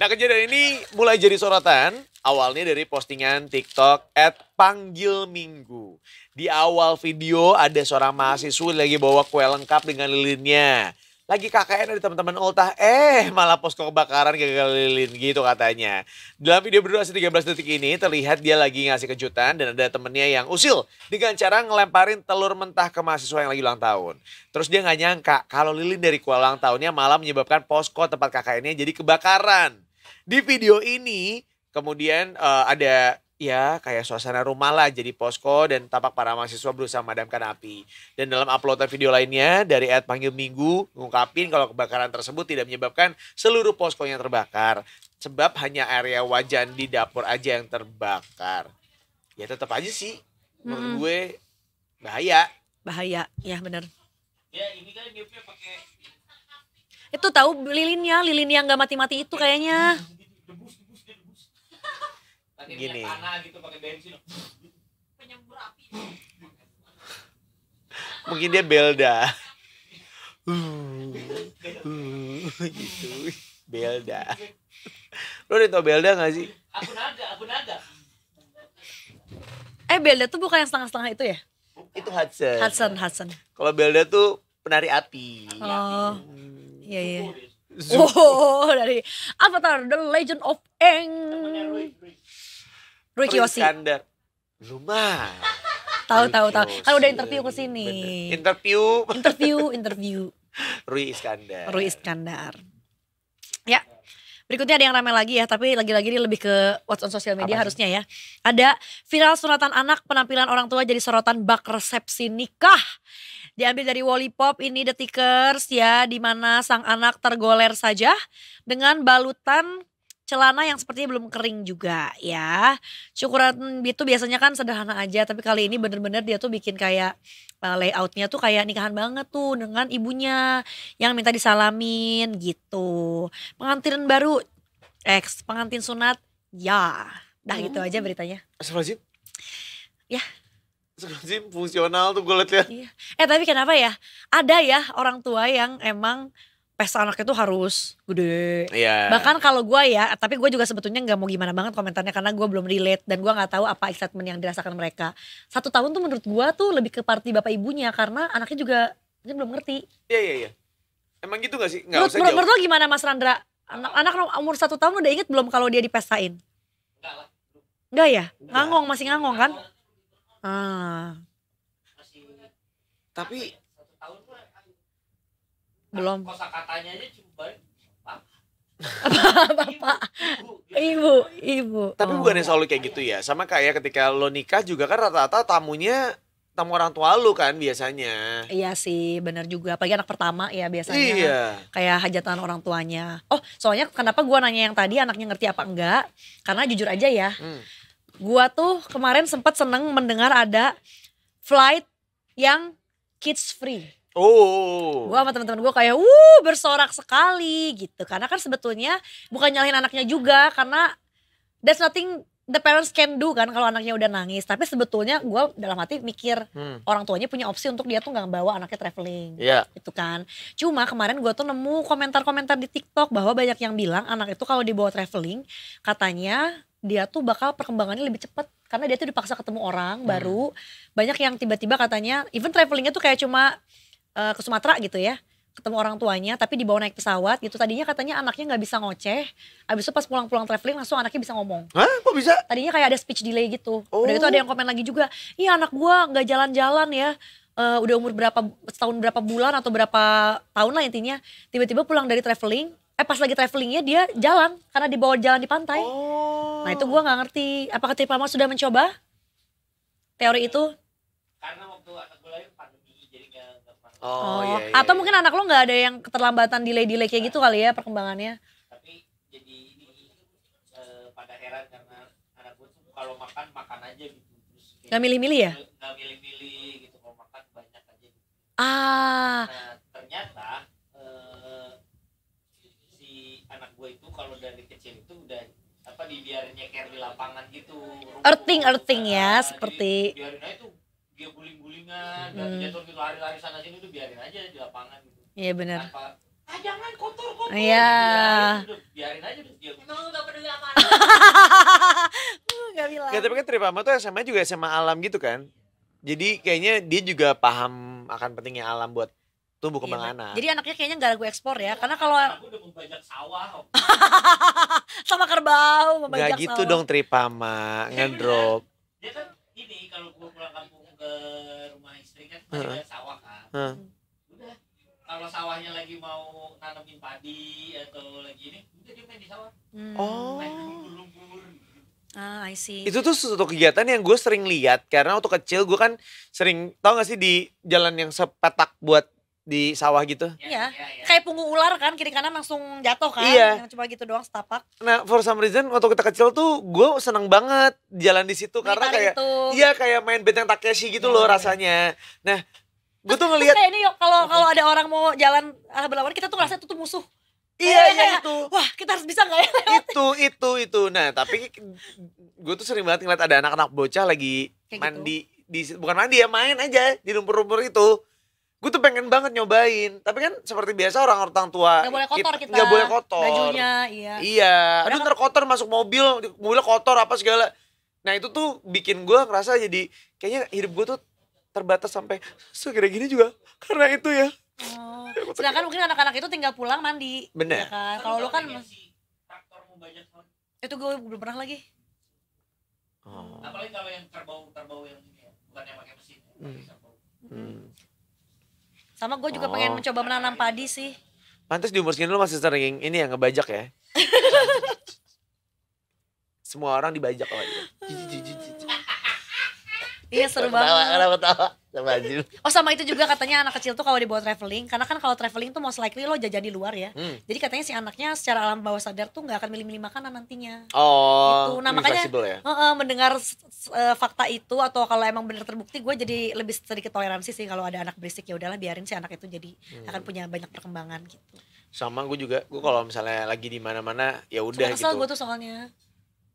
Nah kejadian ini mulai jadi sorotan awalnya dari postingan TikTok at Panggil Minggu. Di awal video ada seorang mahasiswa lagi bawa kue lengkap dengan lilinnya lagi KKN dari teman-teman ultah, eh malah posko kebakaran gagal lilin gitu katanya. Dalam video berdurasi 13 detik ini terlihat dia lagi ngasih kejutan dan ada temennya yang usil dengan cara ngelemparin telur mentah ke mahasiswa yang lagi ulang tahun. Terus dia nggak nyangka kalau lilin dari kuala ulang tahunnya malah menyebabkan posko tempat KKN-nya jadi kebakaran. Di video ini kemudian uh, ada ya kayak suasana rumah lah jadi posko dan tampak para mahasiswa berusaha memadamkan api. Dan dalam uploadan video lainnya dari Ed Panggil Minggu mengungkapin kalau kebakaran tersebut tidak menyebabkan seluruh posko yang terbakar. Sebab hanya area wajan di dapur aja yang terbakar. Ya tetap aja sih menurut hmm. gue bahaya. Bahaya, ya bener. Ya ini kan pakai itu tahu lilinnya, lilin yang nggak mati-mati itu kayaknya. Pakai gini. gitu pakai bensin. Mungkin dia Belda. Belda. Lo udah tau Belda gak sih? Aku naga, aku naga. Eh Belda tuh bukan yang setengah-setengah itu ya? Itu Hudson. Hudson, Hudson. Kalau Belda tuh penari api. Oh, hmm. iya iya. Oh, dari Avatar The Legend of Aang. Rui Kiyoshi. Iskandar. Tahu tahu tahu. Kan udah interview ke sini. Interview. Interview, interview. Rui Iskandar. Rui Iskandar. Ya. Berikutnya ada yang ramai lagi ya, tapi lagi-lagi ini lebih ke what's on social media Apa harusnya ya. Ada viral sunatan anak, penampilan orang tua jadi sorotan bak resepsi nikah diambil dari pop ini detikers ya di mana sang anak tergoler saja dengan balutan celana yang sepertinya belum kering juga ya. Syukuran itu biasanya kan sederhana aja, tapi kali ini bener-bener dia tuh bikin kayak eh, layoutnya tuh kayak nikahan banget tuh dengan ibunya yang minta disalamin gitu. Pengantin baru, ex pengantin sunat, ya. Dah hmm. gitu aja hmm. beritanya. Astagfirullahaladzim. Ya. Astagfirullahaladzim, fungsional tuh gue liat ya. Iya. Eh tapi kenapa ya, ada ya orang tua yang emang pesta anak tuh harus gede. Yeah. Bahkan kalau gue ya, tapi gue juga sebetulnya nggak mau gimana banget komentarnya karena gue belum relate dan gue nggak tahu apa excitement yang dirasakan mereka. Satu tahun tuh menurut gue tuh lebih ke party bapak ibunya karena anaknya juga dia belum ngerti. Iya yeah, iya yeah, Yeah. Emang gitu gak sih? Gak menurut, usah menurut, lo gimana Mas Randra? Anak, anak umur satu tahun udah inget belum kalau dia dipestain? Enggak lah. Enggak ya? Enggak. Ngangong, masih ngangong kan? Ah. Tapi belum kosa katanya aja cuma apa apa ibu ibu tapi oh. bukan yang selalu kayak gitu ya sama kayak ketika lo nikah juga kan rata-rata tamunya tamu orang tua lu kan biasanya iya sih bener juga apalagi anak pertama ya biasanya iya. kayak hajatan orang tuanya oh soalnya kenapa gua nanya yang tadi anaknya ngerti apa enggak karena jujur aja ya hmm. gua tuh kemarin sempat seneng mendengar ada flight yang kids free Oh. Gue sama teman-teman gue kayak uh bersorak sekali gitu. Karena kan sebetulnya bukan nyalahin anaknya juga karena there's nothing the parents can do kan kalau anaknya udah nangis. Tapi sebetulnya gue dalam hati mikir hmm. orang tuanya punya opsi untuk dia tuh nggak bawa anaknya traveling. Iya. Yeah. Itu kan. Cuma kemarin gue tuh nemu komentar-komentar di TikTok bahwa banyak yang bilang anak itu kalau dibawa traveling katanya dia tuh bakal perkembangannya lebih cepat karena dia tuh dipaksa ketemu orang hmm. baru banyak yang tiba-tiba katanya even travelingnya tuh kayak cuma uh, ke Sumatera gitu ya ketemu orang tuanya tapi dibawa naik pesawat gitu tadinya katanya anaknya nggak bisa ngoceh abis itu pas pulang-pulang traveling langsung anaknya bisa ngomong Hah? kok bisa tadinya kayak ada speech delay gitu, gitu oh. udah itu ada yang komen lagi juga iya anak gua nggak jalan-jalan ya uh, udah umur berapa setahun berapa bulan atau berapa tahun lah intinya tiba-tiba pulang dari traveling eh pas lagi travelingnya dia jalan karena dibawa jalan di pantai oh. nah itu gua nggak ngerti apakah Tirpama sudah mencoba teori itu karena Oh, oh iya, iya, Atau iya. mungkin anak lo nggak ada yang keterlambatan delay-delay kayak gitu kali ya perkembangannya? Tapi jadi ini uh, pada heran karena anak gue tuh kalau makan makan aja gitu. Terus gak milih-milih ya? Gak milih-milih gitu kalau makan banyak aja. Gitu. Ah. Nah, ternyata uh, si anak gue itu kalau dari kecil itu udah apa dibiarin nyeker di lapangan gitu. Earthing, earthing ya, nah, ya, seperti. Biarin aja tuh dia guling-gulingan hmm. jatuh gitu lari-lari sana sini itu biarin aja di lapangan gitu iya benar ah jangan kotor kotor iya biarin, gitu, biarin aja dia emang lu gak peduli apa gak bilang nggak tapi kan Tripama tuh SMA juga SMA alam gitu kan jadi kayaknya dia juga paham akan pentingnya alam buat tumbuh iya, kembang iya, anak. Jadi anaknya kayaknya gak lagu ekspor ya, karena kalau aku udah membajak sawah. sama kerbau membajak gak gitu sawah. dong Tripama, iya, ngedrop. Dia kan ini kalau gue pulang kampung ke rumah istri kan uh -huh. ada sawah kan uh -huh. udah kalau sawahnya lagi mau nanamin padi atau lagi ini udah dia main di sawah hmm. oh main lumpur Ah, I see. Itu tuh suatu kegiatan yang gue sering lihat karena waktu kecil gue kan sering tau gak sih di jalan yang sepetak buat di sawah gitu. Iya. Kayak punggung ular kan kiri kanan langsung jatuh kan. Iya. Yang cuma gitu doang setapak. Nah, for some reason waktu kita kecil tuh gue seneng banget jalan di situ karena kayak iya kayak main benteng Takeshi gitu ya, loh iya. rasanya. Nah, gue tuh ngelihat kayak ini kalau kalau ada orang mau jalan arah berlawan kita tuh ngerasa itu tuh musuh. Iya, iya itu. Wah, kita harus bisa gak ya? itu, itu, itu. Nah, tapi gue tuh sering banget ngeliat ada anak-anak bocah lagi kayak mandi gitu. di bukan mandi ya, main aja di lumpur-lumpur itu gue tuh pengen banget nyobain tapi kan seperti biasa orang orang tua nggak boleh kotor kita nggak boleh kotor bajunya iya iya aduh kan ntar kotor masuk mobil mobilnya kotor apa segala nah itu tuh bikin gue ngerasa jadi kayaknya hidup gue tuh terbatas sampai segera gini juga karena itu ya oh. sedangkan mungkin anak-anak itu tinggal pulang mandi bener ya kan? kalau lu kan masih itu gue belum pernah lagi oh. apalagi kalau yang kerbau kerbau yang ya bukan yang pakai mesin ya, hmm. Sama gue juga oh. pengen mencoba menanam padi sih. Pantas di umur segini lu masih sering ini ya ngebajak ya. Semua orang dibajak kalau Iya seru banget. Ketawa, kenapa tau? Sama Oh sama itu juga katanya anak kecil tuh kalau dibawa traveling, karena kan kalau traveling tuh most likely lo jajan di luar ya. Hmm. Jadi katanya si anaknya secara alam bawah sadar tuh nggak akan milih-milih makanan nantinya. Oh. Itu Nah makanya ya? uh, uh, mendengar uh, fakta itu atau kalau emang bener terbukti, gue jadi lebih sedikit toleransi sih kalau ada anak berisik ya udahlah biarin si anak itu jadi hmm. akan punya banyak perkembangan gitu. Sama gue juga, gue kalau misalnya lagi di mana-mana ya udah gitu. Kesel gue tuh soalnya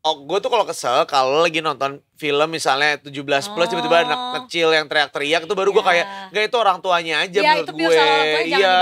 oh, gue tuh kalau kesel kalau lagi nonton film misalnya 17 plus oh. tiba-tiba anak kecil yang teriak-teriak itu baru yeah. gue iya. kayak gak itu orang tuanya aja yeah, menurut gue. Iya.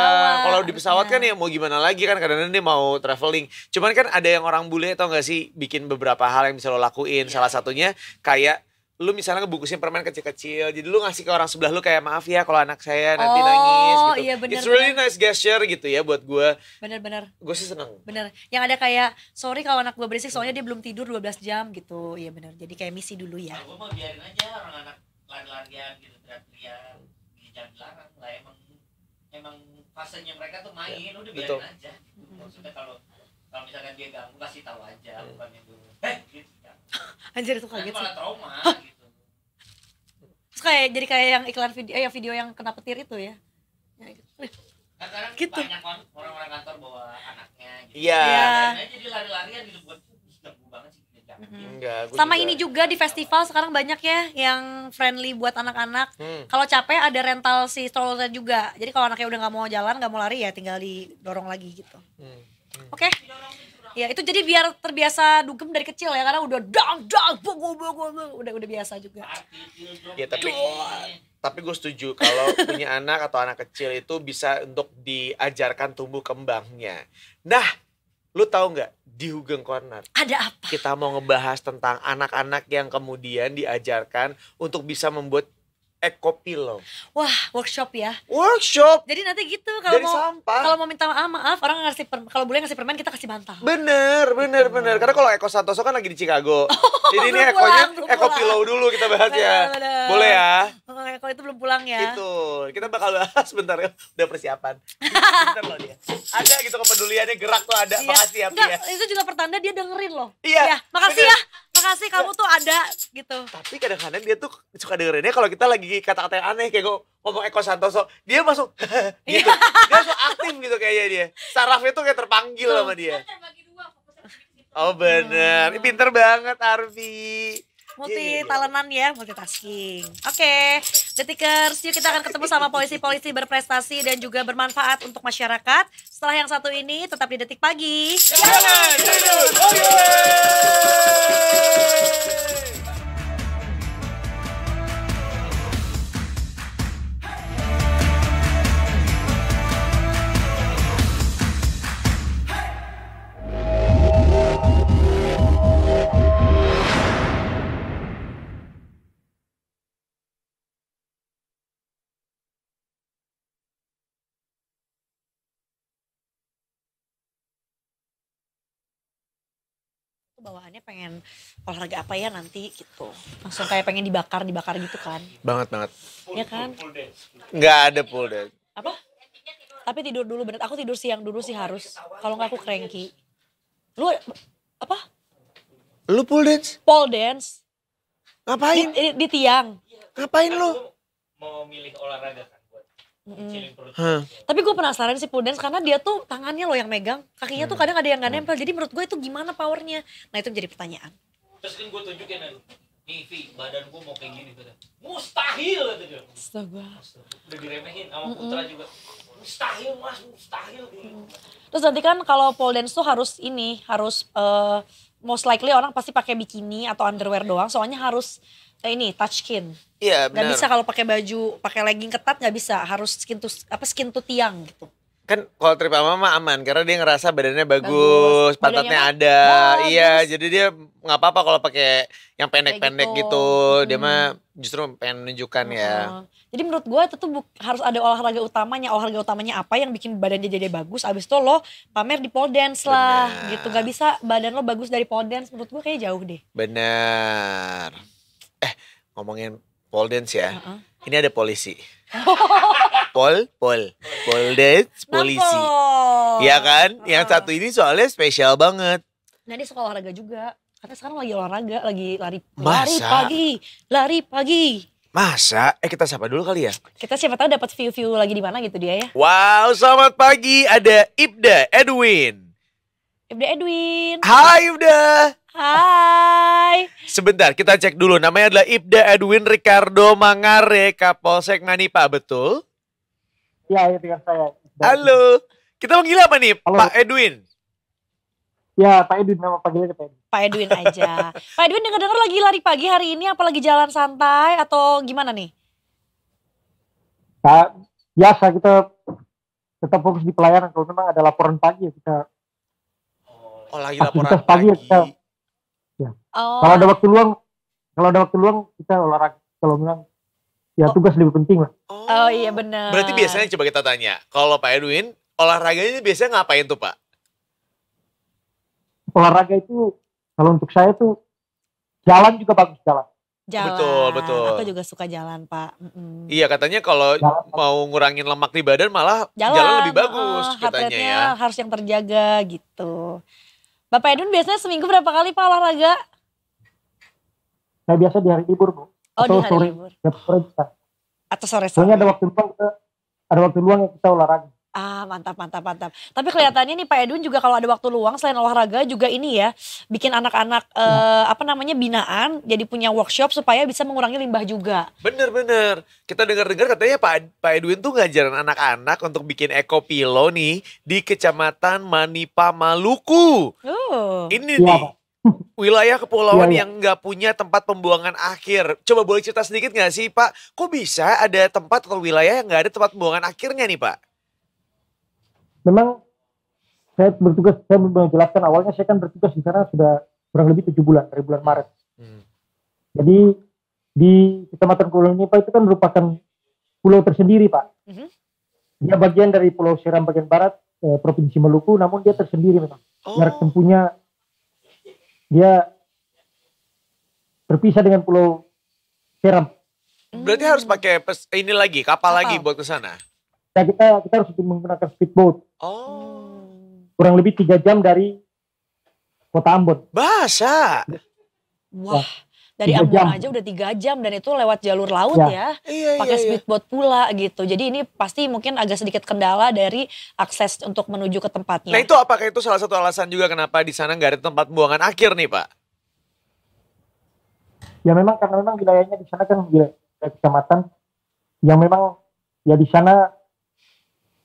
Kalau di pesawat kan iya. ya mau gimana lagi kan kadang-kadang dia mau traveling. Cuman kan ada yang orang bule tau gak sih bikin beberapa hal yang bisa lo lakuin. Yeah. Salah satunya kayak lu misalnya ngebungkusin permen kecil-kecil jadi lu ngasih ke orang sebelah lu kayak maaf ya kalau anak saya nanti oh, nangis gitu iya, bener, it's really bener. nice gesture gitu ya buat gue bener-bener gue sih seneng bener yang ada kayak sorry kalau anak gue berisik soalnya dia belum tidur 12 jam gitu iya bener jadi kayak misi dulu ya nah, gue mau biarin aja orang anak lari-larian gitu teriak-teriak di jam dilarang lah emang emang fasenya mereka tuh main ya, udah biarin betul. aja gitu. maksudnya kalau kalau misalkan dia ganggu kasih tahu aja iya. bukan yang dulu eh gitu. anjir itu kaget kan sih trauma gitu terus kayak jadi kayak yang iklan video eh, yang video yang kena petir itu ya, ya gitu. Kan gitu. banyak orang-orang kantor bawa anaknya gitu. Iya. Yeah. jadi lari-larian gitu buat Mm-hmm. Enggak, sama juga. ini juga di festival sekarang banyak ya yang friendly buat anak-anak hmm. kalau capek ada rental si stroller juga jadi kalau anaknya udah nggak mau jalan nggak mau lari ya tinggal didorong lagi gitu hmm. Hmm. oke okay. Ya itu jadi biar terbiasa dugem dari kecil ya karena udah dang dang bungu bungu udah udah biasa juga. Ya tapi tapi gue setuju kalau punya anak atau anak kecil itu bisa untuk diajarkan tumbuh kembangnya. Nah, lu tahu nggak di Hugeng Corner? Ada apa? Kita mau ngebahas tentang anak-anak yang kemudian diajarkan untuk bisa membuat ekopilo. Wah, workshop ya. Workshop. Jadi nanti gitu kalau mau sampah. kalau mau minta maaf, ah, maaf orang ngasih per, kalau boleh ngasih permen kita kasih bantal. Bener, gitu. bener, gitu. bener. Karena kalau Eko Santoso kan lagi di Chicago. Oh, Jadi ini Ekonya Eko Pillow dulu kita bahas ya. Boleh ya? Oh, Eko itu belum pulang ya. Itu. Kita bakal bahas bentar ya. Udah persiapan. bentar loh dia. Ada gitu kepeduliannya gerak tuh ada. Iya. Makasih ya, Enggak, ya. itu juga pertanda dia dengerin loh. Iya. Ya, makasih bener. ya. Makasih kamu iya. tuh ada gitu. Tapi kadang-kadang dia tuh suka dengerinnya kalau kita lagi lagi kata-kata yang aneh kayak gue ngomong Eko Santoso dia masuk gitu iya. dia masuk aktif gitu kayaknya dia sarafnya tuh kayak terpanggil sama dia kan gitu. oh bener Ini pinter banget Arfi multi iya, iya, talenan ya multitasking oke okay. detikers yuk kita akan ketemu sama polisi-polisi berprestasi dan juga bermanfaat untuk masyarakat setelah yang satu ini tetap di detik pagi Jangan tidur, bawaannya pengen olahraga apa ya nanti gitu. Langsung kayak pengen dibakar, dibakar gitu kan. Banget banget. Iya kan? Nggak ada pool dance. Apa? Tapi tidur dulu bener. Aku tidur siang dulu sih harus. Kalau nggak aku cranky. Lu apa? Lu pool dance? Pool dance. Ngapain? Di, di, di tiang. Ngapain lu? Mau milih olahraga Mm. Tapi gue penasaran sih Pudens karena dia tuh tangannya loh yang megang, kakinya hmm. tuh kadang ada yang gak hmm. nempel. Jadi menurut gue itu gimana powernya? Nah itu menjadi pertanyaan. Terus kan gue tunjukin kan, nih Vi, badan gue mau kayak gini tuh. Mustahil kata dia. Astaga. Udah diremehin sama mm Putra juga. Mustahil mas, mustahil. Mm. Terus nanti kan kalau pole dance tuh harus ini, harus uh, most likely orang pasti pakai bikini atau underwear doang. Soalnya harus eh, ini touch skin. Iya benar. Gak bisa kalau pakai baju pakai legging ketat nggak bisa harus skin to apa skin to tiang gitu. Kan kalau trip sama mama aman karena dia ngerasa badannya bagus, bagus. pantatnya ada, bagus. iya jadi dia nggak apa-apa kalau pakai yang pendek-pendek gitu. gitu, hmm. dia mah hmm. justru pengen nunjukkan ya. hmm. ya. Jadi menurut gue itu tuh harus ada olahraga utamanya, olahraga utamanya apa yang bikin badannya jadi bagus, abis itu lo pamer di pole dance lah, Bener. gitu gak bisa badan lo bagus dari pole dance, menurut gue kayak jauh deh. Bener eh ngomongin pole dance ya. Uh-uh. Ini ada polisi. pol, pol, pole dance, polisi. ya kan? Uh. Yang satu ini soalnya spesial banget. Nah dia suka olahraga juga. Katanya sekarang lagi olahraga, lagi lari, lari pagi, lari pagi. Masa? Eh kita siapa dulu kali ya? Kita siapa tahu dapat view-view lagi di mana gitu dia ya. Wow, selamat pagi. Ada Ibda Edwin. Ibda Edwin. Hai Ibda. Hai. Sebentar, kita cek dulu. Namanya adalah Ibda Edwin Ricardo Mangare, Kapolsek Manipa, betul? Ya, itu ya saya. Ibda. Halo. Kita panggil apa nih, Halo. Pak Edwin? Ya, Pak Edwin nama panggilnya Pak Edwin. Pak Edwin aja. Pak Edwin dengar-dengar lagi lari pagi hari ini apa lagi jalan santai atau gimana nih? Nah, biasa ya, kita tetap fokus di pelayanan kalau memang ada laporan pagi ya kita Oh, lagi laporan pagi. pagi. Ya kita Ya. Oh. Kalau ada waktu luang, kalau ada waktu luang kita olahraga. Kalau bilang ya oh. tugas lebih penting lah. Oh, oh iya benar. Berarti biasanya coba kita tanya, kalau Pak Edwin olahraganya biasanya ngapain tuh Pak? Olahraga itu kalau untuk saya tuh jalan juga bagus jalan. Jalan. Betul, betul. Aku juga suka jalan, Pak. mm Iya, katanya kalau mau ngurangin lemak di badan malah jalan, jalan lebih bagus oh, katanya ya. harus yang terjaga gitu. Bapak Edwin biasanya seminggu berapa kali Pak olahraga? Saya nah, biasa di hari libur Bu. Oh Atau di hari sore, libur. Sore sore. Atau sore sore. Soalnya ada waktu luang eh, ada waktu luang yang kita olahraga. Ah mantap mantap mantap. Tapi kelihatannya nih Pak Edwin juga kalau ada waktu luang selain olahraga juga ini ya bikin anak-anak eh, apa namanya binaan jadi punya workshop supaya bisa mengurangi limbah juga. Bener bener. Kita dengar-dengar katanya Pak Pak Edwin tuh ngajarin anak-anak untuk bikin eco pillow nih di Kecamatan Manipa Maluku. Oh. Ini ya. nih wilayah kepulauan ya, ya. yang nggak punya tempat pembuangan akhir. Coba boleh cerita sedikit nggak sih Pak? Kok bisa ada tempat atau wilayah yang nggak ada tempat pembuangan akhirnya nih Pak? memang saya bertugas, saya menjelaskan awalnya saya kan bertugas di sana sudah kurang lebih tujuh bulan dari bulan Maret. Hmm. Jadi di Kecamatan Pulau Nipa itu kan merupakan pulau tersendiri, Pak. Hmm. Dia bagian dari Pulau Seram bagian barat, eh, Provinsi Maluku, namun dia tersendiri memang. Oh. Jarak tempuhnya dia terpisah dengan Pulau Seram. Hmm. Berarti harus pakai ini lagi kapal, kapal. lagi buat ke sana kita kita kita harus menggunakan speedboat. Oh. Kurang lebih tiga jam dari kota Ambon. Bahasa, Wah. Ya. dari Ambon jam. aja udah tiga jam dan itu lewat jalur laut ya, ya iya, iya, pakai iya, speedboat pula gitu. Jadi ini pasti mungkin agak sedikit kendala dari akses untuk menuju ke tempatnya. Nah itu apakah itu salah satu alasan juga kenapa di sana nggak ada tempat buangan akhir nih Pak? Ya memang karena memang wilayahnya di sana kan wilayah kecamatan yang memang ya di sana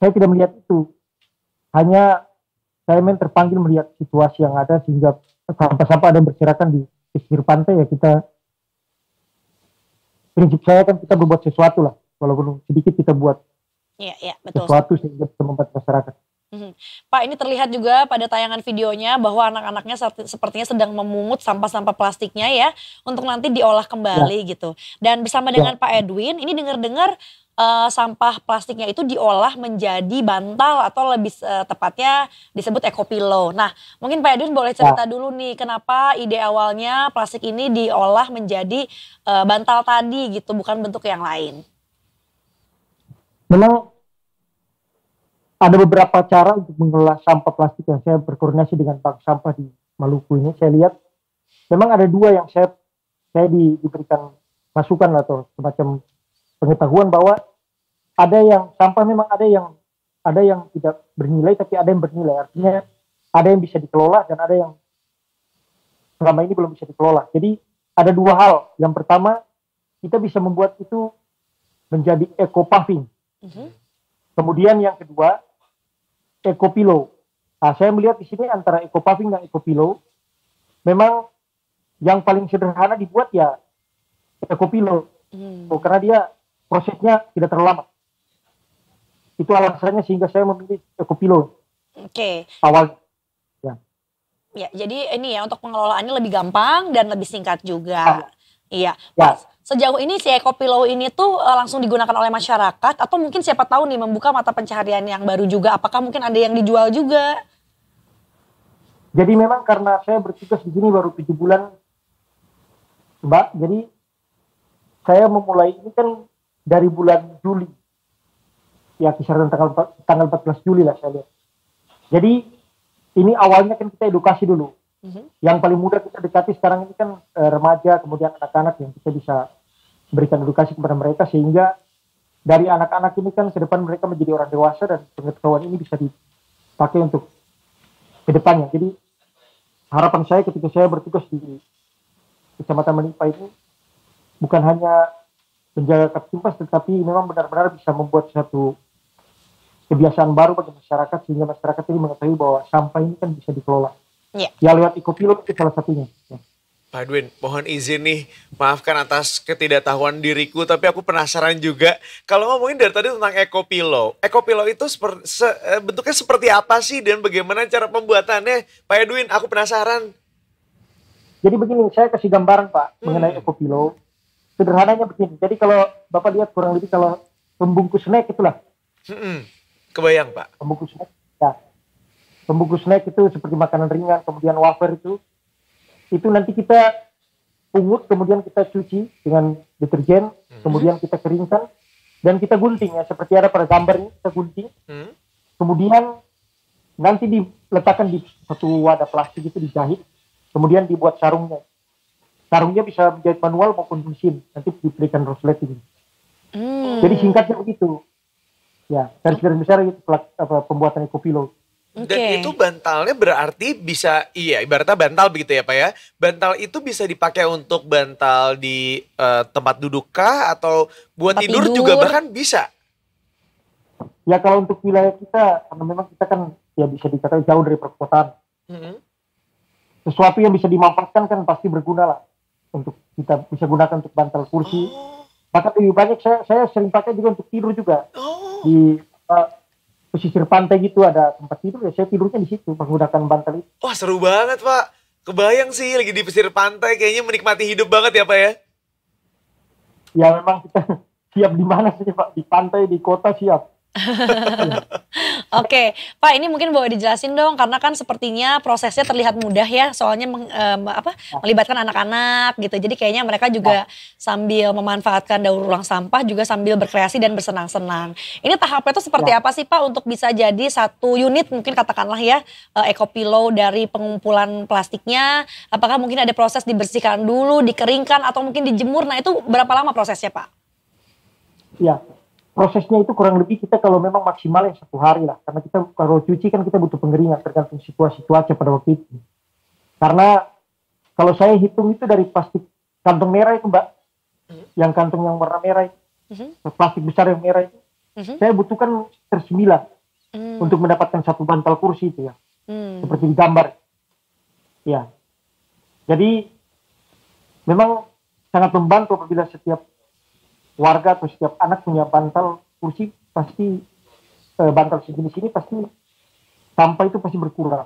saya tidak melihat itu. Hanya saya main terpanggil melihat situasi yang ada sehingga sampah-sampah ada berserakan di pesisir pantai ya kita prinsip saya kan kita berbuat sesuatu lah walaupun sedikit kita buat ya, ya, betul. sesuatu sehingga bisa membuat masyarakat. Mm-hmm. Pak ini terlihat juga pada tayangan videonya bahwa anak-anaknya sepertinya sedang memungut sampah-sampah plastiknya ya untuk nanti diolah kembali ya. gitu. Dan bersama dengan ya. Pak Edwin ini dengar-dengar uh, sampah plastiknya itu diolah menjadi bantal atau lebih uh, tepatnya disebut eco Nah, mungkin Pak Edwin boleh cerita ya. dulu nih kenapa ide awalnya plastik ini diolah menjadi uh, bantal tadi gitu, bukan bentuk yang lain. Memang ada beberapa cara untuk mengelola sampah plastik yang saya berkoordinasi dengan bank sampah di Maluku ini. Saya lihat memang ada dua yang saya saya di, diberikan masukan atau semacam pengetahuan bahwa ada yang sampah memang ada yang ada yang tidak bernilai tapi ada yang bernilai artinya ada yang bisa dikelola dan ada yang selama ini belum bisa dikelola jadi ada dua hal yang pertama kita bisa membuat itu menjadi eco paving mm -hmm. kemudian yang kedua eco pillow nah, saya melihat di sini antara eco paving dan eco pillow memang yang paling sederhana dibuat ya eco pillow mm. karena dia prosesnya tidak terlalu lama itu alasannya sehingga saya memilih Kopilo. Oke. Okay. Awal ya. Ya, jadi ini ya untuk pengelolaannya lebih gampang dan lebih singkat juga. Ah. Iya. Ya. Sejauh ini si Ekopilo ini tuh eh, langsung digunakan oleh masyarakat atau mungkin siapa tahu nih membuka mata pencaharian yang baru juga. Apakah mungkin ada yang dijual juga? Jadi memang karena saya bertugas di sini baru tujuh bulan, Mbak. Jadi saya memulai ini kan dari bulan Juli ya kisaran tanggal tanggal 14 Juli lah saya lihat. Jadi ini awalnya kan kita edukasi dulu. Mm-hmm. Yang paling mudah kita dekati sekarang ini kan e, remaja kemudian anak-anak yang kita bisa berikan edukasi kepada mereka sehingga dari anak-anak ini kan ke depan mereka menjadi orang dewasa dan pengetahuan ini bisa dipakai untuk ke depannya. Jadi harapan saya ketika saya bertugas di Kecamatan Menimpa ini bukan hanya menjaga kaptimpas tetapi memang benar-benar bisa membuat satu kebiasaan baru bagi masyarakat sehingga masyarakat ini mengetahui bahwa sampah ini kan bisa dikelola. Yeah. Ya lewat ekopilot itu salah satunya. Ya. Pak Edwin, mohon izin nih, maafkan atas ketidaktahuan diriku, tapi aku penasaran juga. Kalau ngomongin dari tadi tentang ekopilo, ekopilo itu seper, se, eh, bentuknya seperti apa sih dan bagaimana cara pembuatannya? Pak Edwin, aku penasaran. Jadi begini, saya kasih gambaran Pak hmm. mengenai ekopilo. Sederhananya begini, jadi kalau Bapak lihat kurang lebih kalau pembungkus snack itulah. Hmm. Kebayang Pak? Pembungkus snack, ya. Pembungkus snack itu seperti makanan ringan, kemudian wafer itu. Itu nanti kita pungut, kemudian kita cuci dengan deterjen, hmm. kemudian kita keringkan, dan kita gunting ya, seperti ada pada gambar ini, kita gunting. Hmm. Kemudian nanti diletakkan di satu wadah plastik itu dijahit, kemudian dibuat sarungnya. Sarungnya bisa menjahit manual maupun mesin, nanti diberikan resleting. Hmm. Jadi singkatnya begitu. Ya, garis-garis besar apa, pembuatan ekofilo. Okay. Dan itu bantalnya berarti bisa, iya ibaratnya bantal begitu ya Pak ya. Bantal itu bisa dipakai untuk bantal di uh, tempat duduk kah atau buat tidur, tidur juga bahkan bisa? Ya kalau untuk wilayah kita, karena memang kita kan ya bisa dikatakan jauh dari perkotaan. Mm -hmm. Sesuatu yang bisa dimanfaatkan kan pasti berguna lah. Untuk kita bisa gunakan untuk bantal kursi. Oh bahkan lebih banyak saya saya sering pakai juga untuk tidur juga oh. di uh, pesisir pantai gitu ada tempat tidur ya saya tidurnya di situ menggunakan bantal itu wah seru banget pak kebayang sih lagi di pesisir pantai kayaknya menikmati hidup banget ya pak ya ya memang kita siap di mana sih pak di pantai di kota siap Oke, okay. Pak, ini mungkin boleh dijelasin dong karena kan sepertinya prosesnya terlihat mudah ya, soalnya meng, um, apa ya. melibatkan anak-anak gitu. Jadi kayaknya mereka juga ya. sambil memanfaatkan daur ulang sampah juga sambil berkreasi dan bersenang-senang. Ini tahapnya itu seperti ya. apa sih, Pak, untuk bisa jadi satu unit mungkin katakanlah ya eh, ekopilo dari pengumpulan plastiknya? Apakah mungkin ada proses dibersihkan dulu, dikeringkan atau mungkin dijemur? Nah, itu berapa lama prosesnya, Pak? Ya, prosesnya itu kurang lebih kita kalau memang maksimal yang satu hari lah karena kita kalau cuci kan kita butuh pengeringan tergantung situasi cuaca pada waktu itu karena kalau saya hitung itu dari plastik kantong merah itu mbak hmm yang kantong yang warna merah itu mm-hmm. plastik besar yang merah itu mm-hmm. saya butuhkan tersembilan mm. untuk mendapatkan satu bantal kursi itu ya mm. seperti di gambar ya jadi memang sangat membantu apabila setiap warga atau setiap anak punya bantal kursi pasti e, bantal sejenis ini pasti sampah itu pasti berkurang.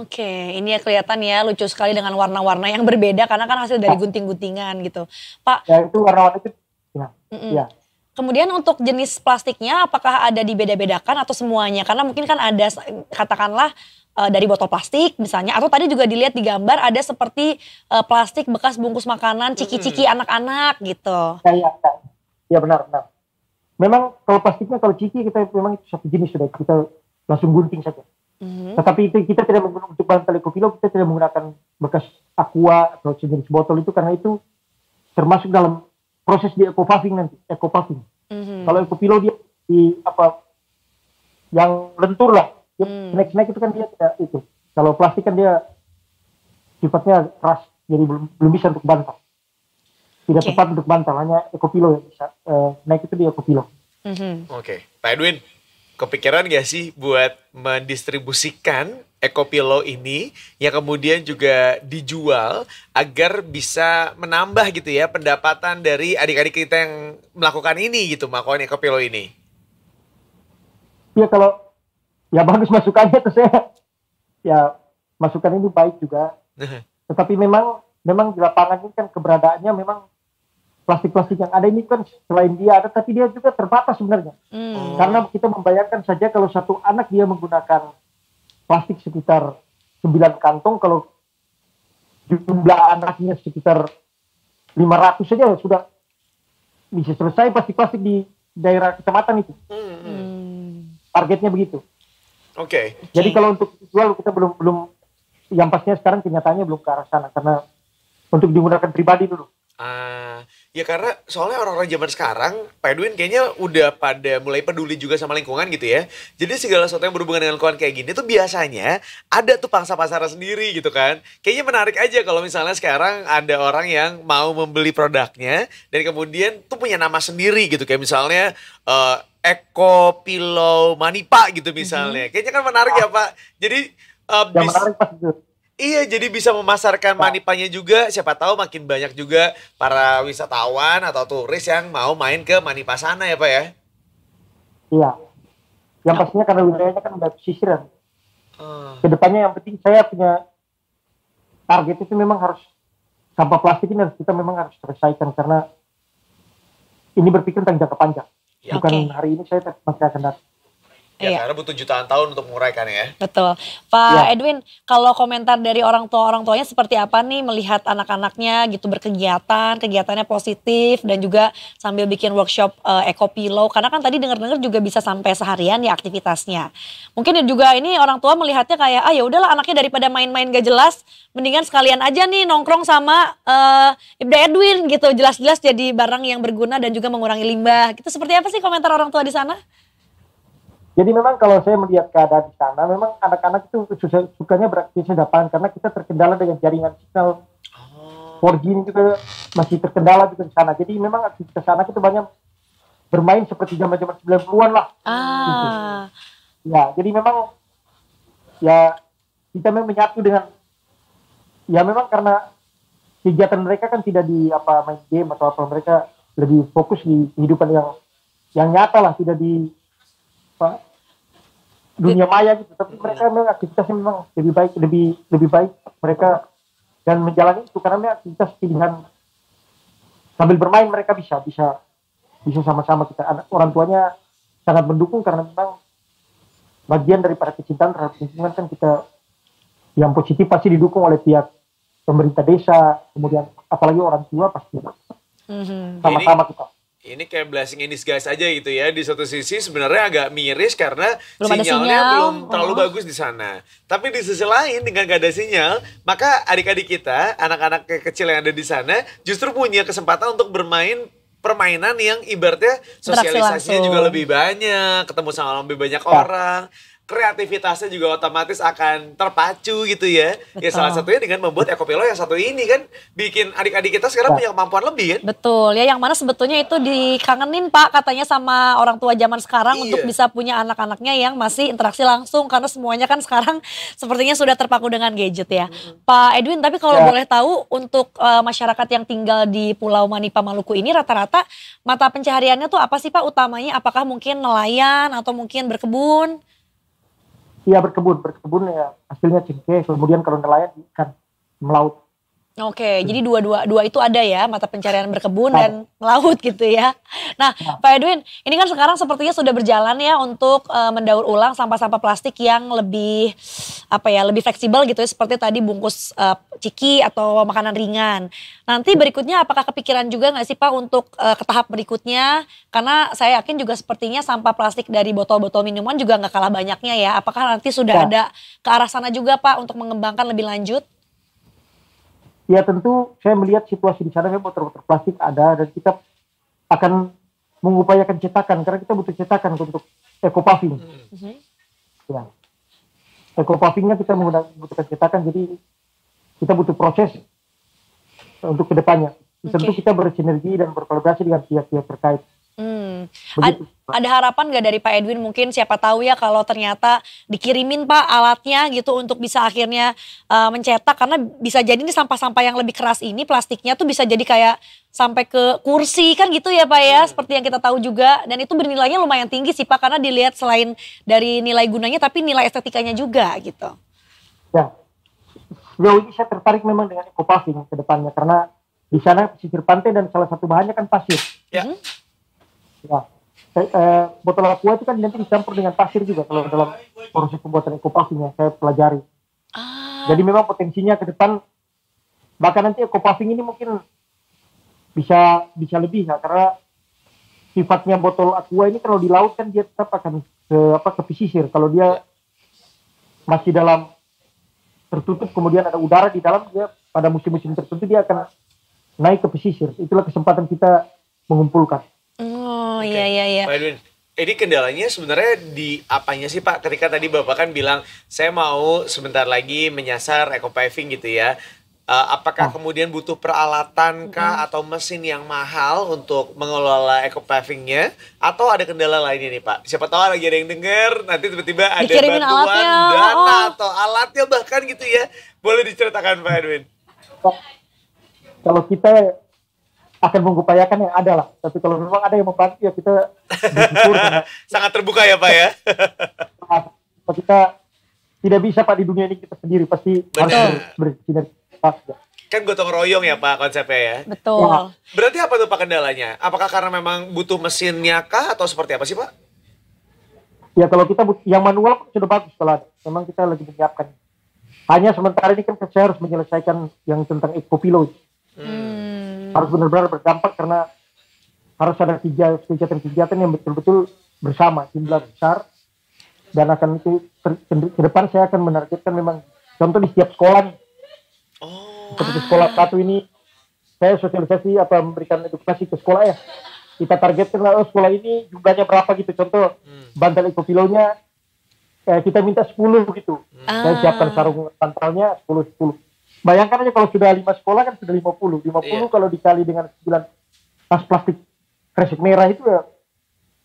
Oke, okay. ini ya kelihatan ya lucu sekali dengan warna-warna yang berbeda karena kan hasil dari ya. gunting-guntingan gitu, Pak. Ya itu warna-warna itu, ya. Mm ya. Kemudian untuk jenis plastiknya, apakah ada dibeda-bedakan atau semuanya? Karena mungkin kan ada katakanlah eh, dari botol plastik misalnya, atau tadi juga dilihat di gambar ada seperti eh, plastik bekas bungkus makanan ciki-ciki anak-anak gitu. Ya, ya, ya. Ya benar, benar. Memang kalau plastiknya kalau ciki kita memang itu satu jenis sudah kita langsung gunting saja. Mm-hmm. Tetapi itu kita tidak menggunakan untuk bahan telekopilo kita tidak menggunakan bekas aqua atau jenis botol itu karena itu termasuk dalam proses di puffing nanti puffing. Mm-hmm. Kalau dia di apa yang lentur lah. Mm. Snack snack itu kan dia tidak itu. Kalau plastik kan dia sifatnya keras jadi belum belum bisa untuk bantah tidak okay. tepat untuk bantal hanya ekopilo yang bisa uh, naik itu di ekopilo. Mm-hmm. Oke, okay. Pak Edwin, kepikiran gak sih buat mendistribusikan ekopilo ini yang kemudian juga dijual agar bisa menambah gitu ya pendapatan dari adik-adik kita yang melakukan ini gitu, Eko ekopilo ini? Iya kalau ya bagus masukannya tuh saya ya masukan ini baik juga. Nah. Tetapi memang memang di lapangan ini kan keberadaannya memang plastik-plastik yang ada ini kan selain dia ada, tapi dia juga terbatas sebenarnya. Hmm. Oh. Karena kita membayangkan saja kalau satu anak dia menggunakan plastik sekitar 9 kantong, kalau jumlah anaknya sekitar 500 saja sudah bisa selesai plastik-plastik di daerah kecamatan itu. Hmm. Targetnya begitu. Oke. Okay. Jadi kalau untuk jual kita belum belum yang pastinya sekarang kenyataannya belum ke arah sana karena untuk digunakan pribadi dulu. Ah, Ya karena soalnya orang-orang zaman sekarang, Pak Edwin kayaknya udah pada mulai peduli juga sama lingkungan gitu ya. Jadi segala sesuatu yang berhubungan dengan lingkungan kayak gini tuh biasanya ada tuh pangsa pasar sendiri gitu kan. Kayaknya menarik aja kalau misalnya sekarang ada orang yang mau membeli produknya dan kemudian tuh punya nama sendiri gitu kayak misalnya uh, Eko Pilau Manipa gitu misalnya. Mm-hmm. Kayaknya kan menarik ya Pak. Jadi uh, menarik Pak. Iya, jadi bisa memasarkan Manipanya juga. Siapa tahu makin banyak juga para wisatawan atau turis yang mau main ke Manipa sana ya, Pak ya? Iya. Yang nah. pastinya karena wilayahnya kan udah pesisiran. Hmm. Ah. Kedepannya yang penting saya punya target itu memang harus sampah plastik ini harus kita memang harus selesaikan karena ini berpikir tentang jangka panjang. Ya, Bukan okay. hari ini saya masih akan datang. Ya, iya. karena butuh jutaan tahun untuk menguraikan ya. Betul. Pak ya. Edwin, kalau komentar dari orang tua orang tuanya seperti apa nih melihat anak-anaknya gitu berkegiatan, kegiatannya positif dan juga sambil bikin workshop uh, eco pillow karena kan tadi dengar-dengar juga bisa sampai seharian ya aktivitasnya. Mungkin juga ini orang tua melihatnya kayak ah ya udahlah anaknya daripada main-main gak jelas, mendingan sekalian aja nih nongkrong sama uh, Ibda Edwin gitu. Jelas-jelas jadi barang yang berguna dan juga mengurangi limbah. Gitu seperti apa sih komentar orang tua di sana? Jadi memang kalau saya melihat keadaan di sana, memang anak-anak itu susah, sukanya beraktivitas di lapangan karena kita terkendala dengan jaringan signal 4G ini juga masih terkendala juga di sana. Jadi memang aktivitas sana kita banyak bermain seperti zaman-zaman 90-an lah. Ah. Gitu. Ya, jadi memang ya kita memang menyatu dengan ya memang karena kegiatan mereka kan tidak di apa main game atau apa mereka lebih fokus di kehidupan yang yang nyata lah tidak di apa dunia iya. maya gitu tapi mereka iya. memang aktivitas memang lebih baik lebih lebih baik mereka dan menjalani itu karena memang aktivitas pilihan sambil bermain mereka bisa bisa bisa sama-sama kita anak orang tuanya sangat mendukung karena memang bagian daripada kecintaan terhadap lingkungan kan kita yang positif pasti didukung oleh pihak pemerintah desa kemudian apalagi orang tua pasti mhm. sama-sama kita ini kayak blessing ini guys aja gitu ya. Di satu sisi sebenarnya agak miris karena belum sinyalnya sinyal. belum terlalu oh. bagus di sana. Tapi di sisi lain dengan gak ada sinyal, maka adik-adik kita, anak-anak kecil yang ada di sana justru punya kesempatan untuk bermain permainan yang ibaratnya sosialisasinya juga lebih banyak, ketemu sama lebih banyak ya. orang kreativitasnya juga otomatis akan terpacu gitu ya. Betul. Ya salah satunya dengan membuat ekopilo yang satu ini kan bikin adik-adik kita sekarang ya. punya kemampuan lebih kan. Betul ya yang mana sebetulnya itu dikangenin Pak katanya sama orang tua zaman sekarang iya. untuk bisa punya anak-anaknya yang masih interaksi langsung karena semuanya kan sekarang sepertinya sudah terpaku dengan gadget ya. Hmm. Pak Edwin tapi kalau ya. boleh tahu untuk uh, masyarakat yang tinggal di Pulau Manipa Maluku ini rata-rata mata pencahariannya tuh apa sih Pak utamanya apakah mungkin nelayan atau mungkin berkebun? Iya berkebun, berkebun ya hasilnya cengkeh. Kemudian kalau nelayan ikan melaut. Oke, okay, jadi dua-dua dua itu ada ya mata pencarian berkebun dan melaut gitu ya. Nah, Pak Edwin, ini kan sekarang sepertinya sudah berjalan ya untuk uh, mendaur ulang sampah-sampah plastik yang lebih apa ya, lebih fleksibel gitu ya seperti tadi bungkus uh, ciki atau makanan ringan. Nanti berikutnya apakah kepikiran juga nggak sih Pak untuk uh, ke tahap berikutnya? Karena saya yakin juga sepertinya sampah plastik dari botol-botol minuman juga nggak kalah banyaknya ya. Apakah nanti sudah ya. ada ke arah sana juga Pak untuk mengembangkan lebih lanjut? ya tentu saya melihat situasi di sana memang motor-motor plastik ada dan kita akan mengupayakan cetakan karena kita butuh cetakan untuk eco paving. Mm-hmm. Ya. Eco pavingnya kan kita membutuhkan cetakan jadi kita butuh proses untuk kedepannya. Okay. Tentu kita bersinergi dan berkolaborasi dengan pihak-pihak terkait. -pihak Hmm. ada harapan nggak dari Pak Edwin mungkin siapa tahu ya kalau ternyata dikirimin Pak alatnya gitu untuk bisa akhirnya uh, mencetak karena bisa jadi ini sampah-sampah yang lebih keras ini plastiknya tuh bisa jadi kayak sampai ke kursi kan gitu ya Pak ya hmm. seperti yang kita tahu juga dan itu bernilainya lumayan tinggi sih Pak karena dilihat selain dari nilai gunanya tapi nilai estetikanya juga gitu. Ya. Sejauh ini saya tertarik memang dengan ekopasi ke depannya karena di sana pesisir pantai dan salah satu bahannya kan pasir. Ya. Hmm. Nah, eh, botol aqua itu kan nanti dicampur dengan pasir juga kalau dalam proses pembuatan ekopuffing saya pelajari. Ah. Jadi memang potensinya ke depan bahkan nanti ekopasing ini mungkin bisa bisa lebih ya karena sifatnya botol aqua ini kalau di laut kan dia tetap akan ke apa ke pesisir. Kalau dia ya. masih dalam tertutup kemudian ada udara di dalam dia pada musim-musim tertentu dia akan naik ke pesisir. Itulah kesempatan kita mengumpulkan. Oh okay. iya iya iya. Pak Edwin, ini kendalanya sebenarnya di apanya sih Pak? Ketika tadi Bapak kan bilang saya mau sebentar lagi menyasar eco paving gitu ya. Uh, apakah oh. kemudian butuh peralatan kah mm-hmm. atau mesin yang mahal untuk mengelola eco pavingnya atau ada kendala lainnya nih Pak? Siapa tahu lagi ada yang dengar nanti tiba-tiba ada Dikirimin bantuan alatnya. Oh, oh. data oh. atau alatnya bahkan gitu ya. Boleh diceritakan Pak Edwin. Kalau kita akan mengupayakan yang ada lah. Tapi kalau memang ada yang membantu ya kita Sangat terbuka ya Pak ya. kita tidak bisa Pak di dunia ini kita sendiri pasti harus pas. Ya. Kan gotong royong ya Pak konsepnya ya. Betul. Ya. Berarti apa tuh Pak kendalanya? Apakah karena memang butuh mesinnya kah atau seperti apa sih Pak? Ya kalau kita yang manual sudah bagus kalau ada. Memang kita lagi menyiapkan. Hanya sementara ini kan saya harus menyelesaikan yang tentang ekopilot. Hmm harus benar-benar berdampak karena harus ada kegiatan-kegiatan yang betul-betul bersama jumlah besar dan akan itu ke depan saya akan menargetkan memang contoh di setiap sekolah oh. seperti sekolah satu ini saya sosialisasi atau memberikan edukasi ke sekolah ya kita targetkan oh, sekolah ini jumlahnya berapa gitu contoh hmm. bantal ekofilonya eh, kita minta 10 gitu hmm. saya siapkan sarung bantalnya 10 10 Bayangkan aja kalau sudah lima sekolah kan sudah 50. 50 iya. kalau dikali dengan 9 tas plastik kresek merah itu ya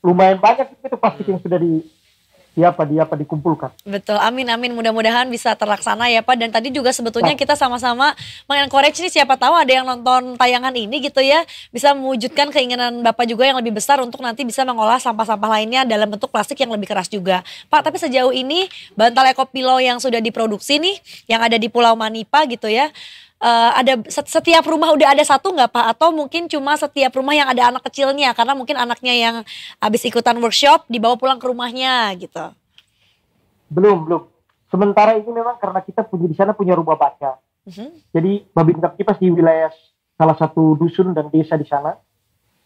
lumayan banyak itu plastik hmm. yang sudah di siapa apa dia apa dikumpulkan. Betul, amin amin mudah-mudahan bisa terlaksana ya Pak. Dan tadi juga sebetulnya kita sama-sama mengencourage nih siapa tahu ada yang nonton tayangan ini gitu ya bisa mewujudkan keinginan Bapak juga yang lebih besar untuk nanti bisa mengolah sampah-sampah lainnya dalam bentuk plastik yang lebih keras juga. Pak, tapi sejauh ini bantal ekopilo yang sudah diproduksi nih yang ada di Pulau Manipa gitu ya uh, ada setiap rumah udah ada satu nggak pak atau mungkin cuma setiap rumah yang ada anak kecilnya karena mungkin anaknya yang habis ikutan workshop dibawa pulang ke rumahnya gitu belum belum sementara ini memang karena kita punya di sana punya rumah baca mm-hmm. jadi babin kamtipas di wilayah salah satu dusun dan desa di sana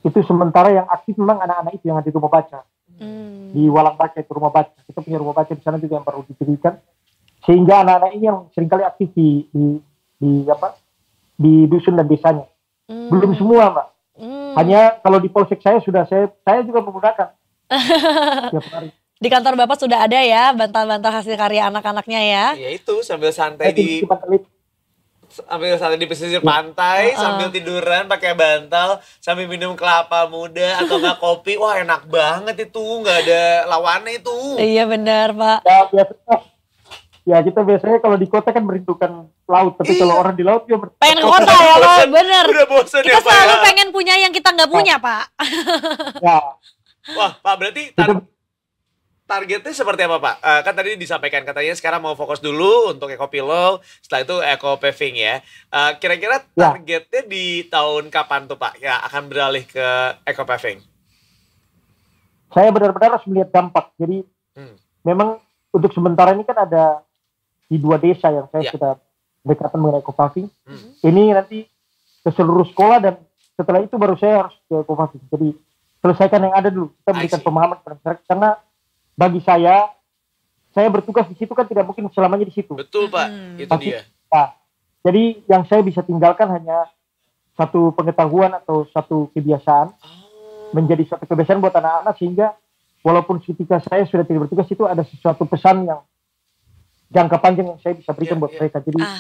itu sementara yang aktif memang anak-anak itu yang ada di rumah baca mm. di walang baca itu rumah baca kita punya rumah baca di sana juga yang perlu diberikan sehingga anak-anak ini yang seringkali aktif di, di di apa di dusun dan desanya. Hmm. Belum semua, Mbak. Hmm. Hanya kalau di polsek saya sudah saya saya juga menggunakan. Tiap hari. Di kantor Bapak sudah ada ya bantal-bantal hasil karya anak-anaknya ya. Iya itu sambil santai di, di sambil santai di pesisir ya. pantai, uh. sambil tiduran pakai bantal, sambil minum kelapa muda atau enggak kopi. Wah, enak banget itu, nggak ada lawannya itu. Iya benar, Pak. Ya, biasa ya kita biasanya kalau di kota kan merindukan laut tapi iya. kalau orang di laut dia ya pengen ke kota ya lo bener udah kita ya, ya. selalu pak, pengen punya yang kita nggak nah. punya nah. pak ya. wah pak berarti tar targetnya seperti apa pak uh, kan tadi disampaikan katanya sekarang mau fokus dulu untuk eco pillow setelah itu eco paving ya kira eh, kira-kira ya. targetnya ya. di tahun kapan tuh pak ya akan beralih ke eco paving saya benar-benar harus melihat dampak jadi hmm. memang untuk sementara ini kan ada di dua desa yang saya yeah. sudah berkaitan mengenai mm Hmm. Ini nanti ke seluruh sekolah dan setelah itu baru saya harus ke Kopavi. Jadi selesaikan yang ada dulu. Kita berikan pemahaman kepada masyarakat karena bagi saya saya bertugas di situ kan tidak mungkin selamanya di situ. Betul pak, hmm. itu Pasti, dia. Nah, jadi yang saya bisa tinggalkan hanya satu pengetahuan atau satu kebiasaan oh. menjadi suatu kebiasaan buat anak-anak sehingga walaupun ketika saya sudah tidak bertugas itu ada sesuatu pesan yang jangka panjang yang saya bisa berikan yeah, buat yeah. mereka. Jadi ah.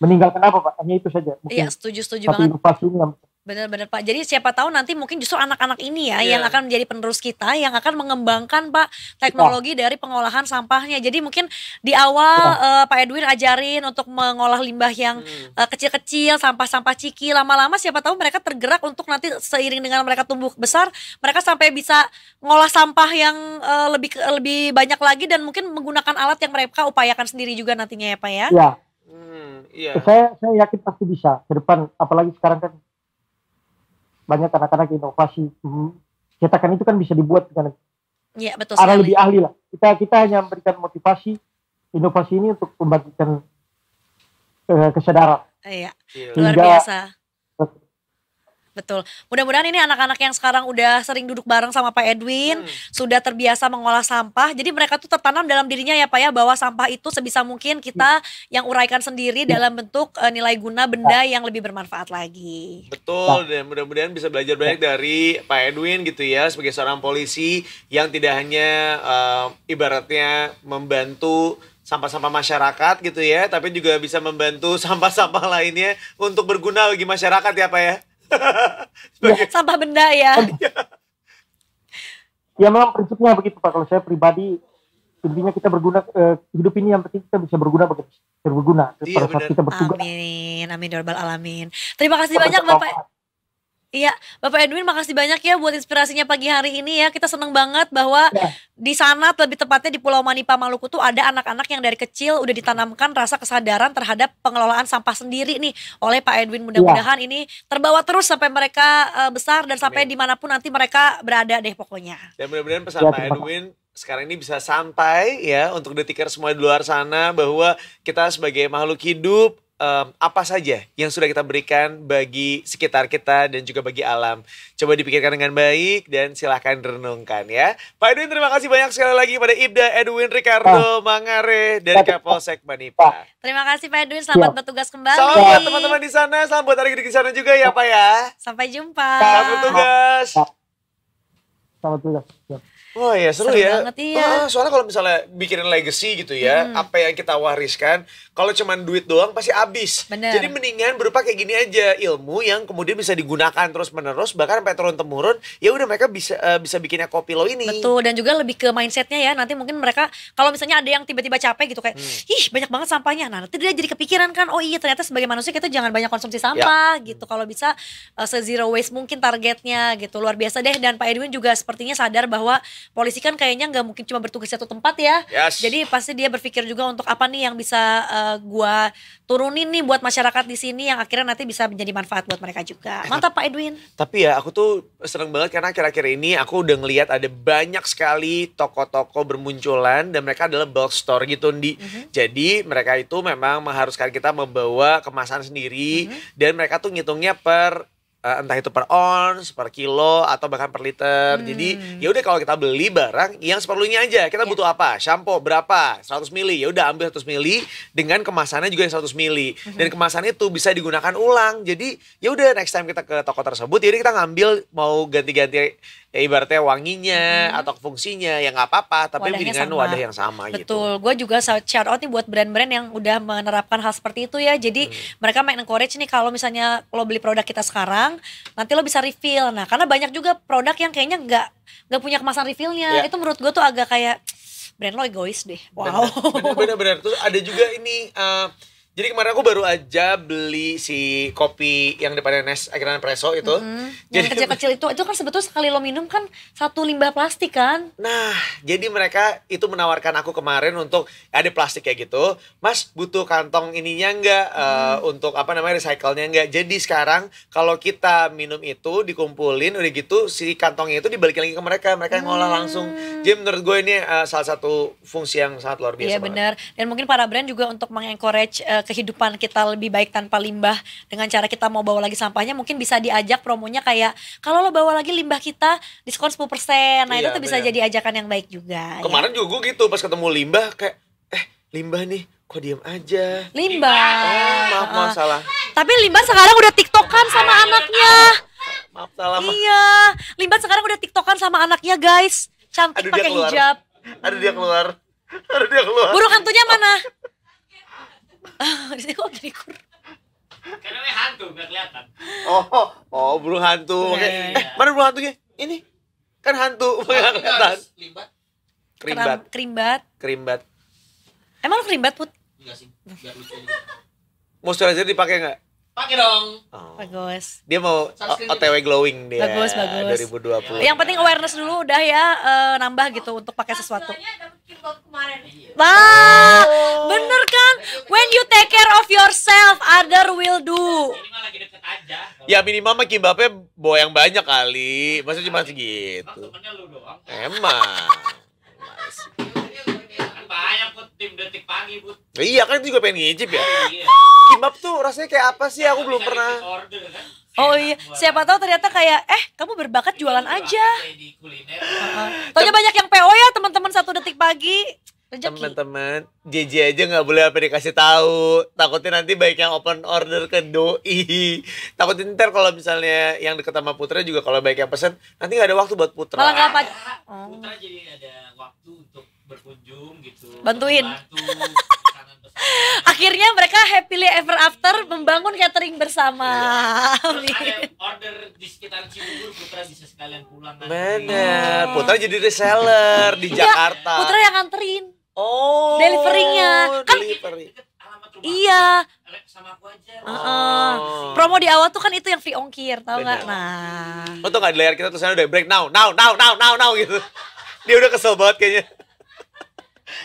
meninggalkan apa Pak? Hanya itu saja. Iya, yeah, setuju-setuju banget. Tapi inovasi yang Benar-benar Pak. Jadi siapa tahu nanti mungkin justru anak-anak ini ya yeah. yang akan menjadi penerus kita yang akan mengembangkan Pak teknologi oh. dari pengolahan sampahnya. Jadi mungkin di awal oh. uh, Pak Edwin ajarin untuk mengolah limbah yang hmm. Eh, kecil-kecil, hmm. uh, sampah-sampah ciki. Lama-lama siapa tahu mereka tergerak untuk nanti seiring dengan mereka tumbuh besar, mereka sampai bisa mengolah sampah yang uh, lebih lebih banyak lagi dan mungkin menggunakan alat yang mereka upayakan sendiri juga nantinya ya Pak ya. Iya. Yeah. Hmm, Yeah. Saya saya yakin pasti bisa ke depan apalagi sekarang kan banyak anak-anak inovasi hmm. cetakan itu kan bisa dibuat dengan ya, betul arah lebih ahli lah kita kita hanya memberikan motivasi inovasi ini untuk membangkitkan uh, kesadaran iya. iya. luar biasa betul. Mudah-mudahan ini anak-anak yang sekarang udah sering duduk bareng sama Pak Edwin, hmm. sudah terbiasa mengolah sampah. Jadi mereka tuh tertanam dalam dirinya ya Pak ya bahwa sampah itu sebisa mungkin kita hmm. yang uraikan sendiri dalam bentuk uh, nilai guna benda yang lebih bermanfaat lagi. Betul dan mudah-mudahan bisa belajar banyak ya. dari Pak Edwin gitu ya sebagai seorang polisi yang tidak hanya uh, ibaratnya membantu sampah-sampah masyarakat gitu ya, tapi juga bisa membantu sampah-sampah lainnya untuk berguna bagi masyarakat ya Pak ya ya. Sampah benda ya. Oh, iya. ya memang prinsipnya begitu Pak. Kalau saya pribadi intinya kita berguna eh, hidup ini yang penting kita bisa berguna bagi berguna iya, pada kita bertugas. Amin, amin ya alamin. Terima kasih banyak banyak Bapak. Iya, Bapak Edwin makasih banyak ya buat inspirasinya pagi hari ini ya. Kita seneng banget bahwa ya. di sana lebih tepatnya di Pulau Manipa Maluku tuh ada anak-anak yang dari kecil udah ditanamkan rasa kesadaran terhadap pengelolaan sampah sendiri nih oleh Pak Edwin. Iya. Mudah-mudahan ya. ini terbawa terus sampai mereka uh, besar dan sampai Amin. dimanapun nanti mereka berada deh pokoknya. Dan mudah-mudahan pesan ya, Pak Edwin sekarang ini bisa sampai ya untuk detikar semua di luar sana bahwa kita sebagai makhluk hidup um, apa saja yang sudah kita berikan bagi sekitar kita dan juga bagi alam. Coba dipikirkan dengan baik dan silahkan renungkan ya. Pak Edwin terima kasih banyak sekali lagi pada Ibda Edwin Ricardo ah. Mangare dari Kapolsek Manipa. Ah. Terima kasih Pak Edwin, selamat ya. bertugas kembali. Selamat buat teman-teman di sana, selamat buat adik di sana juga ya Pak ya. Sampai jumpa. Selamat bertugas. Ah. Selamat bertugas. Ya. Oh iya seru, seru ya. Banget, iya. Oh, soalnya kalau misalnya bikinin legacy gitu ya, hmm. apa yang kita wariskan, kalau cuman duit doang pasti habis. Jadi mendingan berupa kayak gini aja ilmu yang kemudian bisa digunakan terus menerus bahkan sampai turun temurun, ya udah mereka bisa uh, bisa bikinnya kopi lo ini. Betul dan juga lebih ke mindsetnya ya. Nanti mungkin mereka kalau misalnya ada yang tiba-tiba capek gitu kayak, hmm. ih banyak banget sampahnya. Nah nanti dia jadi kepikiran kan, oh iya ternyata sebagai manusia kita jangan banyak konsumsi ya. sampah ya. gitu. Kalau bisa uh, eh, se zero waste mungkin targetnya gitu luar biasa deh. Dan Pak Edwin juga sepertinya sadar bahwa polisi kan kayaknya nggak mungkin cuma bertugas satu tempat ya. Yes. Jadi pasti dia berpikir juga untuk apa nih yang bisa uh, gua turunin nih buat masyarakat di sini yang akhirnya nanti bisa menjadi manfaat buat mereka juga. Eh, Mantap Pak Edwin. Tapi ya aku tuh seneng banget karena akhir-akhir ini aku udah ngelihat ada banyak sekali toko-toko bermunculan dan mereka adalah bulk store gitu di. Mm -hmm. Jadi mereka itu memang mengharuskan kita membawa kemasan sendiri mm -hmm. dan mereka tuh ngitungnya per uh, entah itu per ons, per kilo atau bahkan per liter. Hmm. Jadi ya udah kalau kita beli barang yang seperlunya aja. Kita yeah. butuh apa? Shampoo berapa? 100 mili. Ya udah ambil 100 mili dengan kemasannya juga yang 100 mili. Mm -hmm. Dan kemasan itu bisa digunakan ulang. Jadi ya udah next time kita ke toko tersebut jadi ya kita ngambil mau ganti-ganti ya ibaratnya wanginya hmm. atau fungsinya ya nggak apa-apa tapi lebih dengan sama. wadah yang sama Betul. gitu. Betul. Gue juga shout out nih buat brand-brand yang udah menerapkan hal seperti itu ya. Jadi hmm. mereka main encourage nih kalau misalnya lo beli produk kita sekarang nanti lo bisa refill. Nah karena banyak juga produk yang kayaknya nggak nggak punya kemasan refillnya. ya. Itu menurut gue tuh agak kayak brand lo egois deh. Wow. benar benar Terus ada juga ini uh, jadi kemarin aku baru aja beli si kopi yang depannya Nes akhirnya Nespresso itu. Mm-hmm. Jadi, yang kecil-kecil itu itu kan sebetulnya sekali lo minum kan satu limbah plastik kan. Nah, jadi mereka itu menawarkan aku kemarin untuk ada plastik kayak gitu. Mas butuh kantong ininya enggak eh, mm. Mm-hmm. uh, untuk apa namanya recycle-nya enggak. Jadi sekarang kalau kita minum itu dikumpulin udah gitu si kantongnya itu dibalikin lagi ke mereka, mereka yang ngolah mm. langsung. Jadi menurut gue ini uh, salah satu fungsi yang sangat luar biasa. Iya benar. Dan mungkin para brand juga untuk mengencourage uh, eh, kehidupan kita lebih baik tanpa limbah dengan cara kita mau bawa lagi sampahnya mungkin bisa diajak promonya kayak kalau lo bawa lagi limbah kita diskon 10% nah iya, itu tuh bisa bener. jadi ajakan yang baik juga ya. kemarin ya. juga gue gitu pas ketemu limbah kayak eh limbah nih kok diem aja limbah oh, maaf maaf ah. salah tapi limbah sekarang udah tiktokan sama ah, anaknya maaf salah iya limbah sekarang udah tiktokan sama anaknya guys cantik pakai hijab ada dia keluar ada dia keluar burung hantunya mana di kok gini kur karena ini hantu nggak kelihatan oh oh, oh bulu hantu yeah, iya, iya, yeah, yeah. eh mana burung hantunya ini kan hantu nggak kelihatan limbat Krimbat. Krimbat. krimbat. emang lu krimbat put enggak sih biar lucu moisturizer dipakai nggak Pakai dong. Oh. Bagus. Dia mau OTW gitu. glowing dia. Bagus, bagus. 2020. Yang penting awareness dulu udah ya uh, nambah gitu oh, untuk pakai kan sesuatu. Wah, oh. bener kan? When you take care of yourself, other will do. Ya minimal mah kimbapnya yang banyak kali. Maksudnya cuma segitu. Emang. nyangkut tim detik pagi Bud. iya kan itu juga pengen ngicip ya iya. tuh rasanya kayak apa sih aku belum pernah kan? Oh iya, siapa tahu ternyata kayak eh kamu berbakat iya, jualan aja. Tanya banyak yang PO ya teman-teman satu detik pagi. Teman-teman, JJ aja nggak boleh apa dikasih tahu. Takutnya nanti baik yang open order ke doi. Takutnya nanti kalau misalnya yang deket sama Putra juga kalau baik yang pesen, nanti nggak ada waktu buat Putra. Malah nggak apa. Putra jadi ada waktu untuk berkunjung gitu bantuin akhirnya mereka happily ever after membangun catering bersama ya. order di sekitar Cibubur Putra bisa sekalian pulang bener oh. Putra jadi reseller di iya, Jakarta Putra yang nganterin oh Deliverynya. kan delivery. Iya. Sama aku aja. Oh. Uh, promo di awal tuh kan itu yang free ongkir, tau nggak? Nah. Lo oh, tuh nggak di layar kita tuh saya udah break now, now, now, now, now, now gitu. Dia udah kesel banget kayaknya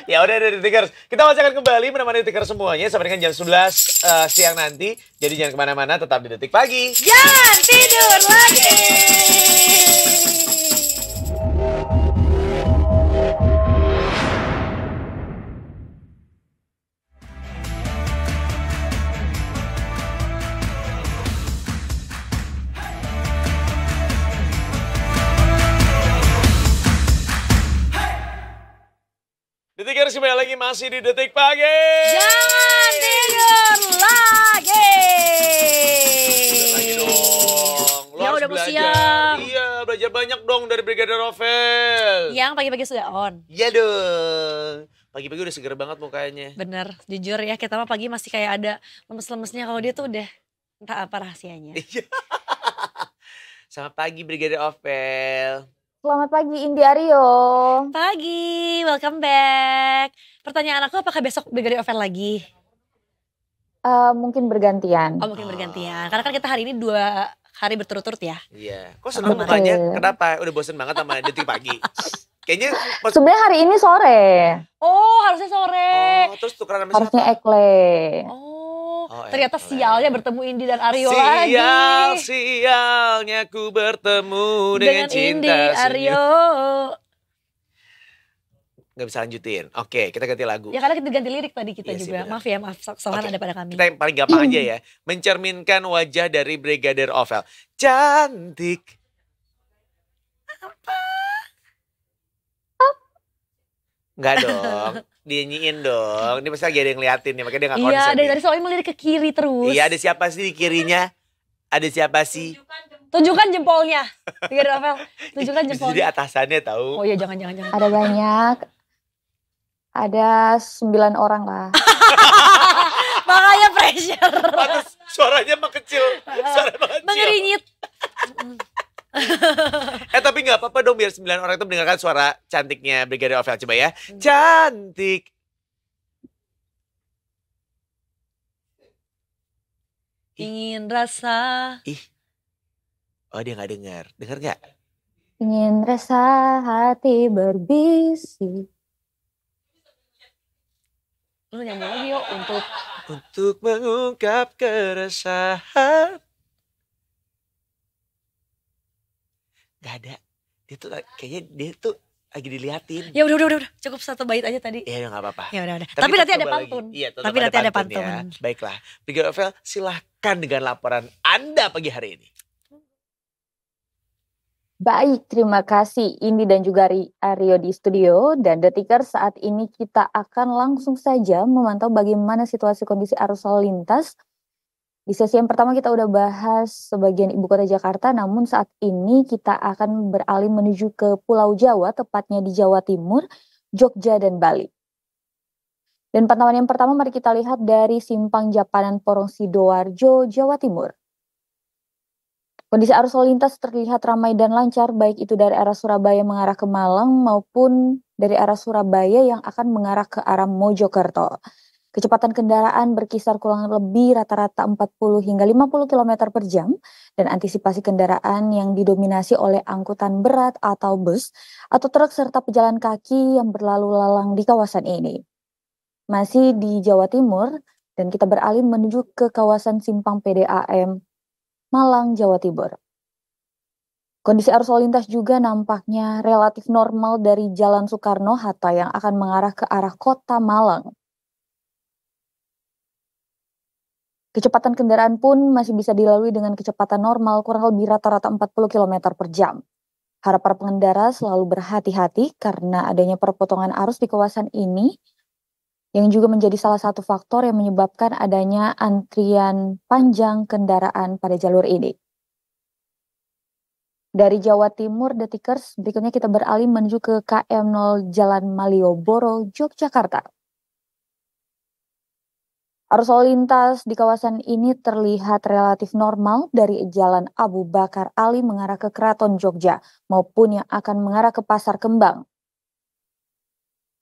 ya udah dari Tikers. Kita masih akan kembali menemani Tikers semuanya sampai dengan jam 11 uh, eh, siang nanti. Jadi jangan kemana-mana, tetap di Detik Pagi. Jangan tidur lagi. tiga kembali lagi masih di Detik Pagi. Jangan tidur lagi. ya udah belajar. siap. Iya, belajar banyak dong dari Brigada Rovel. Yang pagi-pagi sudah on. Iya dong pagi-pagi udah seger banget mukanya. Bener, jujur ya kita mah pagi masih kayak ada lemes-lemesnya kalau dia tuh udah entah apa rahasianya. Iya. Sama pagi Brigade Ovel. Selamat pagi Indi Aryo. Pagi, welcome back. Pertanyaan aku apakah besok Bigari Oven lagi? Uh, mungkin bergantian. Oh mungkin oh. bergantian. Karena kan kita hari ini dua hari berturut-turut ya. Iya. Kok seneng mukanya? Kenapa? Udah bosen banget sama detik pagi. Kayaknya mas... sebenarnya hari ini sore. Oh harusnya sore. Oh, terus tukeran sama Harusnya ekle. Oh Oh, eh, Ternyata oh, eh. sialnya bertemu Indi dan Aryo Sial, lagi. Sial, sialnya ku bertemu dengan, dengan cinta Indi, senyum. Aryo. Gak bisa lanjutin. Oke, kita ganti lagu. Ya karena kita ganti lirik tadi kita iya juga. Sih, maaf ya, maaf So Soalnya ada pada kami. Kita yang paling gampang aja ya. Mencerminkan wajah dari Brigadir Ovel. Cantik. Apa? Enggak dong, dinyiin dong. Ini pasti lagi ada yang ngeliatin nih, makanya dia gak konsen. Iya, dari tadi soalnya melirik ke kiri terus. Iya, ada siapa sih di kirinya? Ada siapa sih? Tunjukkan jempolnya. Tiga Rafael, tunjukkan jempolnya. Jadi atasannya tahu. Oh iya, jangan jangan jangan. Ada banyak. Ada sembilan orang lah. Makanya pressure. Pantes suaranya mah kecil. Suara kecil. Mengerinyit. eh tapi nggak apa-apa dong biar sembilan orang itu mendengarkan suara cantiknya Brigade Ovel coba ya. Hmm. Cantik. Ingin rasa. Ih. Oh dia nggak dengar. Dengar nggak? Ingin rasa hati berbisik. Lu nyanyi lagi yuk untuk untuk mengungkap keresahan Gak ada. Dia tuh kayaknya dia tuh lagi diliatin. Ya udah udah udah cukup satu bait aja tadi. Iya ya, nggak apa-apa. Ya udah udah. Tapi, tapi nanti ada pantun. Iya, tapi ada nanti pantun ada pantun. Ya. Baiklah, Bigger Ovel silahkan dengan laporan Anda pagi hari ini. Baik, terima kasih Indi dan juga Aryo di studio. Dan detikers saat ini kita akan langsung saja memantau bagaimana situasi kondisi arus lalu lintas di sesi yang pertama kita udah bahas sebagian ibu kota Jakarta, namun saat ini kita akan beralih menuju ke Pulau Jawa, tepatnya di Jawa Timur, Jogja, dan Bali. Dan pantauan yang pertama mari kita lihat dari Simpang Japanan Porong Sidoarjo, Jawa Timur. Kondisi arus lalu lintas terlihat ramai dan lancar, baik itu dari arah Surabaya mengarah ke Malang maupun dari arah Surabaya yang akan mengarah ke arah Mojokerto. Kecepatan kendaraan berkisar kurang lebih rata-rata 40 hingga 50 km per jam dan antisipasi kendaraan yang didominasi oleh angkutan berat atau bus atau truk serta pejalan kaki yang berlalu lalang di kawasan ini. Masih di Jawa Timur dan kita beralih menuju ke kawasan Simpang PDAM Malang, Jawa Timur. Kondisi arus lalu lintas juga nampaknya relatif normal dari Jalan Soekarno-Hatta yang akan mengarah ke arah kota Malang. Kecepatan kendaraan pun masih bisa dilalui dengan kecepatan normal kurang lebih rata-rata 40 km per jam. Harap para pengendara selalu berhati-hati karena adanya perpotongan arus di kawasan ini yang juga menjadi salah satu faktor yang menyebabkan adanya antrian panjang kendaraan pada jalur ini. Dari Jawa Timur, Detikers, berikutnya kita beralih menuju ke KM0 Jalan Malioboro, Yogyakarta. Arus lalu lintas di kawasan ini terlihat relatif normal dari Jalan Abu Bakar Ali mengarah ke Keraton Jogja maupun yang akan mengarah ke Pasar Kembang.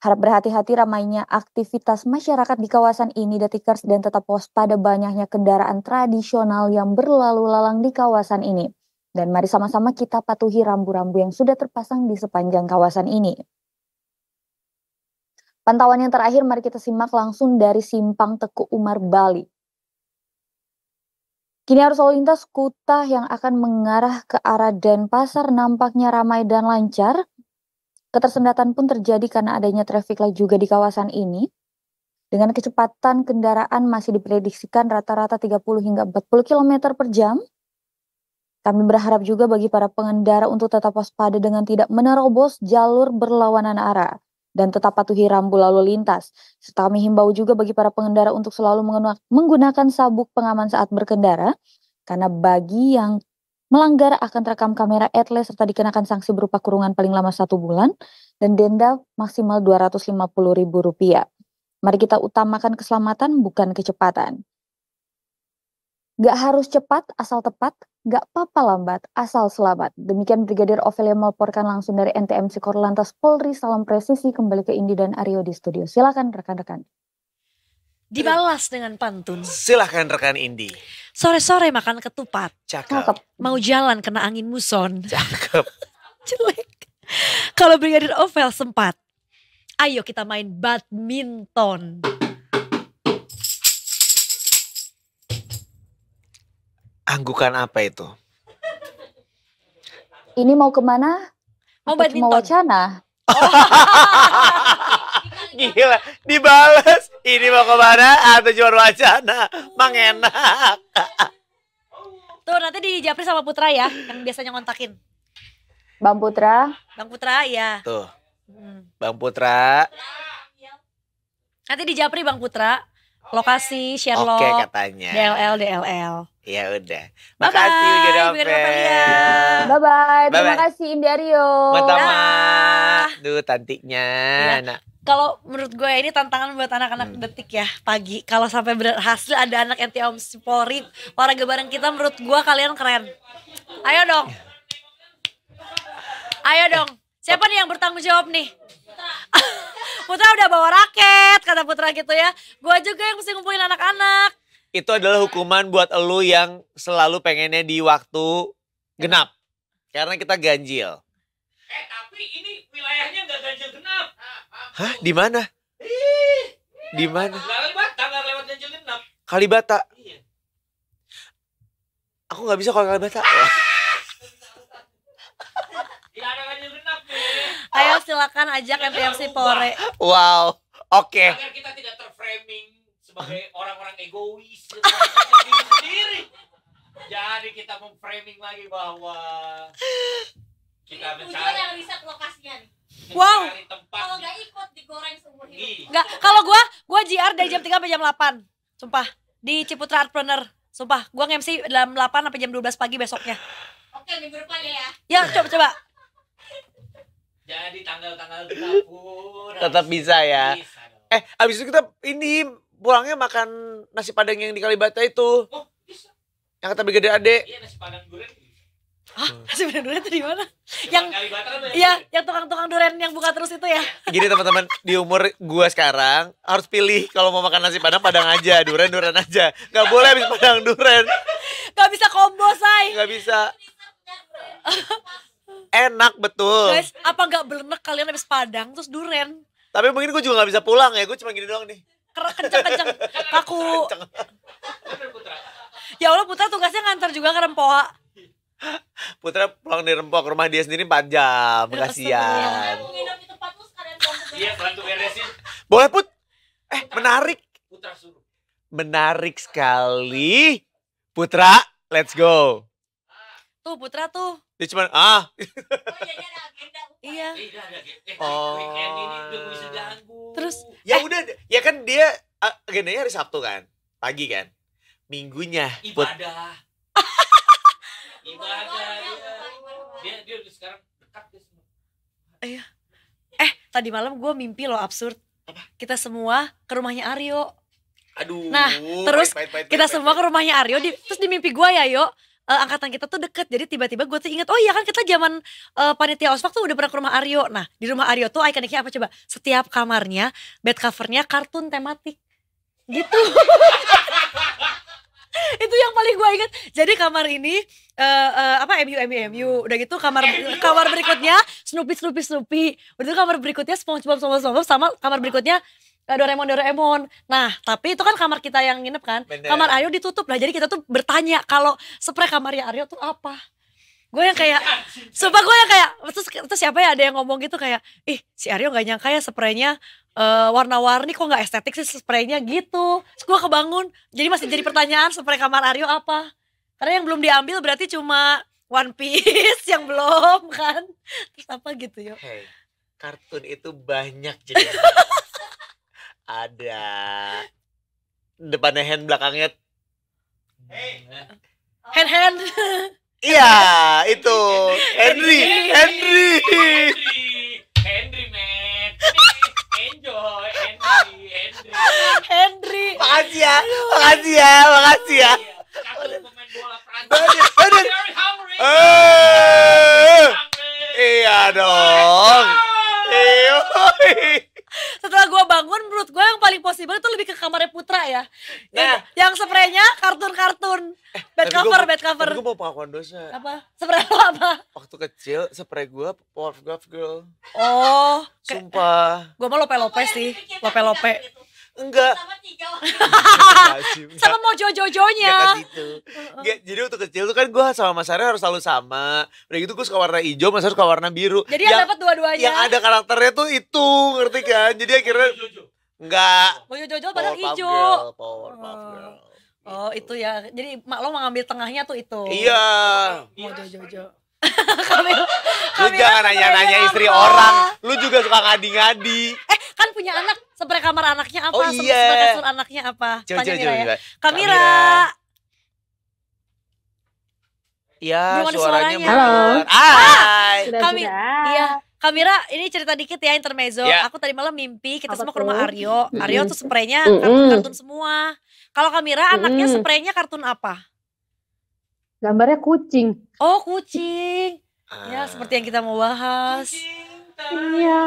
Harap berhati-hati ramainya aktivitas masyarakat di kawasan ini detikers dan tetap waspada banyaknya kendaraan tradisional yang berlalu lalang di kawasan ini. Dan mari sama-sama kita patuhi rambu-rambu yang sudah terpasang di sepanjang kawasan ini. Pantauan yang terakhir mari kita simak langsung dari Simpang Teku Umar Bali. Kini arus lalu lintas Kuta yang akan mengarah ke arah Denpasar nampaknya ramai dan lancar. Ketersendatan pun terjadi karena adanya traffic light juga di kawasan ini. Dengan kecepatan kendaraan masih diprediksikan rata-rata 30 hingga 40 km per jam. Kami berharap juga bagi para pengendara untuk tetap waspada dengan tidak menerobos jalur berlawanan arah dan tetap patuhi rambu lalu lintas. Serta kami himbau juga bagi para pengendara untuk selalu menggunakan sabuk pengaman saat berkendara, karena bagi yang melanggar akan terekam kamera etle serta dikenakan sanksi berupa kurungan paling lama satu bulan dan denda maksimal Rp250.000. Mari kita utamakan keselamatan bukan kecepatan. Gak harus cepat asal tepat, Gak apa-apa lambat, asal selamat. Demikian Brigadir Ovelia melaporkan langsung dari NTM Sikor Lantas Polri. Salam presisi kembali ke Indi dan Aryo di studio. Silakan rekan-rekan. Dibalas dengan pantun. Silahkan rekan Indi. Sore-sore makan ketupat. Cakep. Cakep. Mau jalan kena angin muson. Cakep. Jelek. Kalau Brigadir Ovel sempat. Ayo kita main badminton. Anggukan apa itu? Ini mau kemana? Mau Atau badminton. Mau wacana? Gila, dibalas. Ini mau kemana? Atau jual wacana? Mang enak. Tuh nanti di Japri sama Putra ya, yang biasanya ngontakin. Bang Putra. Bang Putra, iya. Tuh. Hmm. Bang Putra. Nanti di Japri Bang Putra. Oh. lokasi Sherlock. Oke okay, katanya. DLL DLL. Ya udah. Makasih Bye bye. Bye bye. Terima kasih Indario. Pertama, duh tantiknya. Ya. Kalau menurut gue ini tantangan buat anak-anak hmm. detik ya pagi. Kalau sampai berhasil ada anak anti om Polri olahraga bareng kita menurut gue kalian keren. Ayo dong. Iya. Ayo dong. Siapa nih yang bertanggung jawab nih? Putra. Putra udah bawa raket, kata Putra gitu ya. Gua juga yang mesti ngumpulin anak-anak. Itu adalah hukuman buat elu yang selalu pengennya di waktu genap. Karena kita ganjil. Eh tapi ini wilayahnya gak ganjil genap. Hah? Di mana? Di mana? Kalibata gak lewat ganjil genap. Kalibata. Iya. Aku gak bisa kalau Kalibata. Ah. Ayo silakan ajak MPRC Pore. Wow. Oke. Okay. Agar kita tidak terframing sebagai orang-orang egois sendiri, Jadi kita memframing lagi bahwa kita mencari yang riset lokasinya nih. Wow. Kalau nggak ikut digoreng seumur hidup. Nggak. Kalau gua, gua JR dari jam 3 sampai jam 8. Sumpah. Di Ciputra Artpreneur. Sumpah, gua ngemsi mc dalam 8 sampai jam 12 pagi besoknya. Oke, minggu depan ya. Ya, ya coba coba. Jadi tanggal-tanggal dapur. Tetap bisa ya. Bisa eh, abis itu kita ini pulangnya makan nasi padang yang di Kalibata itu. Oh, bisa. Yang kata gede ade. Iya, nasi padang goreng. Hah? Hmm. Nasi padang durian itu di mana? Yang Kalibata kan Iya, yang tukang-tukang durian yang buka terus itu ya. Iya. Gini teman-teman, di umur gua sekarang harus pilih kalau mau makan nasi padang padang aja, durian durian aja. Gak boleh habis padang durian. Gak bisa combo, say. Gak bisa. enak betul. Guys, apa nggak belenek kalian habis padang terus duren? Tapi mungkin gue juga nggak bisa pulang ya, gue cuma gini doang nih. Kenceng-kenceng, kaku. Kenceng. ya Allah Putra tugasnya ngantar juga ke Rempoa. Putra pulang dari Rempoa ke rumah dia sendiri 4 jam, ya, kasihan. Iya, bantu beresin. Boleh Put? Eh, menarik. Putra suruh. Menarik sekali. Putra, let's go. Tuh Putra tuh dia cuma ah. Oh, iya, iya. Eh, eh, oh. Terus ya eh. udah ya kan dia agendanya hari Sabtu kan? Pagi kan? Minggunya ibadah. ibadah. Iya. Iya. Dia dia sekarang Iya. Eh, tadi malam gue mimpi loh absurd. Apa? Kita semua ke rumahnya Aryo. Aduh. Nah, terus baik, baik, baik, kita semua ke rumahnya Aryo di, terus di mimpi gue ya, Yo uh, angkatan kita tuh deket jadi tiba-tiba gue tuh inget oh iya kan kita zaman uh, panitia ospek tuh udah pernah ke rumah Aryo nah di rumah Aryo tuh ikoniknya apa coba setiap kamarnya bed covernya kartun tematik gitu itu yang paling gue inget jadi kamar ini uh, uh, apa MU MU MU hmm. udah gitu kamar kamar berikutnya Snoopy Snoopy Snoopy udah gitu kamar berikutnya SpongeBob SpongeBob SpongeBob sama kamar berikutnya Eh, Doraemon Doraemon. Nah, tapi itu kan kamar kita yang nginep kan. Bener. Kamar Aryo ditutup lah. Jadi kita tuh bertanya kalau spray kamarnya Aryo tuh apa? Gue yang kayak, sumpah gue yang kayak, terus, terus siapa ya ada yang ngomong gitu kayak, ih si Aryo gak nyangka ya spraynya uh, eh, warna-warni kok gak estetik sih spraynya gitu. Terus gue kebangun, jadi masih jadi pertanyaan spray kamar Aryo apa? Karena yang belum diambil berarti cuma One Piece yang belum kan. Terus apa gitu yuk. Hey, kartun itu banyak jadi ada depannya hand belakangnya hey. hand hand iya itu Henry Henry Henry man enjoy Henry Henry Henry makasih ya makasih ya makasih ya Badan, eh. Iya dong. Iya setelah gue bangun menurut gue yang paling possible itu lebih ke kamarnya Putra ya nah yang, spraynya kartun-kartun eh, bed cover bed cover gue mau pengakuan dosa ya. apa spray lo apa waktu kecil spray gue Powerpuff Girl oh sumpah gue mau lope-lope sih lope-lope enggak sama tiga sama mau jojo joonya gitu jadi waktu kecil tuh kan gue sama Mas Arya harus selalu sama udah gitu gue suka warna hijau Mas Arya suka warna biru jadi yang, yang dapat dua-duanya yang ada karakternya tuh itu ngerti kan jadi akhirnya enggak mau jojo padahal hijau oh. Gitu. oh itu ya, jadi mak lo mengambil tengahnya tuh itu. Iya. Mau jojo-jojo. Kamil, lu jangan nanya-nanya istri apa? orang. Lu juga suka ngadi-ngadi. Eh, kan punya anak. Spray kamar anaknya apa? Oh iya. kasur anaknya apa? Coba, coba, coba. ya. Kamila. Iya, suaranya. suaranya. Halo. Ah, Hai. Kami, iya. Kamira, ini cerita dikit ya intermezzo. Yeah. Aku tadi malam mimpi kita Apa semua ke rumah Aryo. Aryo tuh spraynya kartun-kartun semua. Kalau Kamira anaknya spraynya kartun apa? gambarnya kucing. Oh kucing. Ya ah. seperti yang kita mau bahas. Iya.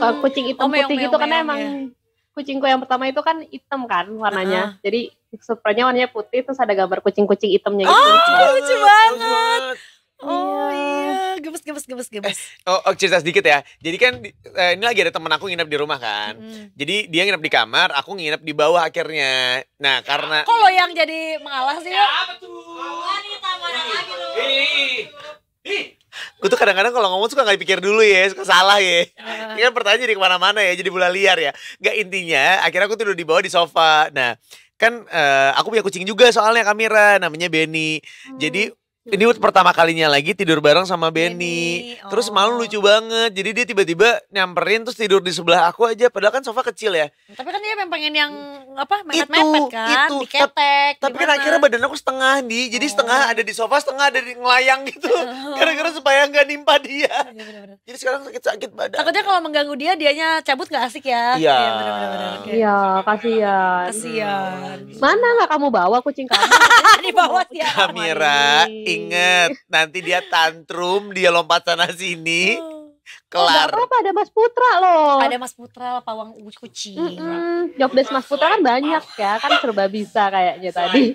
Kalau kucing hitam oh, putih gitu karena emang ya. kucingku yang pertama itu kan hitam kan warnanya. Uh-huh. Jadi sepertinya warnanya putih terus ada gambar kucing-kucing hitamnya gitu. Oh, lucu banget. banget. Iya. Oh iya, gemes gemes gemes gemes. Eh, oh, oh cerita sedikit ya. Jadi kan eh, ini lagi ada teman aku nginep di rumah kan. Mm. Jadi dia nginep di kamar, aku nginep di bawah akhirnya. Nah karena. Kok lo yang jadi mengalah sih? Ya apa tuh? Wanita mana lagi lo? Gue tuh kadang-kadang kalau ngomong suka gak dipikir dulu ya, suka salah ya. Uh. Ini kan pertanyaan jadi kemana-mana ya, jadi bola liar ya. Gak intinya, akhirnya aku tidur di bawah di sofa. Nah, kan uh, aku punya kucing juga soalnya kamera namanya Benny. Hmm. Jadi ini pertama kalinya lagi tidur bareng sama Benny. Benny. Oh. Terus malu lucu banget. Jadi dia tiba-tiba nyamperin terus tidur di sebelah aku aja. Padahal kan sofa kecil ya. Tapi kan dia memang pengen yang apa mepet-mepet kan. Itu. Diketek. Tapi dimana? kan akhirnya badan aku setengah di. Jadi oh. setengah ada di sofa, setengah ada di ngelayang gitu. Gara-gara oh. supaya nggak nimpa dia. Iya, Bener -bener. Jadi sekarang sakit-sakit badan. Takutnya kalau mengganggu dia, dianya cabut nggak asik ya. Iya. Iya, ya, kasihan. Kasihan. Hmm. Mana nggak kamu bawa kucing kamu? Dibawa ya. Kamera. Ingat, nanti dia tantrum, dia lompat sana sini. Oh. Kelar. Oh, ada Mas Putra loh. Ada Mas Putra pawang kucing. Mm -mm. Jobdesk Mas Putra kan banyak ya, kan serba bisa kayaknya tadi.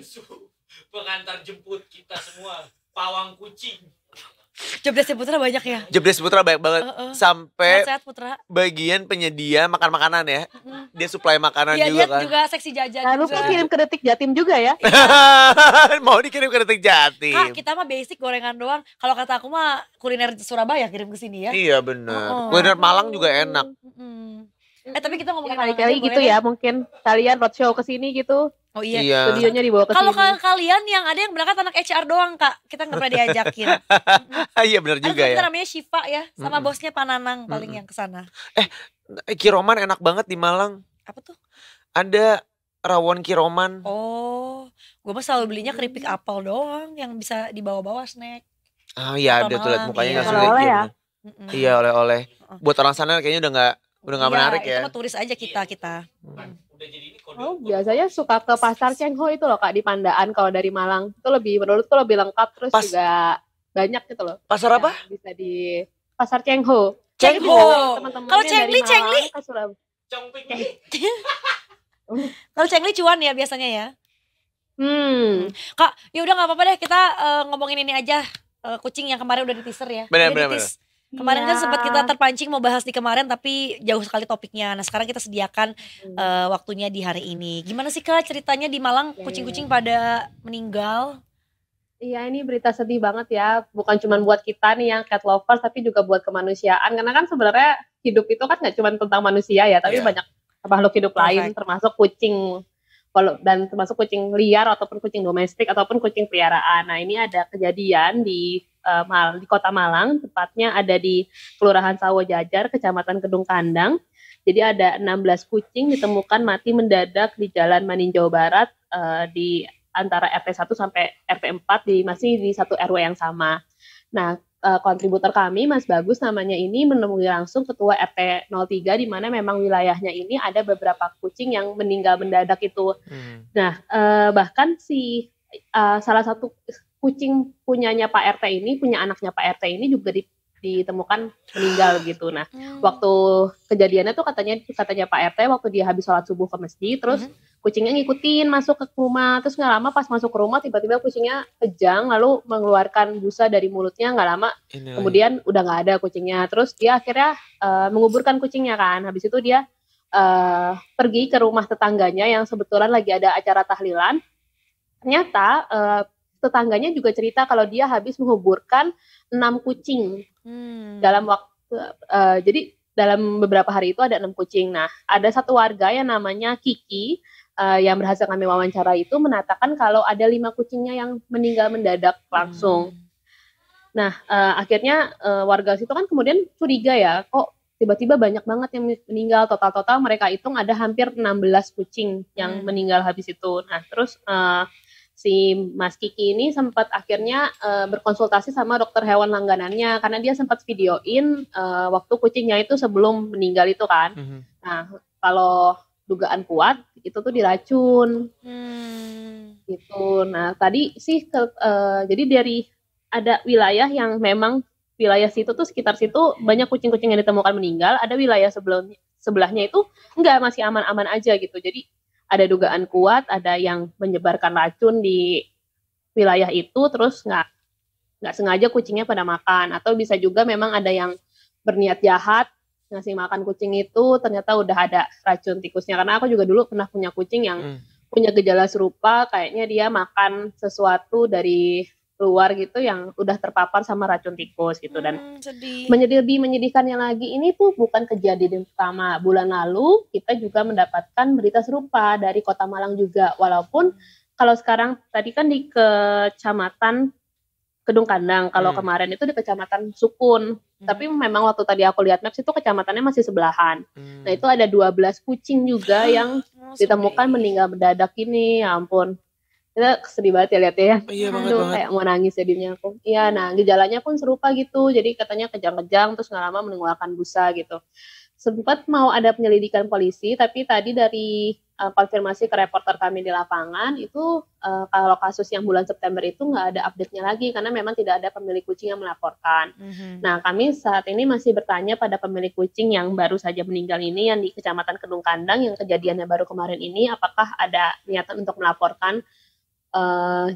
Pengantar jemput kita semua, pawang kucing. Jobdesk Putra banyak ya? Jobdesk Putra banyak banget. Uh, uh. Sampai sehat, Putra. bagian penyedia makan makanan ya. Dia supply makanan ya, juga dia kan. juga seksi jajan nah, kan kirim ke Detik Jatim juga ya. Mau dikirim ke Detik Jatim. Kak, kita mah basic gorengan doang. Kalau kata aku mah kuliner Surabaya kirim ke sini ya. Iya benar. Uh -uh. Kuliner Malang juga enak. Uh Eh tapi kita ngomongin ya, kali-kali gitu ya, mungkin kalian roadshow ke sini gitu. Oh iya. iya. Studionya dibawa ke sini Kalau kalian yang ada yang berangkat anak HR doang, Kak. Kita nggak pernah diajakin. Iya benar juga ya. Ada namanya Shiva ya, sama mm -mm. bosnya Pananang paling mm -mm. yang kesana sana. Eh, Kiroman enak banget di Malang. Apa tuh? Ada rawon Kiroman. Oh, gue mah selalu belinya keripik apel doang yang bisa dibawa-bawa snack. Ah iya, ada tuh lihat mukanya iya. nggak iya. sulit. oleh ya. Mm -mm. Iya oleh-oleh. Ya? Iya, Buat orang sana kayaknya udah nggak Udah gak ya, menarik ya. Itu turis aja kita iya. kita. Hmm. oh, biasanya suka ke pasar Cengho itu loh Kak di Pandaan kalau dari Malang. Itu lebih menurut menurutku lebih lengkap terus Pas, juga banyak gitu loh. Pasar ya, apa? Bisa di Pasar Cengho. Cengho. Kalau Cengli Cengli kalau Cengli cuan ya biasanya ya. Hmm. Kak, ya udah nggak apa-apa deh kita uh, ngomongin ini aja uh, kucing yang kemarin udah di teaser ya. Benar, benar, benar Kemarin ya. kan iya. sempat kita terpancing mau bahas di kemarin tapi jauh sekali topiknya. Nah sekarang kita sediakan hmm. uh, waktunya di hari ini. Gimana sih kak ceritanya di Malang iya, iya, kucing-kucing pada meninggal? Iya ini berita sedih banget ya, bukan cuma buat kita nih yang cat lovers, tapi juga buat kemanusiaan. Karena kan sebenarnya hidup itu kan nggak cuma tentang manusia ya, tapi ya. banyak makhluk hidup Perfect. lain, termasuk kucing. Kalau dan termasuk kucing liar ataupun kucing domestik ataupun kucing peliharaan. Nah ini ada kejadian di uh, Mal, di Kota Malang, tepatnya ada di Kelurahan Sawo Jajar, Kecamatan Kedung Kandang. Jadi ada 16 kucing ditemukan mati mendadak di Jalan Maninjau Barat uh, di antara RT 1 sampai RT 4 di masih di satu RW yang sama. Nah, uh, kontributor kami Mas Bagus namanya ini menemui langsung ketua RT 03 di mana memang wilayahnya ini ada beberapa kucing yang meninggal mendadak itu. Hmm. Nah, uh, bahkan si uh, salah satu kucing punyanya Pak RT ini, punya anaknya Pak RT ini juga di, ditemukan meninggal gitu. Nah, hmm. waktu kejadiannya tuh katanya katanya Pak RT waktu dia habis sholat subuh ke masjid, terus hmm. kucingnya ngikutin masuk ke rumah, terus nggak lama pas masuk ke rumah tiba-tiba kucingnya kejang lalu mengeluarkan busa dari mulutnya nggak lama, Inilah. kemudian udah nggak ada kucingnya, terus dia akhirnya uh, menguburkan kucingnya kan, habis itu dia uh, pergi ke rumah tetangganya yang sebetulnya lagi ada acara tahlilan, ternyata uh, tetangganya juga cerita kalau dia habis menguburkan enam kucing Hmm. Dalam waktu uh, jadi dalam beberapa hari itu ada enam kucing. Nah, ada satu warga yang namanya Kiki uh, yang berhasil kami wawancara itu menatakan kalau ada lima kucingnya yang meninggal mendadak langsung. Hmm. Nah, uh, akhirnya uh, warga situ kan kemudian curiga ya, kok tiba-tiba banyak banget yang meninggal total-total mereka hitung ada hampir 16 kucing yang hmm. meninggal habis itu. Nah, terus uh, si Mas Kiki ini sempat akhirnya uh, berkonsultasi sama dokter hewan langganannya karena dia sempat videoin uh, waktu kucingnya itu sebelum meninggal itu kan. Mm -hmm. Nah, kalau dugaan kuat itu tuh diracun. Hmm. Gitu. Nah, tadi sih ke, uh, jadi dari ada wilayah yang memang wilayah situ tuh sekitar situ banyak kucing-kucing yang ditemukan meninggal, ada wilayah sebelum sebelahnya itu enggak masih aman-aman aja gitu. Jadi ada dugaan kuat ada yang menyebarkan racun di wilayah itu terus nggak nggak sengaja kucingnya pada makan atau bisa juga memang ada yang berniat jahat ngasih makan kucing itu ternyata udah ada racun tikusnya karena aku juga dulu pernah punya kucing yang hmm. punya gejala serupa kayaknya dia makan sesuatu dari luar gitu yang udah terpapar sama racun tikus gitu dan hmm, sedih. menyedih lebih menyedihkannya lagi ini tuh bukan kejadian pertama bulan lalu kita juga mendapatkan berita serupa dari kota Malang juga walaupun kalau sekarang tadi kan di kecamatan Kedung Kandang kalau hmm. kemarin itu di kecamatan Sukun hmm. tapi memang waktu tadi aku lihat maps itu kecamatannya masih sebelahan nah, hmm. nah itu ada 12 kucing juga ah, yang oh, ditemukan meninggal mendadak ini ya ampun kita sedih banget ya lihatnya ya. Iya, banget, Aduh, banget. kayak mau nangis ya jadinya aku. Iya, nah gejalanya pun serupa gitu. Jadi katanya kejang-kejang terus nggak lama mengeluarkan busa gitu. Sempat mau ada penyelidikan polisi, tapi tadi dari uh, konfirmasi ke reporter kami di lapangan itu uh, kalau kasus yang bulan September itu nggak ada update-nya lagi karena memang tidak ada pemilik kucing yang melaporkan. Mm-hmm. Nah kami saat ini masih bertanya pada pemilik kucing yang baru saja meninggal ini yang di kecamatan Kedung Kandang yang kejadiannya baru kemarin ini apakah ada niatan untuk melaporkan uh,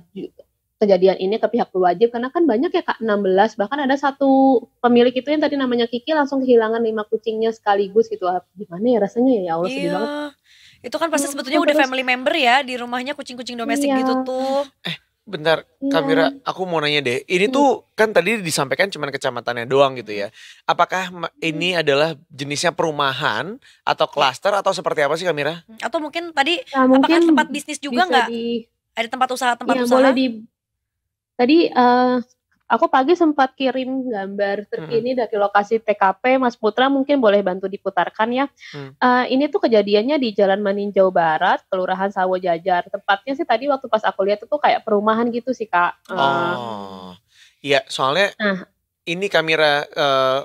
kejadian ini ke pihak berwajib karena kan banyak ya Kak 16 bahkan ada satu pemilik itu yang tadi namanya Kiki langsung kehilangan lima kucingnya sekaligus gitu ah, gimana ya rasanya ya ya Allah iya. banget itu kan pasti iya, sebetulnya udah terus, family member ya di rumahnya kucing-kucing domestik iya. gitu tuh eh bentar iya. Kamira aku mau nanya deh ini hmm. tuh kan tadi disampaikan cuma kecamatannya doang gitu ya apakah hmm. ini adalah jenisnya perumahan atau ya. klaster atau seperti apa sih Kamira atau mungkin tadi nah, apakah tempat bisnis juga nggak di ada tempat usaha tempat ya, usaha. Boleh di Tadi uh, aku pagi sempat kirim gambar terkini hmm. dari lokasi TKP Mas Putra mungkin boleh bantu diputarkan ya. Hmm. Uh, ini tuh kejadiannya di Jalan Maninjau Barat, Kelurahan Sawo Jajar. Tepatnya sih tadi waktu pas aku lihat itu kayak perumahan gitu sih kak. Uh, oh, iya soalnya nah, ini kamera uh,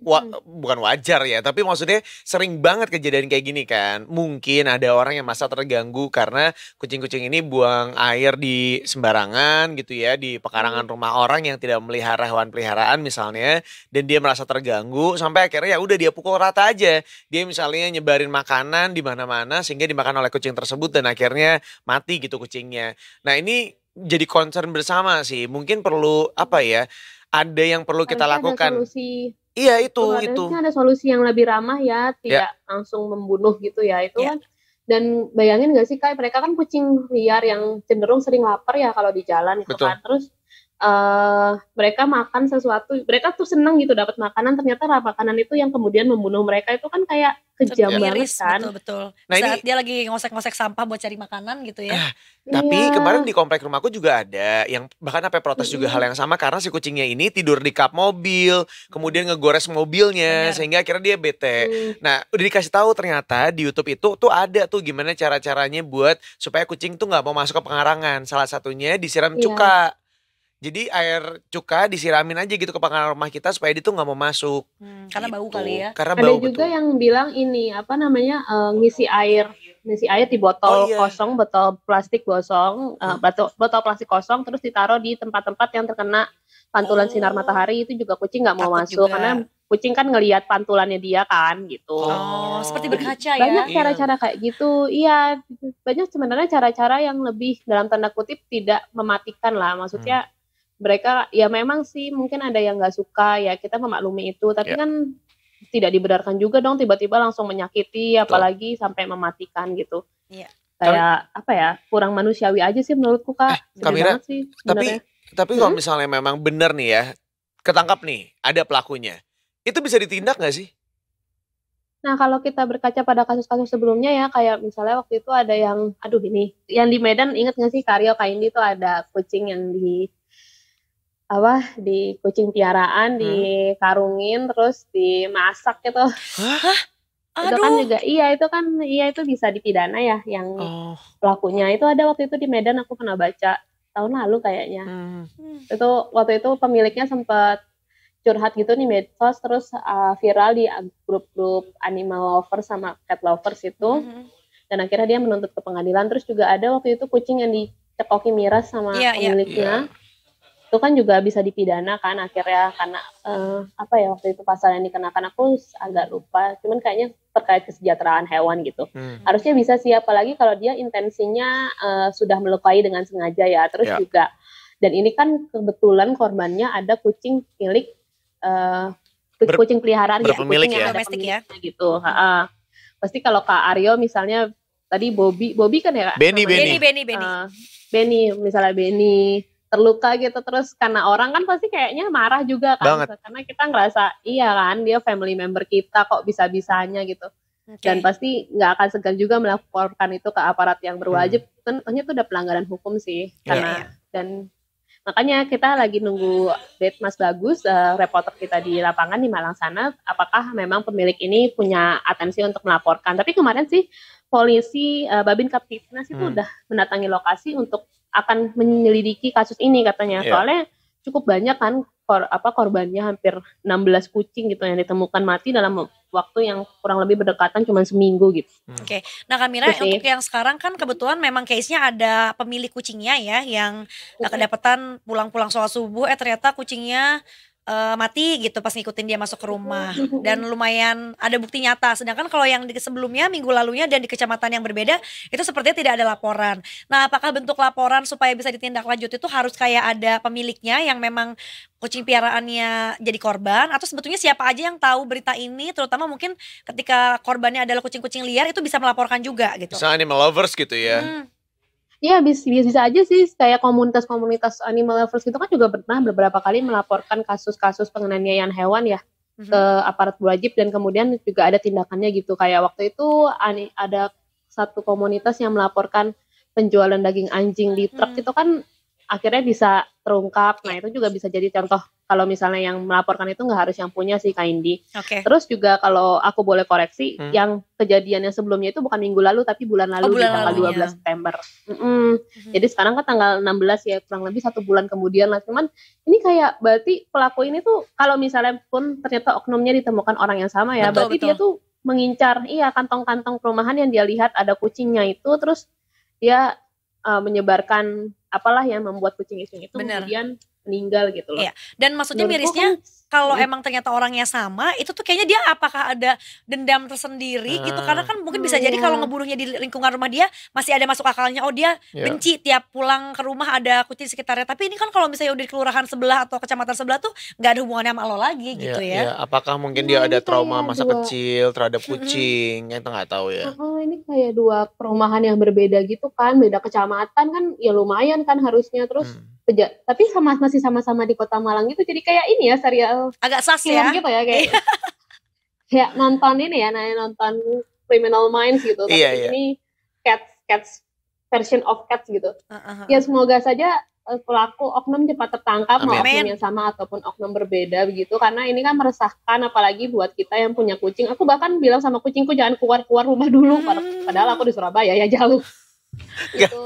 wa hmm. bukan wajar ya, tapi maksudnya sering banget kejadian kayak gini kan. Mungkin ada orang yang masa terganggu karena kucing-kucing ini buang air di sembarangan gitu ya, di pekarangan hmm. rumah orang yang tidak melihara hewan peliharaan misalnya dan dia merasa terganggu sampai akhirnya ya udah dia pukul rata aja. Dia misalnya nyebarin makanan di mana-mana sehingga dimakan oleh kucing tersebut dan akhirnya mati gitu kucingnya. Nah, ini jadi concern bersama sih. Mungkin perlu apa ya? Ada yang perlu kita Harusnya lakukan. Iya itu Kalau itu. Ada solusi yang lebih ramah ya, ya. tidak yeah. langsung membunuh gitu ya itu yeah. kan. Dan bayangin gak sih kayak mereka kan kucing liar yang cenderung sering lapar ya kalau di jalan gitu kan. Terus uh, mereka makan sesuatu, mereka tuh seneng gitu dapat makanan ternyata makanan itu yang kemudian membunuh mereka itu kan kayak kejam ya. banget kan. Betul, betul. Nah, Saat ini, dia lagi ngosek-ngosek sampah buat cari makanan gitu ya. Eh, tapi iya. kemarin di komplek rumahku juga ada yang bahkan sampai protes mm juga hal yang sama karena si kucingnya ini tidur di kap mobil, kemudian ngegores mobilnya Benar. sehingga akhirnya dia bete. Mm. Nah, udah dikasih tahu ternyata di YouTube itu tuh ada tuh gimana cara-caranya buat supaya kucing tuh nggak mau masuk ke pengarangan. Salah satunya disiram yeah. cuka. Jadi air cuka disiramin aja gitu ke pangkalan rumah kita supaya dia tuh nggak mau masuk. Hmm, Karena bau gitu. kali ya. Karena bau Ada betul. juga yang bilang ini apa namanya uh, ngisi air, ngisi air di botol oh, iya. kosong, botol plastik kosong, uh, eh, oh. botol, botol plastik kosong terus ditaruh di tempat-tempat yang terkena pantulan oh. sinar matahari itu juga kucing nggak mau Takut masuk juga. karena kucing kan ngelihat pantulannya dia kan gitu. Oh, seperti berkaca ya. Banyak iya. cara-cara kayak gitu. Iya, banyak sebenarnya cara-cara yang lebih dalam tanda kutip tidak mematikan lah. Maksudnya hmm mereka ya memang sih mungkin ada yang nggak suka ya kita memaklumi itu tapi yeah. kan tidak dibenarkan juga dong tiba-tiba langsung menyakiti Betul. apalagi sampai mematikan gitu yeah. kayak Kami, apa ya kurang manusiawi aja sih menurutku kak eh, kamera, sih, tapi sebenarnya. tapi kalau hmm? misalnya memang benar nih ya ketangkap nih ada pelakunya itu bisa ditindak nggak sih Nah, kalau kita berkaca pada kasus-kasus sebelumnya ya, kayak misalnya waktu itu ada yang, aduh ini, yang di Medan inget nggak sih Karyo Kaindi itu ada kucing yang di apa di kucing piaraan hmm. dikarungin terus dimasak gitu. Hah? Aduh. Itu kan juga iya itu kan iya itu bisa dipidana ya yang oh. pelakunya itu ada waktu itu di Medan aku pernah baca tahun lalu kayaknya. Hmm. hmm. Itu waktu itu pemiliknya sempat curhat gitu nih medsos terus uh, viral di grup-grup animal lovers sama cat lovers itu. Hmm. Dan akhirnya dia menuntut ke pengadilan terus juga ada waktu itu kucing yang dicekoki miras sama yeah, iya. pemiliknya. Yeah, yeah itu kan juga bisa dipidana kan akhirnya karena uh, apa ya waktu itu pasal yang dikenakan aku agak lupa cuman kayaknya terkait kesejahteraan hewan gitu hmm. harusnya bisa sih apalagi kalau dia intensinya uh, sudah melukai dengan sengaja ya terus yeah. juga dan ini kan kebetulan korbannya ada kucing milik uh, kucing peliharaan ya kucing ya. yang ada ya. gitu uh, pasti kalau Kak Aryo misalnya tadi Bobby Bobby kan ya Kak Benny Benny Benny Benny, Benny. Uh, Benny misalnya Benny terluka gitu terus karena orang kan pasti kayaknya marah juga kan Banget. Gitu. karena kita ngerasa iya kan dia family member kita kok bisa bisanya gitu okay. dan pasti nggak akan segan juga melaporkan itu ke aparat yang berwajib hmm. tentunya itu udah pelanggaran hukum sih iya. karena yeah. dan makanya kita lagi nunggu date Mas Bagus uh, reporter kita di lapangan di Malang sana apakah memang pemilik ini punya atensi untuk melaporkan tapi kemarin sih polisi uh, Babin Kaptipnas itu hmm. udah mendatangi lokasi untuk akan menyelidiki kasus ini katanya. Yeah. Soalnya cukup banyak kan kor, apa korbannya hampir 16 kucing gitu yang ditemukan mati dalam waktu yang kurang lebih berdekatan cuma seminggu gitu. Hmm. Oke. Okay. Nah, Kamira Terus, gitu untuk yang sekarang kan kebetulan memang case-nya ada pemilik kucingnya ya yang okay. kedapatan pulang-pulang soal subuh eh ternyata kucingnya uh, mati gitu pas ngikutin dia masuk ke rumah mm-hmm. dan lumayan ada bukti nyata sedangkan kalau yang di sebelumnya minggu lalunya dan di kecamatan yang berbeda itu sepertinya tidak ada laporan nah apakah bentuk laporan supaya bisa ditindaklanjuti itu harus kayak ada pemiliknya yang memang kucing piaraannya jadi korban atau sebetulnya siapa aja yang tahu berita ini terutama mungkin ketika korbannya adalah kucing-kucing liar itu bisa melaporkan juga gitu. Misalnya animal lovers gitu ya. Hmm Iya bisa, bisa aja sih kayak komunitas-komunitas animal lovers gitu kan juga pernah beberapa kali melaporkan kasus-kasus penganiayaan hewan ya mhm. ke aparat wajib dan kemudian juga ada tindakannya gitu kayak waktu itu ada satu komunitas yang melaporkan penjualan daging anjing di truk hmm itu kan akhirnya bisa terungkap. Nah iya. itu juga bisa jadi contoh kalau misalnya yang melaporkan itu nggak harus yang punya si Kak Oke. Okay. Terus juga kalau aku boleh koreksi, hmm. yang kejadiannya sebelumnya itu bukan minggu lalu tapi bulan lalu oh, bulan di tanggal lalu, 12 September. Mm -hmm. -hmm. Jadi sekarang kan tanggal 16 ya kurang lebih satu bulan kemudian lah. Cuman ini kayak berarti pelaku ini tuh kalau misalnya pun ternyata oknumnya ditemukan orang yang sama ya, betul, berarti betul. dia tuh mengincar iya kantong-kantong perumahan yang dia lihat ada kucingnya itu terus dia uh, menyebarkan apalah yang membuat kucing kucing itu Bener. kemudian meninggal gitu loh. Iya. Dan maksudnya Menurutku mirisnya kan, kalau iya. emang ternyata orangnya sama itu tuh kayaknya dia apakah ada dendam tersendiri hmm. gitu ah, karena kan mungkin bisa jadi iya. kalau ngebunuhnya di lingkungan rumah dia masih ada masuk akalnya oh dia yeah. benci tiap pulang ke rumah ada kucing sekitarnya tapi ini kan kalau misalnya udah di kelurahan sebelah atau kecamatan sebelah tuh nggak ada hubungannya sama lo lagi iya, gitu ya yeah. apakah mungkin dia nah, ada trauma masa dua. kecil terhadap kucing kita nggak tahu ya oh, ini kayak dua perumahan yang berbeda gitu kan beda kecamatan kan ya lumayan kan harusnya terus hmm peja tapi sama masih sama-sama di kota Malang itu jadi kayak ini ya serial agak sas ya gitu ya kayak iya. kayak nonton ini ya nanya nonton Criminal Minds gitu tapi yeah, iya. ini Cats Cats version of Cats gitu uh, -huh. ya semoga saja eh, pelaku oknum cepat tertangkap Amin. mau yang sama ataupun oknum berbeda begitu karena ini kan meresahkan apalagi buat kita yang punya kucing aku bahkan bilang sama kucingku jangan keluar keluar rumah dulu hmm. padahal aku di Surabaya ya jauh itu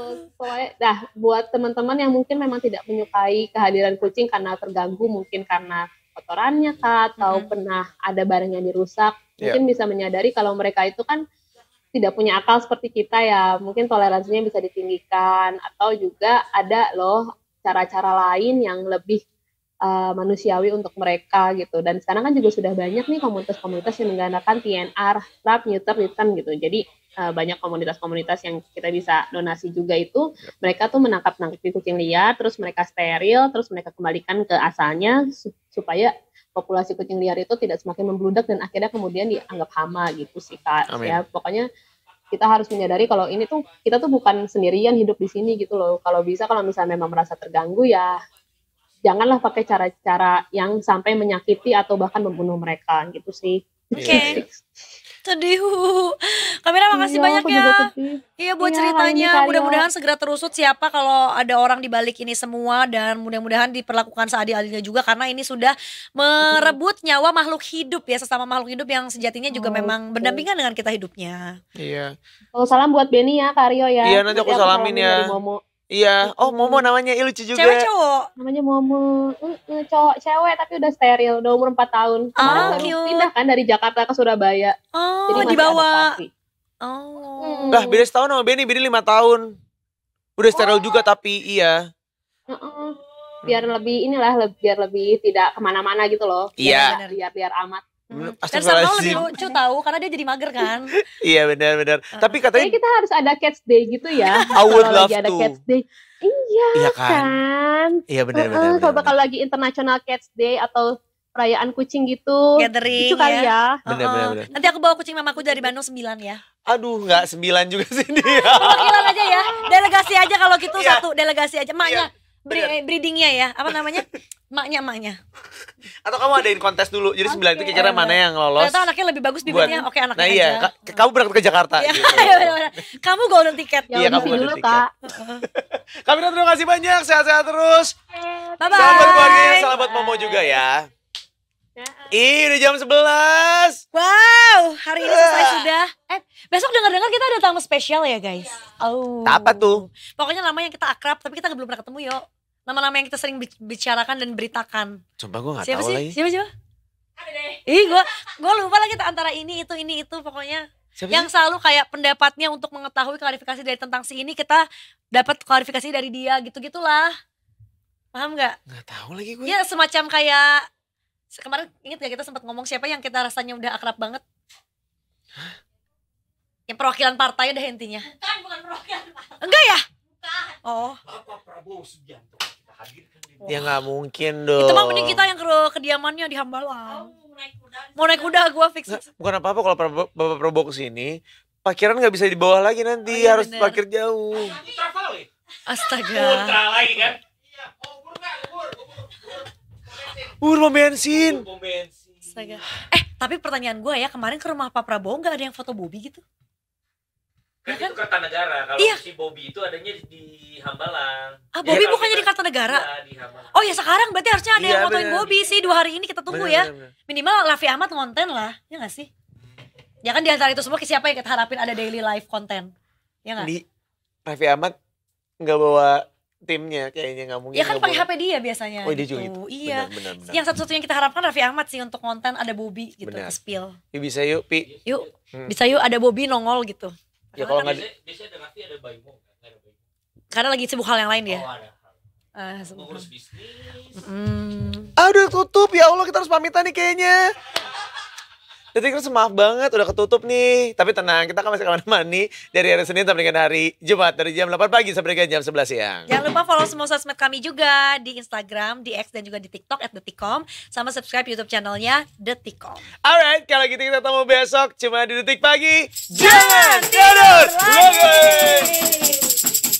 nah buat teman-teman yang mungkin memang tidak menyukai kehadiran kucing karena terganggu mungkin karena kotorannya kah atau mm-hmm. pernah ada barang yang dirusak iya. mungkin bisa menyadari kalau mereka itu kan tidak punya akal seperti kita ya mungkin toleransinya bisa ditinggikan atau juga ada loh cara-cara lain yang lebih uh, manusiawi untuk mereka gitu. Dan sekarang kan juga sudah banyak nih komunitas-komunitas yang menggunakan TNR, trap neuter Return gitu. Jadi uh, banyak komunitas-komunitas yang kita bisa donasi juga itu, mereka tuh menangkap nangkepin kucing liar, terus mereka steril, terus mereka kembalikan ke asalnya supaya populasi kucing liar itu tidak semakin membludak dan akhirnya kemudian dianggap hama gitu sih kak. Amin. Ya pokoknya kita harus menyadari kalau ini tuh kita tuh bukan sendirian hidup di sini gitu loh. Kalau bisa kalau misalnya memang merasa terganggu ya janganlah pakai cara-cara yang sampai menyakiti atau bahkan membunuh mereka gitu sih. Oke. Okay. Iya, iya. sedih. Kamera makasih iya, banyak ya. Iya buat iya, ceritanya. Ya. Mudah-mudahan segera terusut siapa kalau ada orang di balik ini semua dan mudah-mudahan diperlakukan seadil-adilnya juga karena ini sudah merebut nyawa makhluk hidup ya sesama makhluk hidup yang sejatinya juga oh, memang okay. berdampingan dengan kita hidupnya. Iya. Kalau oh, salam buat Beni ya, Karyo ya. Iya nanti aku salamin ya. Momo. Iya, oh Momo namanya ya, lucu juga. Cewek cowok. Namanya Momo. cowok cewek tapi udah steril, udah umur 4 tahun. oh, baru cute. pindah kan dari Jakarta ke Surabaya. Oh, Jadi dibawa. Oh. Hmm. Lah beda setahun sama Benny, Benny 5 tahun. Udah steril oh. juga tapi iya. Uh Biar lebih inilah, lebih biar lebih tidak kemana-mana gitu loh. Iya. Biar, biar, biar amat. Hmm. Dan sama lebih lucu tahu karena dia jadi mager kan. iya benar benar. Uh. Tapi katanya kita harus ada catch day gitu ya. I would love to. ada catch day. Iya, iya kan? kan. Iya benar benar. Uh, kalau bakal lagi international catch day atau perayaan kucing gitu. Gathering itu kali ya. ya. Bener, uh bener, Nanti aku bawa kucing mamaku dari Bandung 9 ya. Aduh nggak 9 juga sih dia. Perwakilan aja ya. Delegasi aja kalau gitu iya. satu delegasi aja. Maknya yeah breedingnya ya apa namanya maknya maknya atau kamu adain kontes dulu jadi sembilan okay. itu kira-kira mana yang lolos ternyata anaknya lebih bagus bibitnya oke okay, anaknya nah, iya. aja kamu berangkat ke Jakarta iya. gitu. Iya, kamu golden ticket ya, iya kamu golden dulu, ticket kami terima kasih banyak sehat-sehat terus bye bye selamat keluarga selamat momo juga ya, ya. Ih, udah jam 11. Wow, hari ini selesai uh. sudah. Eh, besok dengar-dengar kita ada tamu spesial ya, guys. Iya. Oh. Apa tuh? Pokoknya namanya kita akrab, tapi kita belum pernah ketemu, yuk. Nama-nama yang kita sering bicarakan dan beritakan. Coba gue gak siapa tahu sih? lagi. Siapa sih? siapa? sih? deh. Ih, gue gue lupa lagi antara ini itu ini itu pokoknya. Siapa yang sih? selalu kayak pendapatnya untuk mengetahui klarifikasi dari tentang si ini kita dapat klarifikasi dari dia gitu-gitulah. Paham nggak? Nggak tahu lagi gue. Ya semacam kayak kemarin inget gak kita sempat ngomong siapa yang kita rasanya udah akrab banget? Hah? Yang perwakilan partai udah intinya. Bukan, bukan perwakilan partai. Enggak ya? Bukan. Oh. Bapak Prabowo Subianto. Kan ya nggak mungkin dong. Itu mah mending kita yang ke kediamannya di Hambalang. Mau naik kuda. Mau naik kuda gue fix. bukan apa-apa kalau Bapak Prabowo sini, parkiran nggak bisa di bawah lagi nanti, oh, iya harus bener. parkir jauh. Astaga. Putra lagi kan? Iya, oh, Ur mau bensin. Astaga. Eh, tapi pertanyaan gue ya, kemarin ke rumah Pak Prabowo nggak ada yang foto Bobi gitu? Ya kan? Itu Kertanegara. Kalau iya. si Bobi itu adanya di, Hambalang. Ah, Bobi ya, bukannya kita, di Kertanegara? ya, di Hambalang. Oh ya sekarang berarti harusnya ada iya, yang fotoin Bobi sih dua hari ini kita tunggu bener, ya. Bener, bener. Minimal Raffi Ahmad konten lah, ya gak sih? Ya kan di antara itu semua siapa yang kita harapin ada daily live konten? Ya gak? Di Raffi Ahmad nggak bawa timnya kayaknya nggak mungkin. Ya kan pakai HP dia biasanya. Oh dia gitu. juga itu. Iya. Benar, benar, benar. Yang satu-satunya kita harapkan Raffi Ahmad sih untuk konten ada Bobi gitu benar. spill. Yuk bisa yuk Pi. Yuk hmm. bisa yuk ada Bobi nongol gitu ya kalau kan nggak biasanya ada nanti ada bayi mau ada bayi karena lagi sibuk hal yang lain ya oh, ada. Uh, Ngurus bisnis. Mm. Aduh tutup ya Allah kita harus pamitan nih kayaknya. Detik Detikers maaf banget udah ketutup nih. Tapi tenang, kita akan masih kemana-mana nih. Dari hari Senin sampai dengan hari Jumat. Dari jam 8 pagi sampai dengan jam 11 siang. Jangan lupa follow semua sosmed kami juga. Di Instagram, di X dan juga di TikTok at Detikom. Sama subscribe Youtube channelnya Detikom. Alright, kalau gitu kita ketemu besok. Cuma di Detik Pagi. Jangan tidur lagi.